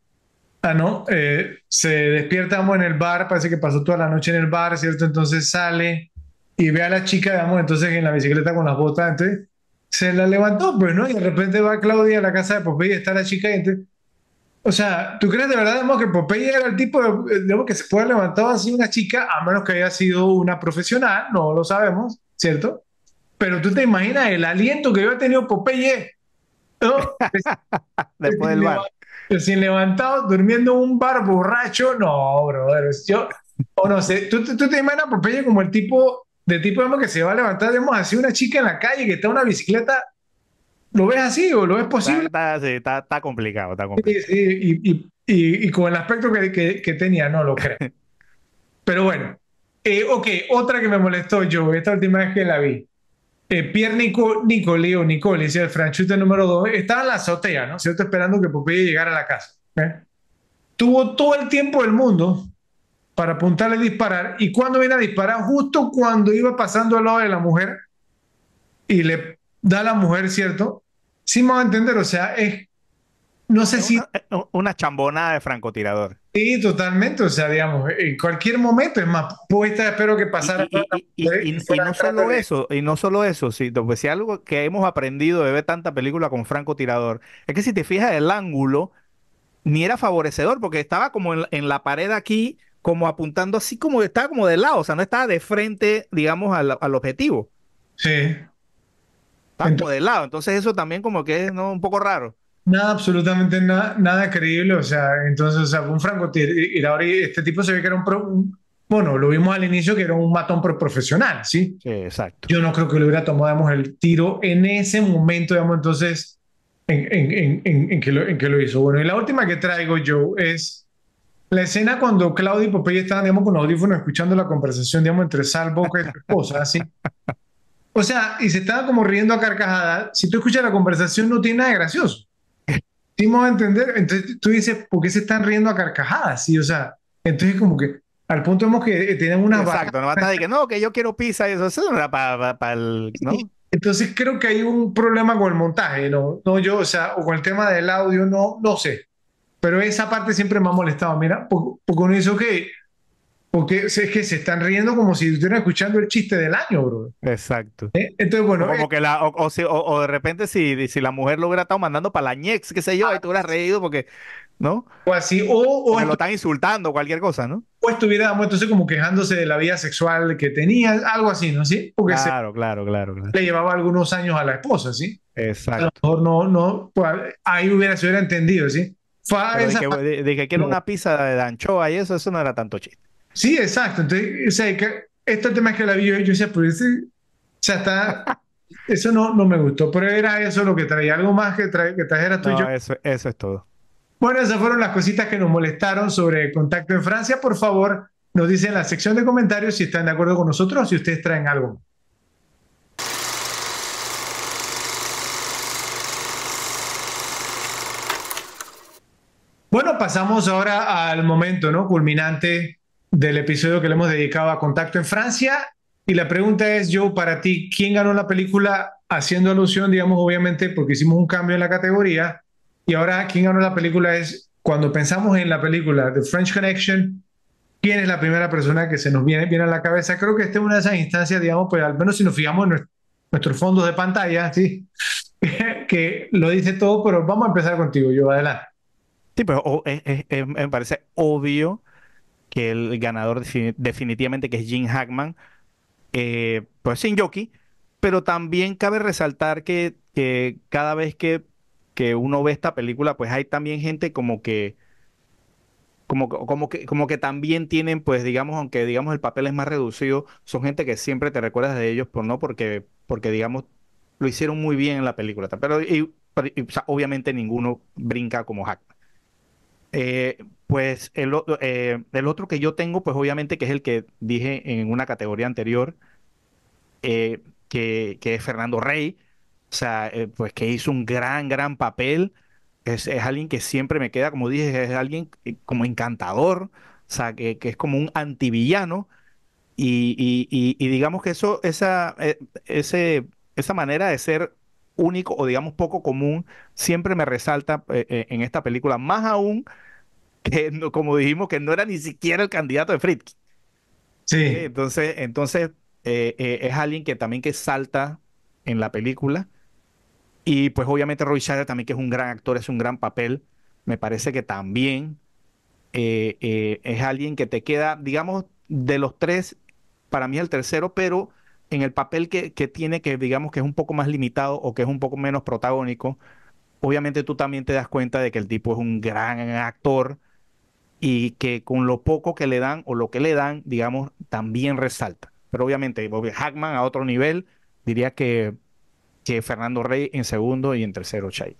¿no? Eh, se despierta en el bar, parece que pasó toda la noche en el bar, ¿cierto? Entonces sale y ve a la chica, digamos, entonces en la bicicleta con las botas, entonces se la levantó, pues, ¿no? Y de repente va Claudia a la casa de Popeye está la chica y entonces... O sea, ¿tú crees de verdad, que Popeye era el tipo de, eh, que se puede levantar así una chica, a menos que haya sido una profesional, no lo sabemos, ¿cierto? Pero tú te imaginas el aliento que yo tenido Popeye, Después del bar sin levantado, durmiendo en un bar borracho. No, brother. Yo, o no sé, tú, tú te imaginas Popeye como el tipo de tipo que se va a levantar, digamos, así una chica en la calle que está en una bicicleta. ¿Lo ves así o lo ves posible? Está, está, complicado, está complicado. y, y, con el aspecto que, que, tenía, no lo creo. Pero bueno, eh, ok, otra que me molestó yo, esta última vez que la vi. Eh, Pierre Nico, Nicoli o Nicoli, el franchute número 2, estaba en la azotea, ¿no? ¿Cierto? Esperando que Popeye llegara a la casa. ¿eh? Tuvo todo el tiempo del mundo para apuntarle a disparar. Y cuando viene a disparar, justo cuando iba pasando al lado de la mujer y le da a la mujer, ¿cierto? Sí, me va a entender, o sea, es. No sé si. Eh, una chambonada de francotirador. Sí, totalmente. O sea, digamos, en cualquier momento, es más, puesta, espero que pasara. Y, no solo eso, y no solo eso, sí, pues si algo que hemos aprendido de ver tanta película con Franco Tirador, es que si te fijas el ángulo, ni era favorecedor, porque estaba como en, la pared aquí, como apuntando así, como estaba como de lado, o sea, no estaba de frente, digamos, al, objetivo. Sí. Estaba de lado. Entonces, eso también como que es ¿no? un poco raro. Nada, absolutamente nada, nada creíble. O sea, entonces, o sea, un francotirador y este tipo se ve que era un, Bueno, lo vimos al inicio que era un matón pro profesional, ¿sí? Sí, exacto. Yo no creo que lo hubiera tomado, digamos, el tiro en ese momento, digamos, entonces, en, en, en, en que, lo, en que lo hizo. Bueno, y la última que traigo yo es la escena cuando Claudio y Popeye estaban, digamos, con los audífonos escuchando la conversación, digamos, entre Salvo que su esposa, ¿sí? O sea, y se estaba como riendo a carcajadas. Si tú escuchas la conversación, no tiene nada de gracioso a entender, entonces tú dices, ¿por qué se están riendo a carcajadas? Y, o sea, entonces como que al punto hemos que tienen una Exacto, no de que no, que yo quiero pizza y eso, eso no era para el, ¿no? Entonces creo que hay un problema con el montaje, ¿no? No yo, o sea, o con el tema del audio, no, no sé. Pero esa parte siempre me ha molestado, mira, porque, porque uno dice, porque es que se están riendo como si estuvieran escuchando el chiste del año, bro. Exacto. ¿Eh? Entonces, bueno. Como eh, que o, de repente, si, si la mujer lo hubiera estado mandando para la ñex, qué sé yo, ahí tú hubieras ah, reído porque. ¿No? O así, o. o lo están insultando, cualquier cosa, ¿no? O estuviéramos entonces como quejándose de la vida sexual que tenía, algo así, ¿no? ¿Sí? claro, claro, claro, Le llevaba algunos años a la esposa, ¿sí? Exacto. mejor no, no. Pues, ahí hubiera, se hubiera entendido, ¿sí? Dije, dije, que era una pizza de anchoa y eso, eso no era tanto chiste. Sí, exacto. Entonces, o sea, que este tema que la vi yo, yo decía, pues, está, eso no, no me gustó, pero era eso lo que traía, algo más que, trae, que trajeras tú y yo. Eso, eso es todo. Bueno, esas fueron las cositas que nos molestaron sobre contacto en Francia. Por favor, nos dicen en la sección de comentarios si están de acuerdo con nosotros o si ustedes traen algo. Bueno, pasamos ahora al momento, ¿no? Culminante del episodio que le hemos dedicado a Contacto en Francia. Y la pregunta es, yo para ti, ¿quién ganó la película? Haciendo alusión, digamos, obviamente, porque hicimos un cambio en la categoría. Y ahora, ¿quién ganó la película? Es cuando pensamos en la película The French Connection, ¿quién es la primera persona que se nos viene, viene a la cabeza? Creo que esta es una de esas instancias, digamos, pues al menos si nos fijamos en nuestros fondos de pantalla, ¿sí? que lo dice todo, pero vamos a empezar contigo, yo, adelante. Sí, pero eh, eh, eh, me parece obvio que el ganador definitivamente, que es Jim Hackman, eh, pues sin jockey, pero también cabe resaltar que, cada vez que, que, uno ve esta película, pues hay también gente como que, como, que, como que también tienen, pues digamos, aunque digamos el papel es más reducido, son gente que siempre te recuerdas de ellos, por pues, no porque, porque digamos, lo hicieron muy bien en la película, pero, obviamente ninguno brinca como Hack. Eh, pues el, eh, el, otro que yo tengo, pues obviamente que es el que dije en una categoría anterior, eh, que, que, es Fernando Rey, o sea, pues que hizo un gran, gran papel, es, alguien que siempre me queda, como dije, es alguien como encantador, o sea, que, que es como un antivillano, y, y, digamos que eso, esa, ese, esa manera de ser único o digamos poco común siempre me resalta eh, eh, en esta película, más aún que como dijimos que no era ni siquiera el candidato de Fritz. Sí. Eh, entonces, entonces es alguien que también que salta en la película y pues obviamente Roy Scheider también que es un gran actor, es un gran papel, me parece que también es alguien que te queda, digamos, de los tres, para mí es el tercero, pero en el papel que, que, tiene, que digamos que es un poco más limitado o que es un poco menos protagónico, obviamente tú también te das cuenta de que el tipo es un gran actor y que con lo poco que le dan o lo que le dan, digamos, también resalta. Pero obviamente Hackman a otro nivel, diría que, que Fernando Rey en segundo y en tercero Chay.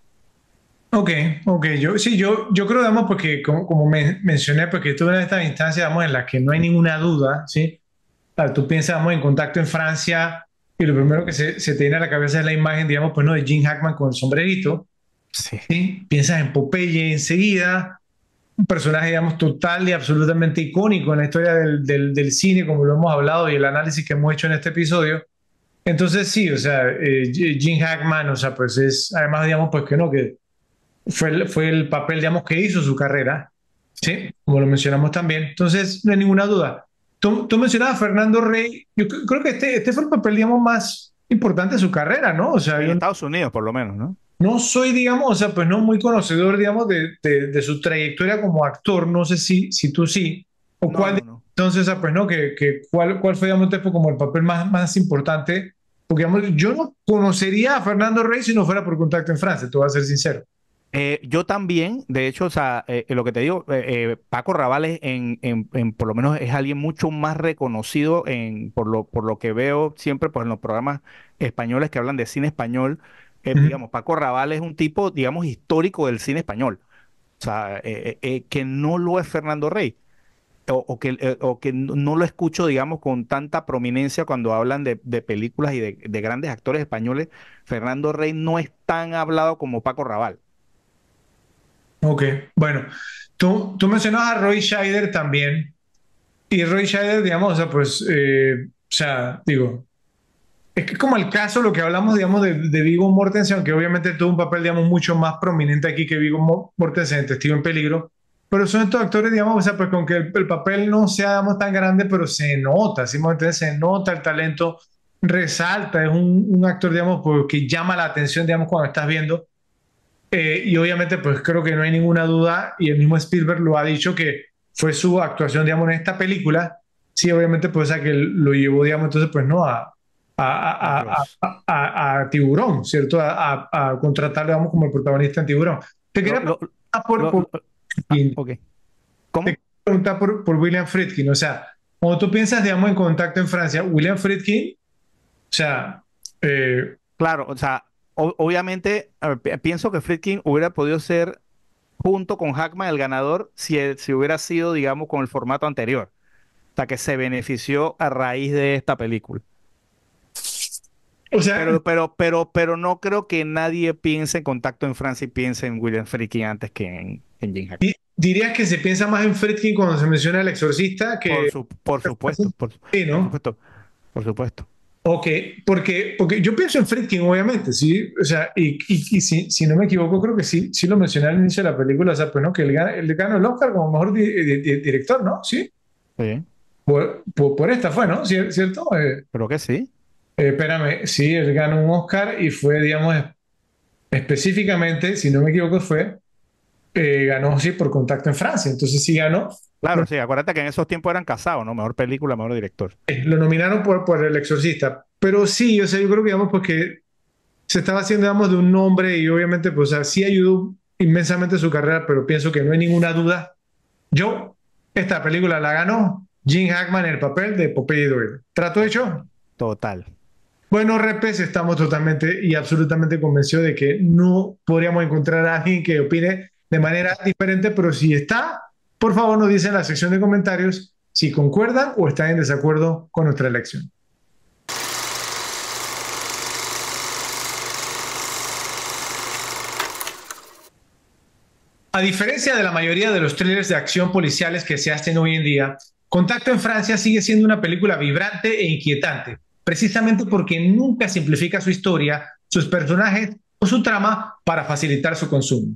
Ok, ok, yo sí, yo, yo creo, digamos, porque como, como mencioné, porque estuve en estas instancias, en las que no hay ninguna duda, ¿sí? tú piensas, vamos en contacto en Francia, y lo primero que se, te viene a la cabeza es la imagen, digamos, pues no, de Jim Hackman con el sombrerito. Sí. Piensas en Popeye enseguida, un personaje, digamos, total y absolutamente icónico en la historia del, cine, como lo hemos hablado y el análisis que hemos hecho en este episodio. Entonces, sí, o sea, Jim eh, Hackman, o sea, pues es, además, digamos, pues que no, que fue el, fue el papel, digamos, que hizo su carrera, ¿sí? Como lo mencionamos también. Entonces, no hay ninguna duda. Tú, tú mencionabas a Fernando Rey, yo creo que este, este fue el papel, digamos, más importante de su carrera, ¿no? O sea, en Estados Unidos, por lo menos, ¿no? No soy, digamos, o sea, pues no muy conocedor, digamos, de, de, su trayectoria como actor, no sé si, si tú sí, o cuál, entonces, ah, pues no, que, que cuál, cuál fue, digamos, este como el papel más, más importante porque yo no conocería a Fernando Rey si no fuera por contacto en Francia, te voy a ser sincero. Eh, yo también, de hecho, o sea, eh, eh, lo que te digo, Paco Raval en, en, por lo menos es alguien mucho más reconocido en, por, lo, por lo que veo siempre pues, en los programas españoles que hablan de cine español. Digamos, Paco Raval es un tipo, digamos, histórico del cine español. O sea, que no lo es Fernando Rey. O, que, que no lo escucho, digamos, con tanta prominencia cuando hablan de, películas y de, grandes actores españoles. Fernando Rey no es tan hablado como Paco Raval. Ok, bueno, tú, tú mencionas a Roy Scheider también. Y Roy Scheider, digamos, o sea, pues, eh, o sea, digo, es que como el caso, lo que hablamos, digamos, de, de Vigo Mortensen, que obviamente tuvo un papel, digamos, mucho más prominente aquí que Vigo Mortensen, Testigo en Peligro, pero son estos actores, digamos, o sea, pues con que el, papel no sea, digamos, tan grande, pero se nota, ¿sí? se nota el talento, resalta, es un, actor, digamos, pues, que llama la atención, digamos, cuando estás viendo. Eh, y obviamente, pues creo que no hay ninguna duda, y el mismo Spielberg lo ha dicho, que fue su actuación, digamos, en esta película, sí, obviamente, pues a que lo llevó, digamos, entonces, pues no, a, a, a, a Tiburón, ¿cierto? A, contratarle, digamos, como el protagonista en Tiburón. Te quería preguntar por... William Friedkin, o sea, cuando tú piensas, digamos, en contacto en Francia, William Friedkin, o sea... Eh, claro, o sea, obviamente, pienso que Friedkin hubiera podido ser junto con Hackman el ganador si, hubiera sido, digamos, con el formato anterior. Hasta que se benefició a raíz de esta película. pero, pero, pero, no creo que nadie piense en Contacto en Francia y piense en William Friedkin antes que en, Jim Hackman. ¿Dirías que se piensa más en Friedkin cuando se menciona El Exorcista que... Por, supuesto, por supuesto, por supuesto. Ok, porque, porque yo pienso en Friedkin, obviamente, ¿sí? O sea, y, y, si, no me equivoco, creo que sí, sí lo mencioné al inicio de la película, o sea, pues no, que él, ganó el Oscar como mejor director, ¿no? Sí. Sí. Por, esta fue, ¿no? ¿Cierto? Eh, creo que sí. Eh, espérame, sí, él ganó un Oscar y fue, digamos, específicamente, si no me equivoco, fue eh, ganó sí por contacto en Francia, entonces sí ganó. Claro, sí, acuérdate que en esos tiempos eran casados, ¿no? Mejor película, mejor director. Eh, lo nominaron por, por El Exorcista, pero sí, o sea, yo creo que digamos porque se estaba haciendo, digamos, de un nombre y obviamente, pues, así sí ayudó inmensamente su carrera, pero pienso que no hay ninguna duda. Yo, esta película la ganó Jim Hackman en el papel de Popeye Doyle. ¿Trato hecho? Total. Bueno, Repes, estamos totalmente y absolutamente convencidos de que no podríamos encontrar a alguien que opine de manera diferente, pero si está, por favor nos dice en la sección de comentarios si concuerdan o están en desacuerdo con nuestra elección. A diferencia de la mayoría de los thrillers de acción policiales que se hacen hoy en día, Contacto en Francia sigue siendo una película vibrante e inquietante, precisamente porque nunca simplifica su historia, sus personajes o su trama para facilitar su consumo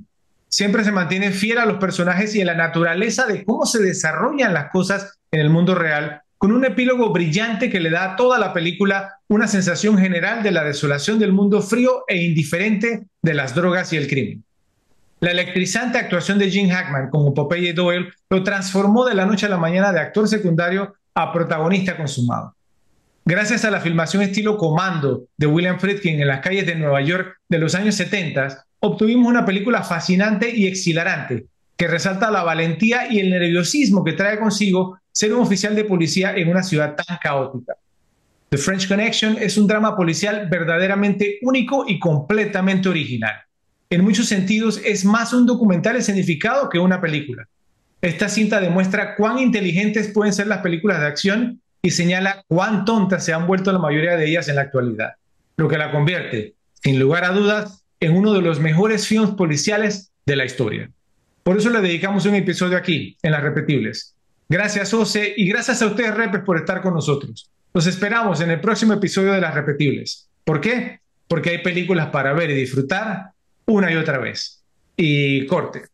siempre se mantiene fiel a los personajes y a la naturaleza de cómo se desarrollan las cosas en el mundo real, con un epílogo brillante que le da a toda la película una sensación general de la desolación del mundo frío e indiferente de las drogas y el crimen. La electrizante actuación de Jim Hackman como Popeye Doyle lo transformó de la noche a la mañana de actor secundario a protagonista consumado. Gracias a la filmación estilo comando de William Friedkin en las calles de Nueva York de los años 70, obtuvimos una película fascinante y exhilarante, que resalta la valentía y el nerviosismo que trae consigo ser un oficial de policía en una ciudad tan caótica. The French Connection es un drama policial verdaderamente único y completamente original. En muchos sentidos es más un documental escenificado que una película. Esta cinta demuestra cuán inteligentes pueden ser las películas de acción y señala cuán tontas se han vuelto la mayoría de ellas en la actualidad, lo que la convierte, sin lugar a dudas, en uno de los mejores films policiales de la historia. Por eso le dedicamos un episodio aquí, en Las Repetibles. Gracias, Ose, y gracias a ustedes, Repes, por estar con nosotros. Los esperamos en el próximo episodio de Las Repetibles. ¿Por qué? Porque hay películas para ver y disfrutar una y otra vez. Y corte.